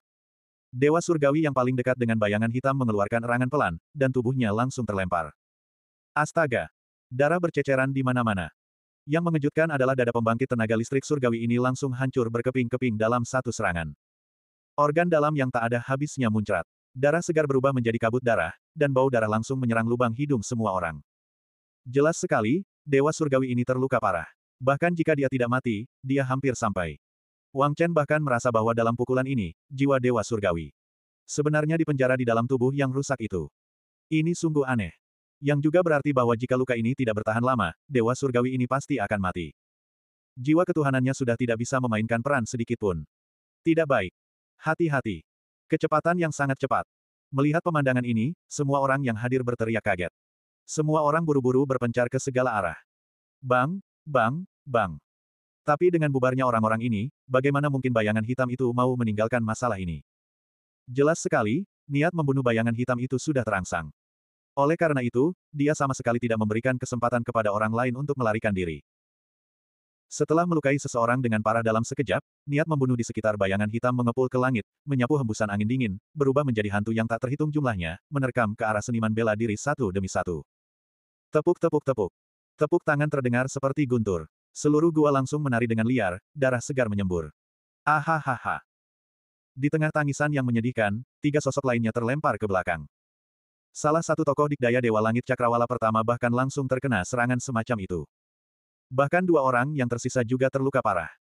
Dewa surgawi yang paling dekat dengan bayangan hitam mengeluarkan erangan pelan, dan tubuhnya langsung terlempar. Astaga! Darah berceceran di mana-mana. Yang mengejutkan adalah dada pembangkit tenaga listrik surgawi ini langsung hancur berkeping-keping dalam satu serangan. Organ dalam yang tak ada habisnya muncrat. Darah segar berubah menjadi kabut darah, dan bau darah langsung menyerang lubang hidung semua orang. Jelas sekali, Dewa Surgawi ini terluka parah. Bahkan jika dia tidak mati, dia hampir sampai. Wang Chen bahkan merasa bahwa dalam pukulan ini, jiwa dewa surgawi. Sebenarnya dipenjara di dalam tubuh yang rusak itu. Ini sungguh aneh. Yang juga berarti bahwa jika luka ini tidak bertahan lama, dewa surgawi ini pasti akan mati. Jiwa ketuhanannya sudah tidak bisa memainkan peran sedikitpun. Tidak baik. Hati-hati. Kecepatan yang sangat cepat. Melihat pemandangan ini, semua orang yang hadir berteriak kaget. Semua orang buru-buru berpencar ke segala arah. Bang, bang, bang. Tapi dengan bubarnya orang-orang ini, bagaimana mungkin bayangan hitam itu mau meninggalkan masalah ini? Jelas sekali, niat membunuh bayangan hitam itu sudah terangsang. Oleh karena itu, dia sama sekali tidak memberikan kesempatan kepada orang lain untuk melarikan diri. Setelah melukai seseorang dengan parah dalam sekejap, niat membunuh di sekitar bayangan hitam mengepul ke langit, menyapu hembusan angin dingin, berubah menjadi hantu yang tak terhitung jumlahnya, menerkam ke arah seniman bela diri satu demi satu. Tepuk-tepuk-tepuk. Tepuk tangan terdengar seperti guntur. Seluruh gua langsung menari dengan liar, darah segar menyembur. Ahahaha. Di tengah tangisan yang menyedihkan, tiga sosok lainnya terlempar ke belakang. Salah satu tokoh dikdaya Dewa Langit Cakrawala pertama bahkan langsung terkena serangan semacam itu. Bahkan dua orang yang tersisa juga terluka parah.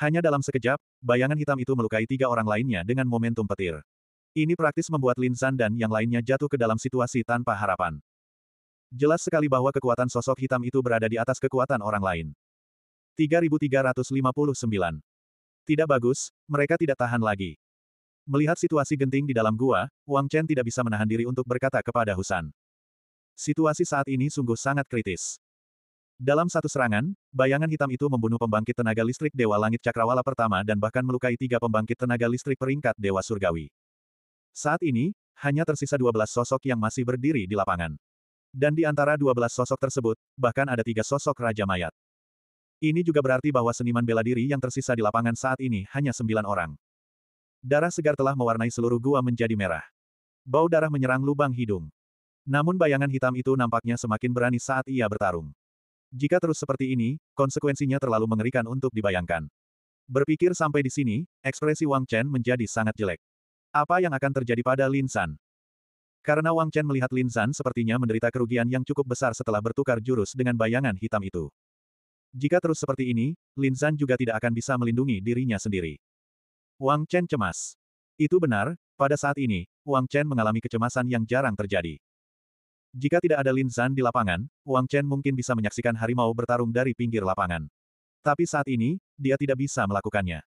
Hanya dalam sekejap, bayangan hitam itu melukai tiga orang lainnya dengan momentum petir. Ini praktis membuat Lin San dan yang lainnya jatuh ke dalam situasi tanpa harapan. Jelas sekali bahwa kekuatan sosok hitam itu berada di atas kekuatan orang lain. 3359. Tidak bagus, mereka tidak tahan lagi. Melihat situasi genting di dalam gua, Wang Chen tidak bisa menahan diri untuk berkata kepada Husan. Situasi saat ini sungguh sangat kritis. Dalam satu serangan, bayangan hitam itu membunuh pembangkit tenaga listrik Dewa Langit Cakrawala pertama dan bahkan melukai tiga pembangkit tenaga listrik peringkat Dewa Surgawi. Saat ini, hanya tersisa 12 sosok yang masih berdiri di lapangan. Dan di antara 12 sosok tersebut, bahkan ada tiga sosok Raja Mayat. Ini juga berarti bahwa seniman bela diri yang tersisa di lapangan saat ini hanya sembilan orang. Darah segar telah mewarnai seluruh gua menjadi merah. Bau darah menyerang lubang hidung. Namun bayangan hitam itu nampaknya semakin berani saat ia bertarung. Jika terus seperti ini, konsekuensinya terlalu mengerikan untuk dibayangkan. Berpikir sampai di sini, ekspresi Wang Chen menjadi sangat jelek. Apa yang akan terjadi pada Lin San? Karena Wang Chen melihat Lin San sepertinya menderita kerugian yang cukup besar setelah bertukar jurus dengan bayangan hitam itu. Jika terus seperti ini, Lin Zhan juga tidak akan bisa melindungi dirinya sendiri. Wang Chen cemas. Itu benar, pada saat ini, Wang Chen mengalami kecemasan yang jarang terjadi. Jika tidak ada Lin Zhan di lapangan, Wang Chen mungkin bisa menyaksikan harimau bertarung dari pinggir lapangan. Tapi saat ini, dia tidak bisa melakukannya.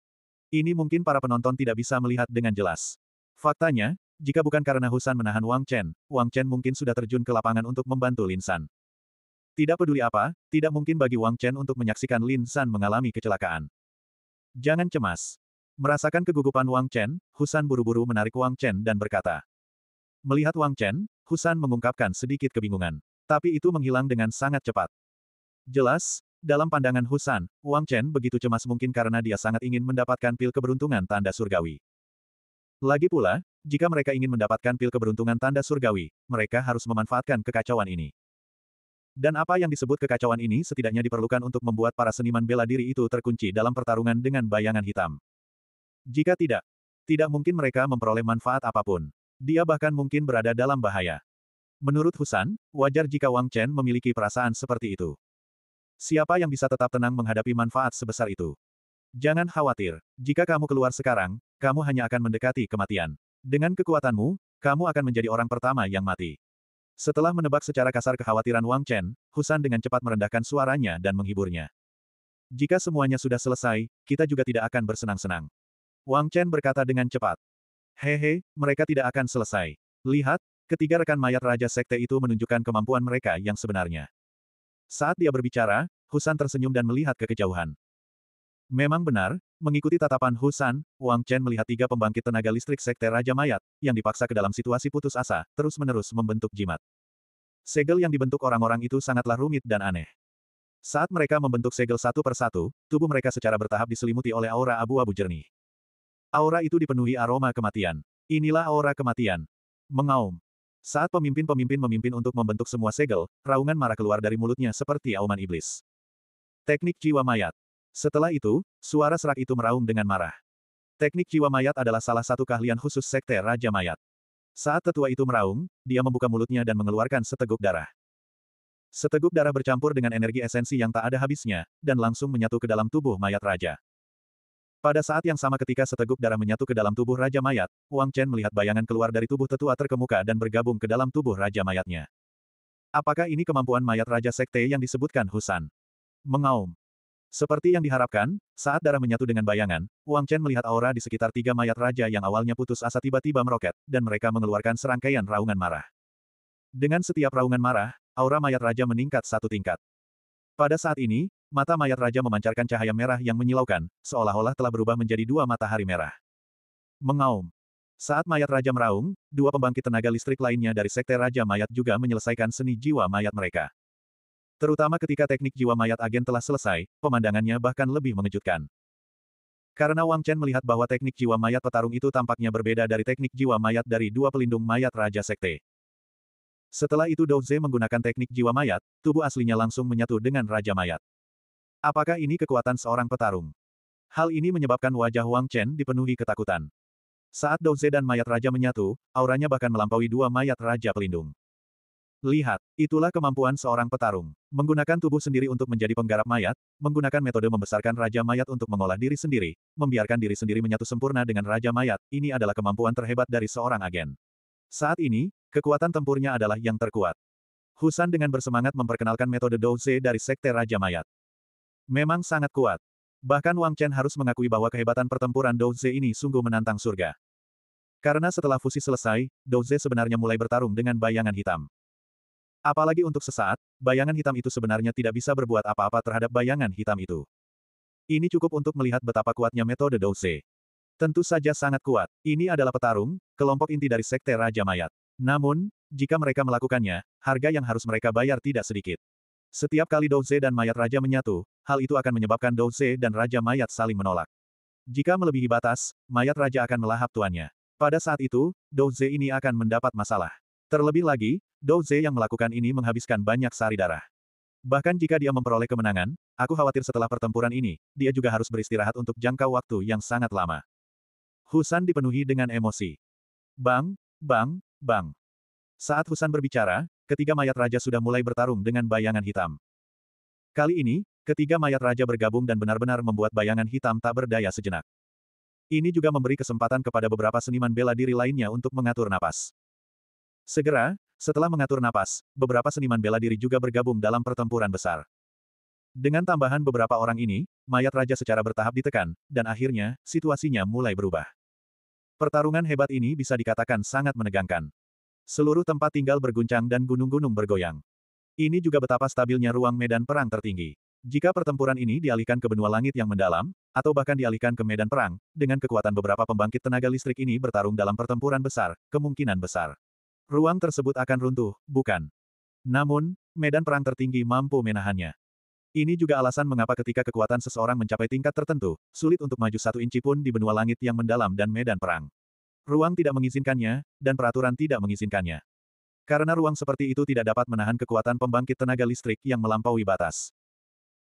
Ini mungkin para penonton tidak bisa melihat dengan jelas. Faktanya, jika bukan karena Husan menahan Wang Chen, Wang Chen mungkin sudah terjun ke lapangan untuk membantu Lin San. Tidak peduli apa, tidak mungkin bagi Wang Chen untuk menyaksikan Lin San mengalami kecelakaan. Jangan cemas. Merasakan kegugupan Wang Chen, Husan buru-buru menarik Wang Chen dan berkata. Melihat Wang Chen, Husan mengungkapkan sedikit kebingungan. Tapi itu menghilang dengan sangat cepat. Jelas, dalam pandangan Husan, Wang Chen begitu cemas mungkin karena dia sangat ingin mendapatkan pil keberuntungan tanda surgawi. Lagi pula, jika mereka ingin mendapatkan pil keberuntungan tanda surgawi, mereka harus memanfaatkan kekacauan ini. Dan apa yang disebut kekacauan ini setidaknya diperlukan untuk membuat para seniman bela diri itu terkunci dalam pertarungan dengan bayangan hitam. Jika tidak, tidak mungkin mereka memperoleh manfaat apapun. Dia bahkan mungkin berada dalam bahaya. Menurut Husan, wajar jika Wang Chen memiliki perasaan seperti itu. Siapa yang bisa tetap tenang menghadapi manfaat sebesar itu? Jangan khawatir, jika kamu keluar sekarang, kamu hanya akan mendekati kematian. Dengan kekuatanmu, kamu akan menjadi orang pertama yang mati. Setelah menebak secara kasar kekhawatiran Wang Chen, Husan dengan cepat merendahkan suaranya dan menghiburnya. Jika semuanya sudah selesai, kita juga tidak akan bersenang-senang. Wang Chen berkata dengan cepat. Hehe, mereka tidak akan selesai. Lihat, ketiga rekan mayat Raja Sekte itu menunjukkan kemampuan mereka yang sebenarnya. Saat dia berbicara, Husan tersenyum dan melihat ke kejauhan. Memang benar, Mengikuti tatapan Husan, Wang Chen melihat tiga pembangkit tenaga listrik sekte Raja Mayat, yang dipaksa ke dalam situasi putus asa, terus-menerus membentuk jimat. Segel yang dibentuk orang-orang itu sangatlah rumit dan aneh. Saat mereka membentuk segel satu persatu, tubuh mereka secara bertahap diselimuti oleh aura abu-abu jernih. Aura itu dipenuhi aroma kematian. Inilah aura kematian. Mengaum. Saat pemimpin-pemimpin memimpin untuk membentuk semua segel, raungan marah keluar dari mulutnya seperti auman iblis. Teknik jiwa mayat. Setelah itu, suara serak itu meraung dengan marah. Teknik jiwa mayat adalah salah satu keahlian khusus sekte Raja Mayat. Saat tetua itu meraung, dia membuka mulutnya dan mengeluarkan seteguk darah. Seteguk darah bercampur dengan energi esensi yang tak ada habisnya, dan langsung menyatu ke dalam tubuh mayat raja. Pada saat yang sama ketika seteguk darah menyatu ke dalam tubuh Raja Mayat, Wang Chen melihat bayangan keluar dari tubuh tetua terkemuka dan bergabung ke dalam tubuh Raja Mayatnya. Apakah ini kemampuan mayat Raja Sekte yang disebutkan Husan? Mengaum. Seperti yang diharapkan, saat darah menyatu dengan bayangan, Wang Chen melihat aura di sekitar tiga mayat raja yang awalnya putus asa tiba-tiba meroket, dan mereka mengeluarkan serangkaian raungan marah. Dengan setiap raungan marah, aura mayat raja meningkat satu tingkat. Pada saat ini, mata mayat raja memancarkan cahaya merah yang menyilaukan, seolah-olah telah berubah menjadi dua matahari merah. Mengaum. Saat mayat raja meraung, dua pembangkit tenaga listrik lainnya dari sekte raja mayat juga menyelesaikan seni jiwa mayat mereka. Terutama ketika teknik jiwa mayat agen telah selesai, pemandangannya bahkan lebih mengejutkan. Karena Wang Chen melihat bahwa teknik jiwa mayat petarung itu tampaknya berbeda dari teknik jiwa mayat dari dua pelindung mayat Raja Sekte. Setelah itu Dou Zhe menggunakan teknik jiwa mayat, tubuh aslinya langsung menyatu dengan Raja Mayat. Apakah ini kekuatan seorang petarung? Hal ini menyebabkan wajah Wang Chen dipenuhi ketakutan. Saat Dou Zhe dan mayat raja menyatu, auranya bahkan melampaui dua mayat raja pelindung. Lihat, itulah kemampuan seorang petarung. Menggunakan tubuh sendiri untuk menjadi penggarap mayat, menggunakan metode membesarkan Raja Mayat untuk mengolah diri sendiri, membiarkan diri sendiri menyatu sempurna dengan Raja Mayat, ini adalah kemampuan terhebat dari seorang agen. Saat ini, kekuatan tempurnya adalah yang terkuat. Husan dengan bersemangat memperkenalkan metode Douze dari Sekte Raja Mayat. Memang sangat kuat. Bahkan Wang Chen harus mengakui bahwa kehebatan pertempuran Douze ini sungguh menantang surga. Karena setelah fusi selesai, Douze sebenarnya mulai bertarung dengan bayangan hitam. Apalagi untuk sesaat, bayangan hitam itu sebenarnya tidak bisa berbuat apa-apa terhadap bayangan hitam itu. Ini cukup untuk melihat betapa kuatnya metode Douze. Tentu saja sangat kuat. Ini adalah petarung, kelompok inti dari Sekte Raja Mayat. Namun, jika mereka melakukannya, harga yang harus mereka bayar tidak sedikit. Setiap kali Douze dan Mayat Raja menyatu, hal itu akan menyebabkan Douze dan Raja Mayat saling menolak. Jika melebihi batas, Mayat Raja akan melahap tuannya. Pada saat itu, Douze ini akan mendapat masalah. Terlebih lagi, Dou yang melakukan ini menghabiskan banyak sari darah. Bahkan jika dia memperoleh kemenangan, aku khawatir setelah pertempuran ini, dia juga harus beristirahat untuk jangka waktu yang sangat lama. Husan dipenuhi dengan emosi. Bang, bang, bang. Saat Husan berbicara, ketiga mayat raja sudah mulai bertarung dengan bayangan hitam. Kali ini, ketiga mayat raja bergabung dan benar-benar membuat bayangan hitam tak berdaya sejenak. Ini juga memberi kesempatan kepada beberapa seniman bela diri lainnya untuk mengatur napas. Segera, setelah mengatur napas, beberapa seniman bela diri juga bergabung dalam pertempuran besar. Dengan tambahan beberapa orang ini, mayat raja secara bertahap ditekan, dan akhirnya, situasinya mulai berubah. Pertarungan hebat ini bisa dikatakan sangat menegangkan. Seluruh tempat tinggal berguncang dan gunung-gunung bergoyang. Ini juga betapa stabilnya ruang medan perang tertinggi. Jika pertempuran ini dialihkan ke benua langit yang mendalam, atau bahkan dialihkan ke medan perang, dengan kekuatan beberapa pembangkit tenaga listrik ini bertarung dalam pertempuran besar, kemungkinan besar ruang tersebut akan runtuh, bukan? Namun, medan perang tertinggi mampu menahannya. Ini juga alasan mengapa ketika kekuatan seseorang mencapai tingkat tertentu, sulit untuk maju satu inci pun di benua langit yang mendalam dan medan perang. Ruang tidak mengizinkannya, dan peraturan tidak mengizinkannya. Karena ruang seperti itu tidak dapat menahan kekuatan pembangkit tenaga listrik yang melampaui batas.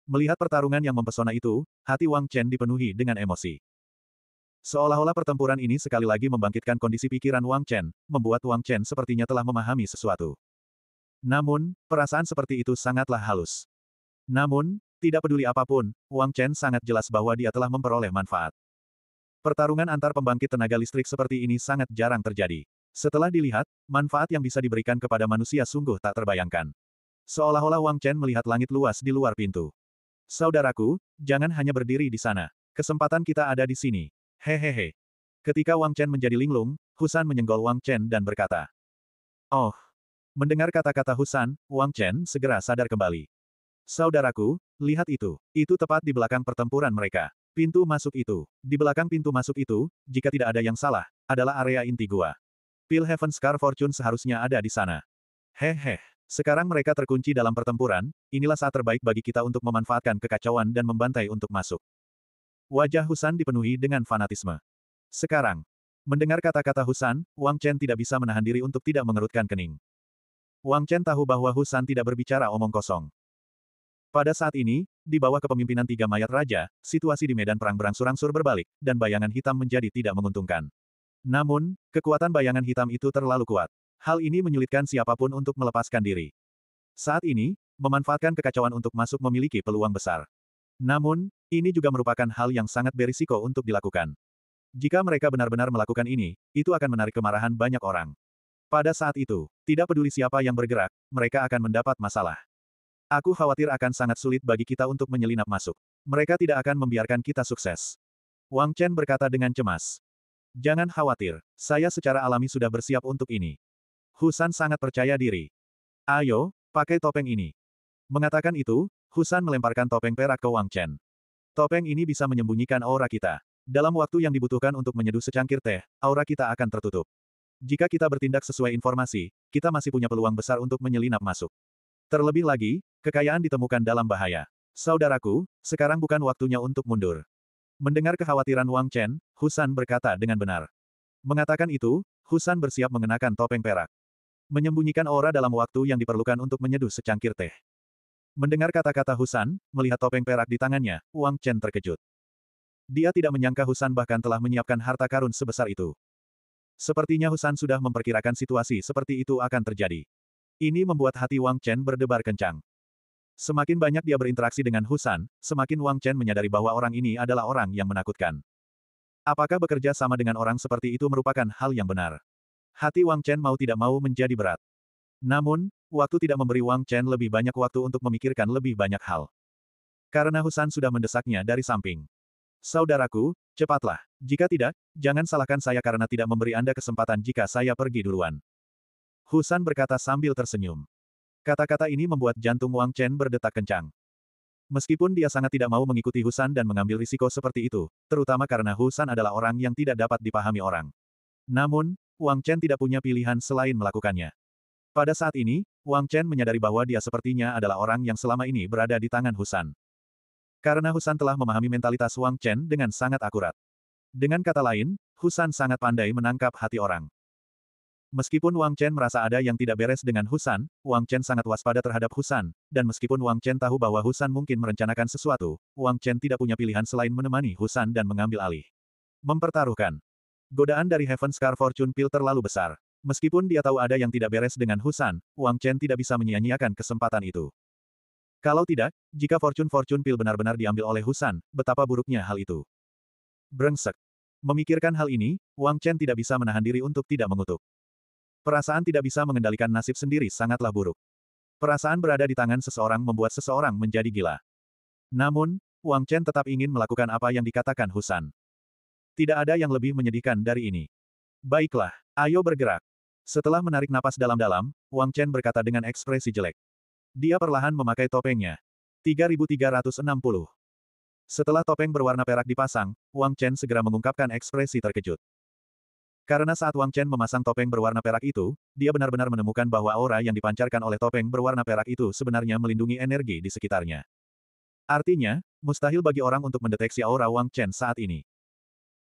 Melihat pertarungan yang mempesona itu, hati Wang Chen dipenuhi dengan emosi. Seolah-olah pertempuran ini sekali lagi membangkitkan kondisi pikiran Wang Chen, membuat Wang Chen sepertinya telah memahami sesuatu. Namun, perasaan seperti itu sangatlah halus. Namun, tidak peduli apapun, Wang Chen sangat jelas bahwa dia telah memperoleh manfaat. Pertarungan antar pembangkit tenaga listrik seperti ini sangat jarang terjadi. Setelah dilihat, manfaat yang bisa diberikan kepada manusia sungguh tak terbayangkan. Seolah-olah Wang Chen melihat langit luas di luar pintu. Saudaraku, jangan hanya berdiri di sana. Kesempatan kita ada di sini. Hehehe. Ketika Wang Chen menjadi linglung, Husan menyenggol Wang Chen dan berkata. Oh. Mendengar kata-kata Husan, Wang Chen segera sadar kembali. Saudaraku, lihat itu. Itu tepat di belakang pertempuran mereka. Pintu masuk itu. Di belakang pintu masuk itu, jika tidak ada yang salah, adalah area inti gua. Heaven Scar Fortune seharusnya ada di sana. Hehe. Sekarang mereka terkunci dalam pertempuran, inilah saat terbaik bagi kita untuk memanfaatkan kekacauan dan membantai untuk masuk. Wajah Husan dipenuhi dengan fanatisme. Sekarang, mendengar kata-kata Husan, Wang Chen tidak bisa menahan diri untuk tidak mengerutkan kening. Wang Chen tahu bahwa Husan tidak berbicara omong kosong. Pada saat ini, di bawah kepemimpinan tiga mayat raja, situasi di medan perang berangsur-angsur berbalik, dan bayangan hitam menjadi tidak menguntungkan. Namun, kekuatan bayangan hitam itu terlalu kuat. Hal ini menyulitkan siapapun untuk melepaskan diri. Saat ini, memanfaatkan kekacauan untuk masuk memiliki peluang besar. Namun, ini juga merupakan hal yang sangat berisiko untuk dilakukan. Jika mereka benar-benar melakukan ini, itu akan menarik kemarahan banyak orang. Pada saat itu, tidak peduli siapa yang bergerak, mereka akan mendapat masalah. Aku khawatir akan sangat sulit bagi kita untuk menyelinap masuk. Mereka tidak akan membiarkan kita sukses. Wang Chen berkata dengan cemas. Jangan khawatir, saya secara alami sudah bersiap untuk ini. Husan sangat percaya diri. Ayo, pakai topeng ini. Mengatakan itu, Husan melemparkan topeng perak ke Wang Chen. Topeng ini bisa menyembunyikan aura kita. Dalam waktu yang dibutuhkan untuk menyeduh secangkir teh, aura kita akan tertutup. Jika kita bertindak sesuai informasi, kita masih punya peluang besar untuk menyelinap masuk. Terlebih lagi, kekayaan ditemukan dalam bahaya. Saudaraku, sekarang bukan waktunya untuk mundur. Mendengar kekhawatiran Wang Chen, Husan berkata dengan benar. Mengatakan itu, Husan bersiap mengenakan topeng perak. Menyembunyikan aura dalam waktu yang diperlukan untuk menyeduh secangkir teh. Mendengar kata-kata Husan, melihat topeng perak di tangannya, Wang Chen terkejut. Dia tidak menyangka Husan bahkan telah menyiapkan harta karun sebesar itu. Sepertinya Husan sudah memperkirakan situasi seperti itu akan terjadi. Ini membuat hati Wang Chen berdebar kencang. Semakin banyak dia berinteraksi dengan Husan, semakin Wang Chen menyadari bahwa orang ini adalah orang yang menakutkan. Apakah bekerja sama dengan orang seperti itu merupakan hal yang benar? Hati Wang Chen mau tidak mau menjadi berat. Namun, waktu tidak memberi Wang Chen lebih banyak waktu untuk memikirkan lebih banyak hal. Karena Husan sudah mendesaknya dari samping. Saudaraku, cepatlah. Jika tidak, jangan salahkan saya karena tidak memberi Anda kesempatan jika saya pergi duluan. Husan berkata sambil tersenyum. Kata-kata ini membuat jantung Wang Chen berdetak kencang. Meskipun dia sangat tidak mau mengikuti Husan dan mengambil risiko seperti itu, terutama karena Husan adalah orang yang tidak dapat dipahami orang. Namun, Wang Chen tidak punya pilihan selain melakukannya. Pada saat ini, Wang Chen menyadari bahwa dia sepertinya adalah orang yang selama ini berada di tangan Husan. Karena Husan telah memahami mentalitas Wang Chen dengan sangat akurat. Dengan kata lain, Husan sangat pandai menangkap hati orang. Meskipun Wang Chen merasa ada yang tidak beres dengan Husan, Wang Chen sangat waspada terhadap Husan, dan meskipun Wang Chen tahu bahwa Husan mungkin merencanakan sesuatu, Wang Chen tidak punya pilihan selain menemani Husan dan mengambil alih. Mempertaruhkan. Godaan dari Heaven Scar Fortune Pill terlalu besar. Meskipun dia tahu ada yang tidak beres dengan Husan, Wang Chen tidak bisa menyia-nyiakan kesempatan itu. Kalau tidak, jika fortune-fortune pil benar-benar diambil oleh Husan, betapa buruknya hal itu. Brengsek. Memikirkan hal ini, Wang Chen tidak bisa menahan diri untuk tidak mengutuk. Perasaan tidak bisa mengendalikan nasib sendiri sangatlah buruk. Perasaan berada di tangan seseorang membuat seseorang menjadi gila. Namun, Wang Chen tetap ingin melakukan apa yang dikatakan Husan. Tidak ada yang lebih menyedihkan dari ini. Baiklah, ayo bergerak. Setelah menarik napas dalam-dalam, Wang Chen berkata dengan ekspresi jelek. Dia perlahan memakai topengnya. 3360. Setelah topeng berwarna perak dipasang, Wang Chen segera mengungkapkan ekspresi terkejut. Karena saat Wang Chen memasang topeng berwarna perak itu, dia benar-benar menemukan bahwa aura yang dipancarkan oleh topeng berwarna perak itu sebenarnya melindungi energi di sekitarnya. Artinya, mustahil bagi orang untuk mendeteksi aura Wang Chen saat ini.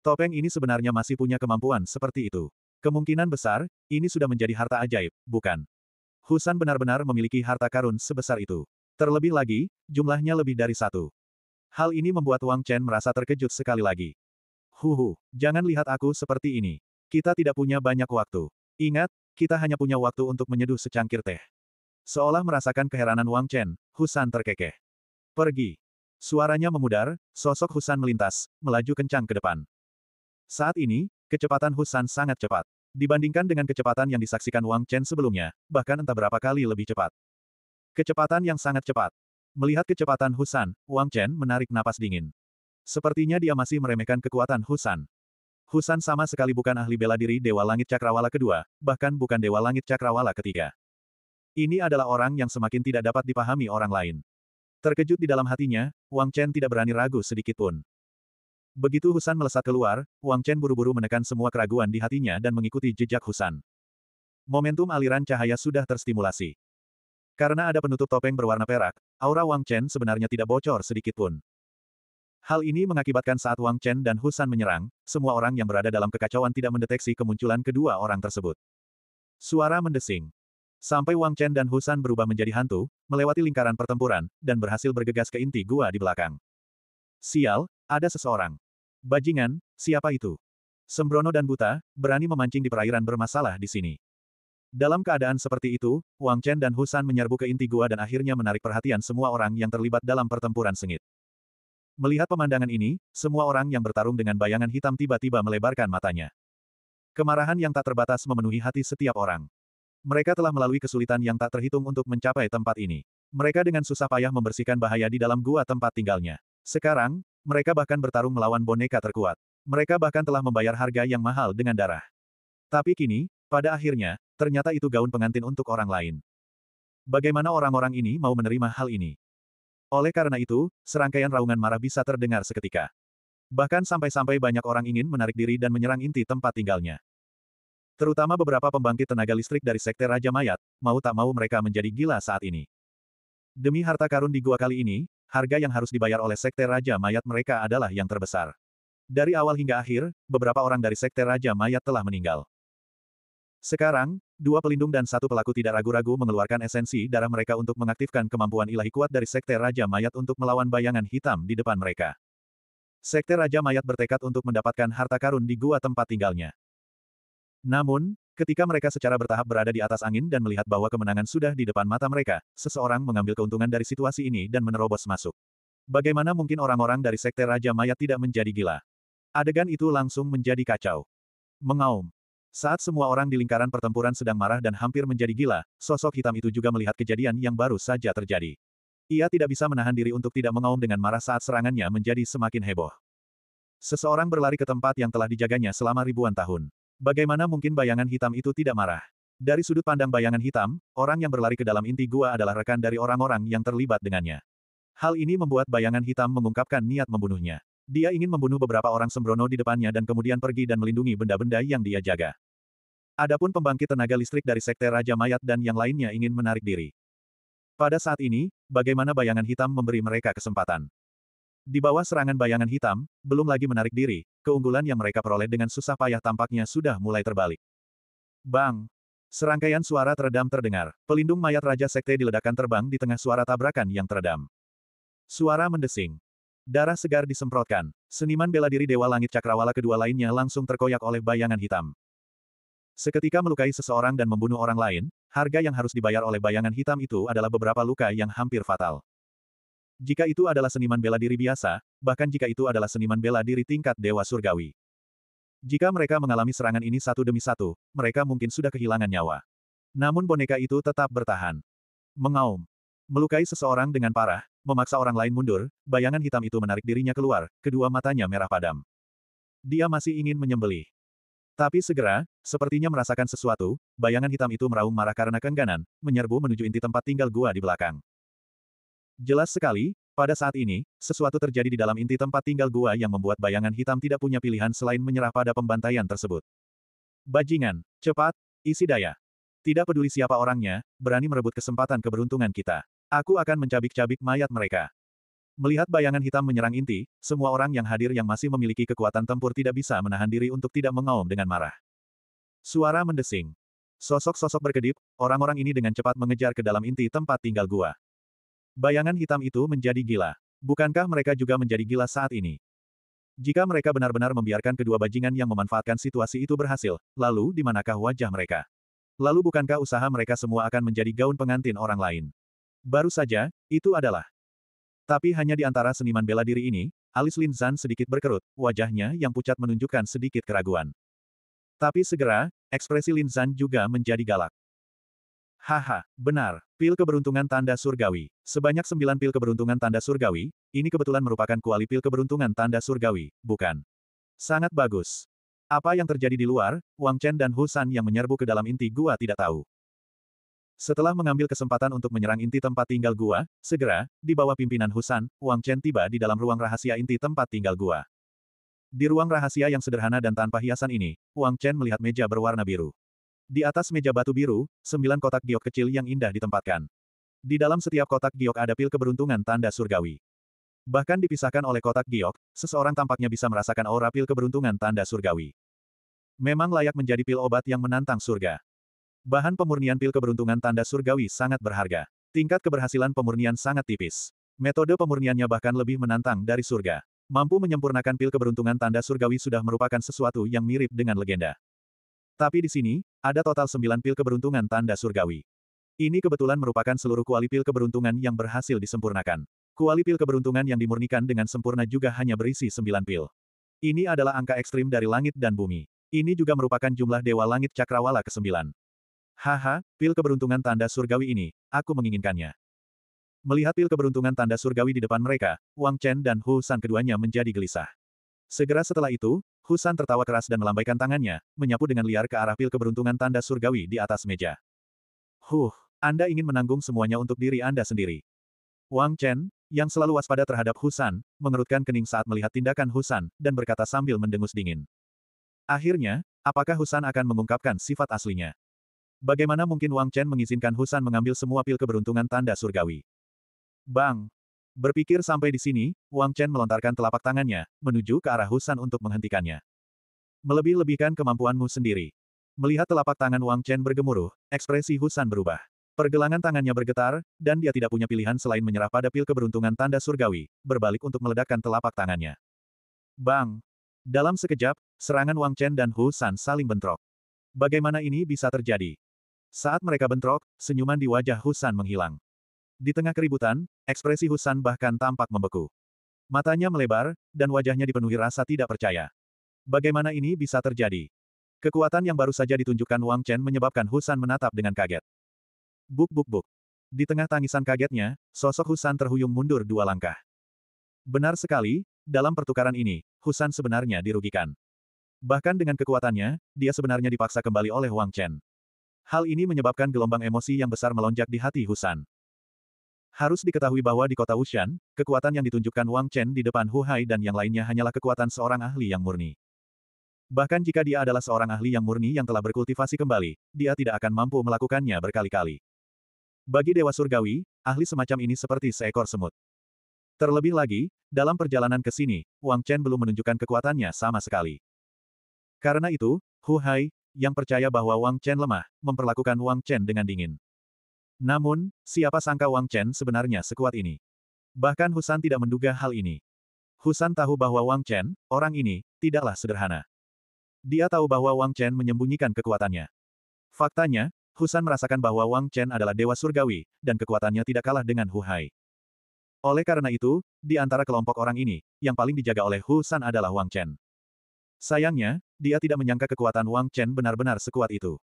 Topeng ini sebenarnya masih punya kemampuan seperti itu. Kemungkinan besar, ini sudah menjadi harta ajaib, bukan? Husan benar-benar memiliki harta karun sebesar itu. Terlebih lagi, jumlahnya lebih dari satu. Hal ini membuat Wang Chen merasa terkejut sekali lagi. Huhu, jangan lihat aku seperti ini. Kita tidak punya banyak waktu. Ingat, kita hanya punya waktu untuk menyeduh secangkir teh. Seolah merasakan keheranan Wang Chen, Husan terkekeh. Pergi. Suaranya memudar, sosok Husan melintas, melaju kencang ke depan. Saat ini, Kecepatan Husan sangat cepat. Dibandingkan dengan kecepatan yang disaksikan Wang Chen sebelumnya, bahkan entah berapa kali lebih cepat. Kecepatan yang sangat cepat. Melihat kecepatan Husan, Wang Chen menarik napas dingin. Sepertinya dia masih meremehkan kekuatan Husan. Husan sama sekali bukan ahli bela diri Dewa Langit Cakrawala kedua, bahkan bukan Dewa Langit Cakrawala ketiga. Ini adalah orang yang semakin tidak dapat dipahami orang lain. Terkejut di dalam hatinya, Wang Chen tidak berani ragu sedikit pun. Begitu Husan melesat keluar, Wang Chen buru-buru menekan semua keraguan di hatinya dan mengikuti jejak Husan. Momentum aliran cahaya sudah terstimulasi. Karena ada penutup topeng berwarna perak, aura Wang Chen sebenarnya tidak bocor sedikit pun. Hal ini mengakibatkan saat Wang Chen dan Husan menyerang, semua orang yang berada dalam kekacauan tidak mendeteksi kemunculan kedua orang tersebut. Suara mendesing. Sampai Wang Chen dan Husan berubah menjadi hantu, melewati lingkaran pertempuran, dan berhasil bergegas ke inti gua di belakang. Sial, ada seseorang. Bajingan, siapa itu? Sembrono dan buta, berani memancing di perairan bermasalah di sini. Dalam keadaan seperti itu, Wang Chen dan Husan menyerbu ke inti gua dan akhirnya menarik perhatian semua orang yang terlibat dalam pertempuran sengit. Melihat pemandangan ini, semua orang yang bertarung dengan bayangan hitam tiba-tiba melebarkan matanya. Kemarahan yang tak terbatas memenuhi hati setiap orang. Mereka telah melalui kesulitan yang tak terhitung untuk mencapai tempat ini. Mereka dengan susah payah membersihkan bahaya di dalam gua tempat tinggalnya. Sekarang, mereka bahkan bertarung melawan boneka terkuat. Mereka bahkan telah membayar harga yang mahal dengan darah. Tapi kini, pada akhirnya, ternyata itu gaun pengantin untuk orang lain. Bagaimana orang-orang ini mau menerima hal ini? Oleh karena itu, serangkaian raungan marah bisa terdengar seketika. Bahkan sampai-sampai banyak orang ingin menarik diri dan menyerang inti tempat tinggalnya. Terutama beberapa pembangkit tenaga listrik dari Sekte Raja Mayat, mau tak mau mereka menjadi gila saat ini. Demi harta karun di gua kali ini, harga yang harus dibayar oleh Sekte Raja Mayat mereka adalah yang terbesar. Dari awal hingga akhir, beberapa orang dari Sekte Raja Mayat telah meninggal. Sekarang, dua pelindung dan satu pelaku tidak ragu-ragu mengeluarkan esensi darah mereka untuk mengaktifkan kemampuan ilahi kuat dari Sekte Raja Mayat untuk melawan bayangan hitam di depan mereka. Sekte Raja Mayat bertekad untuk mendapatkan harta karun di gua tempat tinggalnya. Namun, Ketika mereka secara bertahap berada di atas angin dan melihat bahwa kemenangan sudah di depan mata mereka, seseorang mengambil keuntungan dari situasi ini dan menerobos masuk. Bagaimana mungkin orang-orang dari Sekte Raja Mayat tidak menjadi gila? Adegan itu langsung menjadi kacau. Mengaum. Saat semua orang di lingkaran pertempuran sedang marah dan hampir menjadi gila, sosok hitam itu juga melihat kejadian yang baru saja terjadi. Ia tidak bisa menahan diri untuk tidak mengaum dengan marah saat serangannya menjadi semakin heboh. Seseorang berlari ke tempat yang telah dijaganya selama ribuan tahun. Bagaimana mungkin bayangan hitam itu tidak marah? Dari sudut pandang bayangan hitam, orang yang berlari ke dalam inti gua adalah rekan dari orang-orang yang terlibat dengannya. Hal ini membuat bayangan hitam mengungkapkan niat membunuhnya. Dia ingin membunuh beberapa orang sembrono di depannya dan kemudian pergi dan melindungi benda-benda yang dia jaga. Adapun pembangkit tenaga listrik dari sekte Raja Mayat dan yang lainnya ingin menarik diri. Pada saat ini, bagaimana bayangan hitam memberi mereka kesempatan? Di bawah serangan bayangan hitam, belum lagi menarik diri, keunggulan yang mereka peroleh dengan susah payah tampaknya sudah mulai terbalik. Bang! Serangkaian suara teredam terdengar. Pelindung mayat Raja Sekte diledakkan terbang di tengah suara tabrakan yang teredam. Suara mendesing. Darah segar disemprotkan. Seniman bela diri Dewa Langit Cakrawala kedua lainnya langsung terkoyak oleh bayangan hitam. Seketika melukai seseorang dan membunuh orang lain, harga yang harus dibayar oleh bayangan hitam itu adalah beberapa luka yang hampir fatal. Jika itu adalah seniman bela diri biasa, bahkan jika itu adalah seniman bela diri tingkat Dewa Surgawi. Jika mereka mengalami serangan ini satu demi satu, mereka mungkin sudah kehilangan nyawa. Namun boneka itu tetap bertahan. Mengaum. Melukai seseorang dengan parah, memaksa orang lain mundur, bayangan hitam itu menarik dirinya keluar, kedua matanya merah padam. Dia masih ingin menyembelih. Tapi segera, sepertinya merasakan sesuatu, bayangan hitam itu meraung marah karena kengganan, menyerbu menuju inti tempat tinggal gua di belakang. Jelas sekali, pada saat ini, sesuatu terjadi di dalam inti tempat tinggal gua yang membuat bayangan hitam tidak punya pilihan selain menyerah pada pembantaian tersebut. Bajingan, cepat, isi daya. Tidak peduli siapa orangnya, berani merebut kesempatan keberuntungan kita. Aku akan mencabik-cabik mayat mereka. Melihat bayangan hitam menyerang inti, semua orang yang hadir yang masih memiliki kekuatan tempur tidak bisa menahan diri untuk tidak mengaum dengan marah. Suara mendesing. Sosok-sosok berkedip, orang-orang ini dengan cepat mengejar ke dalam inti tempat tinggal gua. Bayangan hitam itu menjadi gila. Bukankah mereka juga menjadi gila saat ini? Jika mereka benar-benar membiarkan kedua bajingan yang memanfaatkan situasi itu berhasil, lalu di manakah wajah mereka? Lalu bukankah usaha mereka semua akan menjadi gaun pengantin orang lain? Baru saja, itu adalah. Tapi hanya di antara seniman bela diri ini, alis Lin Zan sedikit berkerut, wajahnya yang pucat menunjukkan sedikit keraguan. Tapi segera, ekspresi Lin Zan juga menjadi galak. Haha, benar, pil keberuntungan tanda surgawi. Sebanyak sembilan pil keberuntungan tanda surgawi, ini kebetulan merupakan kuali pil keberuntungan tanda surgawi, bukan? Sangat bagus. Apa yang terjadi di luar, Wang Chen dan Hu San yang menyerbu ke dalam inti gua tidak tahu. Setelah mengambil kesempatan untuk menyerang inti tempat tinggal gua, segera, di bawah pimpinan Husan, Wang Chen tiba di dalam ruang rahasia inti tempat tinggal gua. Di ruang rahasia yang sederhana dan tanpa hiasan ini, Wang Chen melihat meja berwarna biru. Di atas meja batu biru, sembilan kotak giok kecil yang indah ditempatkan. Di dalam setiap kotak giok ada pil keberuntungan tanda surgawi. Bahkan dipisahkan oleh kotak giok, seseorang tampaknya bisa merasakan aura pil keberuntungan tanda surgawi. Memang layak menjadi pil obat yang menantang surga. Bahan pemurnian pil keberuntungan tanda surgawi sangat berharga. Tingkat keberhasilan pemurnian sangat tipis. Metode pemurniannya bahkan lebih menantang dari surga. Mampu menyempurnakan pil keberuntungan tanda surgawi sudah merupakan sesuatu yang mirip dengan legenda. Tapi di sini, ada total 9 pil keberuntungan tanda surgawi. Ini kebetulan merupakan seluruh kuali pil keberuntungan yang berhasil disempurnakan. Kuali pil keberuntungan yang dimurnikan dengan sempurna juga hanya berisi 9 pil. Ini adalah angka ekstrim dari langit dan bumi. Ini juga merupakan jumlah Dewa Langit Cakrawala ke-9. Haha, pil keberuntungan tanda surgawi ini, aku menginginkannya. Melihat pil keberuntungan tanda surgawi di depan mereka, Wang Chen dan Hu San keduanya menjadi gelisah. Segera setelah itu, Husan tertawa keras dan melambaikan tangannya, menyapu dengan liar ke arah pil keberuntungan tanda surgawi di atas meja. Huh, Anda ingin menanggung semuanya untuk diri Anda sendiri. Wang Chen, yang selalu waspada terhadap Husan, mengerutkan kening saat melihat tindakan Husan, dan berkata sambil mendengus dingin. Akhirnya, apakah Husan akan mengungkapkan sifat aslinya? Bagaimana mungkin Wang Chen mengizinkan Husan mengambil semua pil keberuntungan tanda surgawi? Bang, Berpikir sampai di sini, Wang Chen melontarkan telapak tangannya, menuju ke arah Husan untuk menghentikannya. Melebih-lebihkan kemampuanmu sendiri. Melihat telapak tangan Wang Chen bergemuruh, ekspresi Husan berubah. Pergelangan tangannya bergetar, dan dia tidak punya pilihan selain menyerah pada pil keberuntungan tanda surgawi, berbalik untuk meledakkan telapak tangannya. Bang! Dalam sekejap, serangan Wang Chen dan Husan saling bentrok. Bagaimana ini bisa terjadi? Saat mereka bentrok, senyuman di wajah Husan menghilang. Di tengah keributan, ekspresi Husan bahkan tampak membeku. Matanya melebar, dan wajahnya dipenuhi rasa tidak percaya. Bagaimana ini bisa terjadi? Kekuatan yang baru saja ditunjukkan Wang Chen menyebabkan Husan menatap dengan kaget. Buk buk buk. Di tengah tangisan kagetnya, sosok Husan terhuyung mundur dua langkah. Benar sekali, dalam pertukaran ini, Husan sebenarnya dirugikan. Bahkan dengan kekuatannya, dia sebenarnya dipaksa kembali oleh Wang Chen. Hal ini menyebabkan gelombang emosi yang besar melonjak di hati Husan. Harus diketahui bahwa di kota Wushan, kekuatan yang ditunjukkan Wang Chen di depan Hu Hai dan yang lainnya hanyalah kekuatan seorang ahli yang murni. Bahkan jika dia adalah seorang ahli yang murni yang telah berkultivasi kembali, dia tidak akan mampu melakukannya berkali-kali. Bagi Dewa Surgawi, ahli semacam ini seperti seekor semut. Terlebih lagi, dalam perjalanan ke sini, Wang Chen belum menunjukkan kekuatannya sama sekali. Karena itu, Hu Hai, yang percaya bahwa Wang Chen lemah, memperlakukan Wang Chen dengan dingin. Namun, siapa sangka Wang Chen sebenarnya sekuat ini? Bahkan Husan tidak menduga hal ini. Husan tahu bahwa Wang Chen, orang ini, tidaklah sederhana. Dia tahu bahwa Wang Chen menyembunyikan kekuatannya. Faktanya, Husan merasakan bahwa Wang Chen adalah dewa surgawi, dan kekuatannya tidak kalah dengan Hu Hai. Oleh karena itu, di antara kelompok orang ini, yang paling dijaga oleh Husan adalah Wang Chen. Sayangnya, dia tidak menyangka kekuatan Wang Chen benar-benar sekuat itu.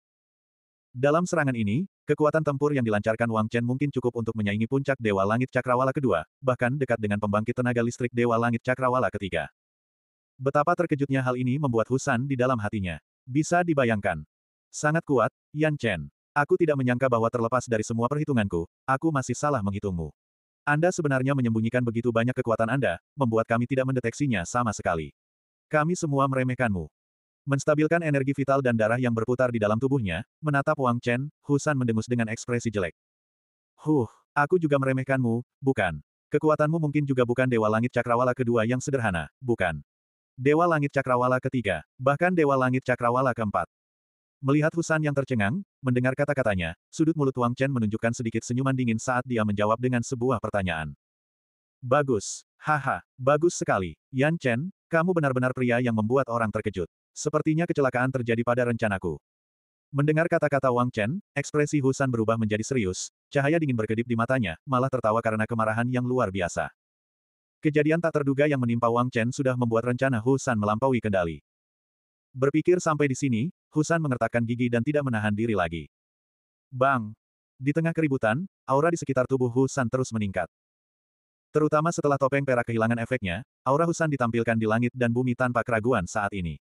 Dalam serangan ini, kekuatan tempur yang dilancarkan Wang Chen mungkin cukup untuk menyaingi puncak Dewa Langit Cakrawala kedua, bahkan dekat dengan pembangkit tenaga listrik Dewa Langit Cakrawala ketiga. Betapa terkejutnya hal ini membuat Husan di dalam hatinya. Bisa dibayangkan. Sangat kuat, Yan Chen. Aku tidak menyangka bahwa terlepas dari semua perhitunganku, aku masih salah menghitungmu. Anda sebenarnya menyembunyikan begitu banyak kekuatan Anda, membuat kami tidak mendeteksinya sama sekali. Kami semua meremehkanmu. Menstabilkan energi vital dan darah yang berputar di dalam tubuhnya, menatap Wang Chen, Husan mendengus dengan ekspresi jelek. Huh, aku juga meremehkanmu, bukan. Kekuatanmu mungkin juga bukan Dewa Langit Cakrawala kedua yang sederhana, bukan. Dewa Langit Cakrawala ketiga, bahkan Dewa Langit Cakrawala keempat. Melihat Husan yang tercengang, mendengar kata-katanya, sudut mulut Wang Chen menunjukkan sedikit senyuman dingin saat dia menjawab dengan sebuah pertanyaan. Bagus, haha, bagus sekali, Yan Chen, kamu benar-benar pria yang membuat orang terkejut. Sepertinya kecelakaan terjadi pada rencanaku. Mendengar kata-kata Wang Chen, ekspresi Husan berubah menjadi serius, cahaya dingin berkedip di matanya, malah tertawa karena kemarahan yang luar biasa. Kejadian tak terduga yang menimpa Wang Chen sudah membuat rencana Husan melampaui kendali. Berpikir sampai di sini, Husan mengertakkan gigi dan tidak menahan diri lagi. Bang! Di tengah keributan, aura di sekitar tubuh Husan terus meningkat. Terutama setelah topeng perak kehilangan efeknya, aura Husan ditampilkan di langit dan bumi tanpa keraguan saat ini.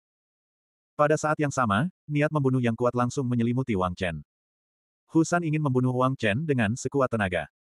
Pada saat yang sama, niat membunuh yang kuat langsung menyelimuti Wang Chen. Husan ingin membunuh Wang Chen dengan sekuat tenaga.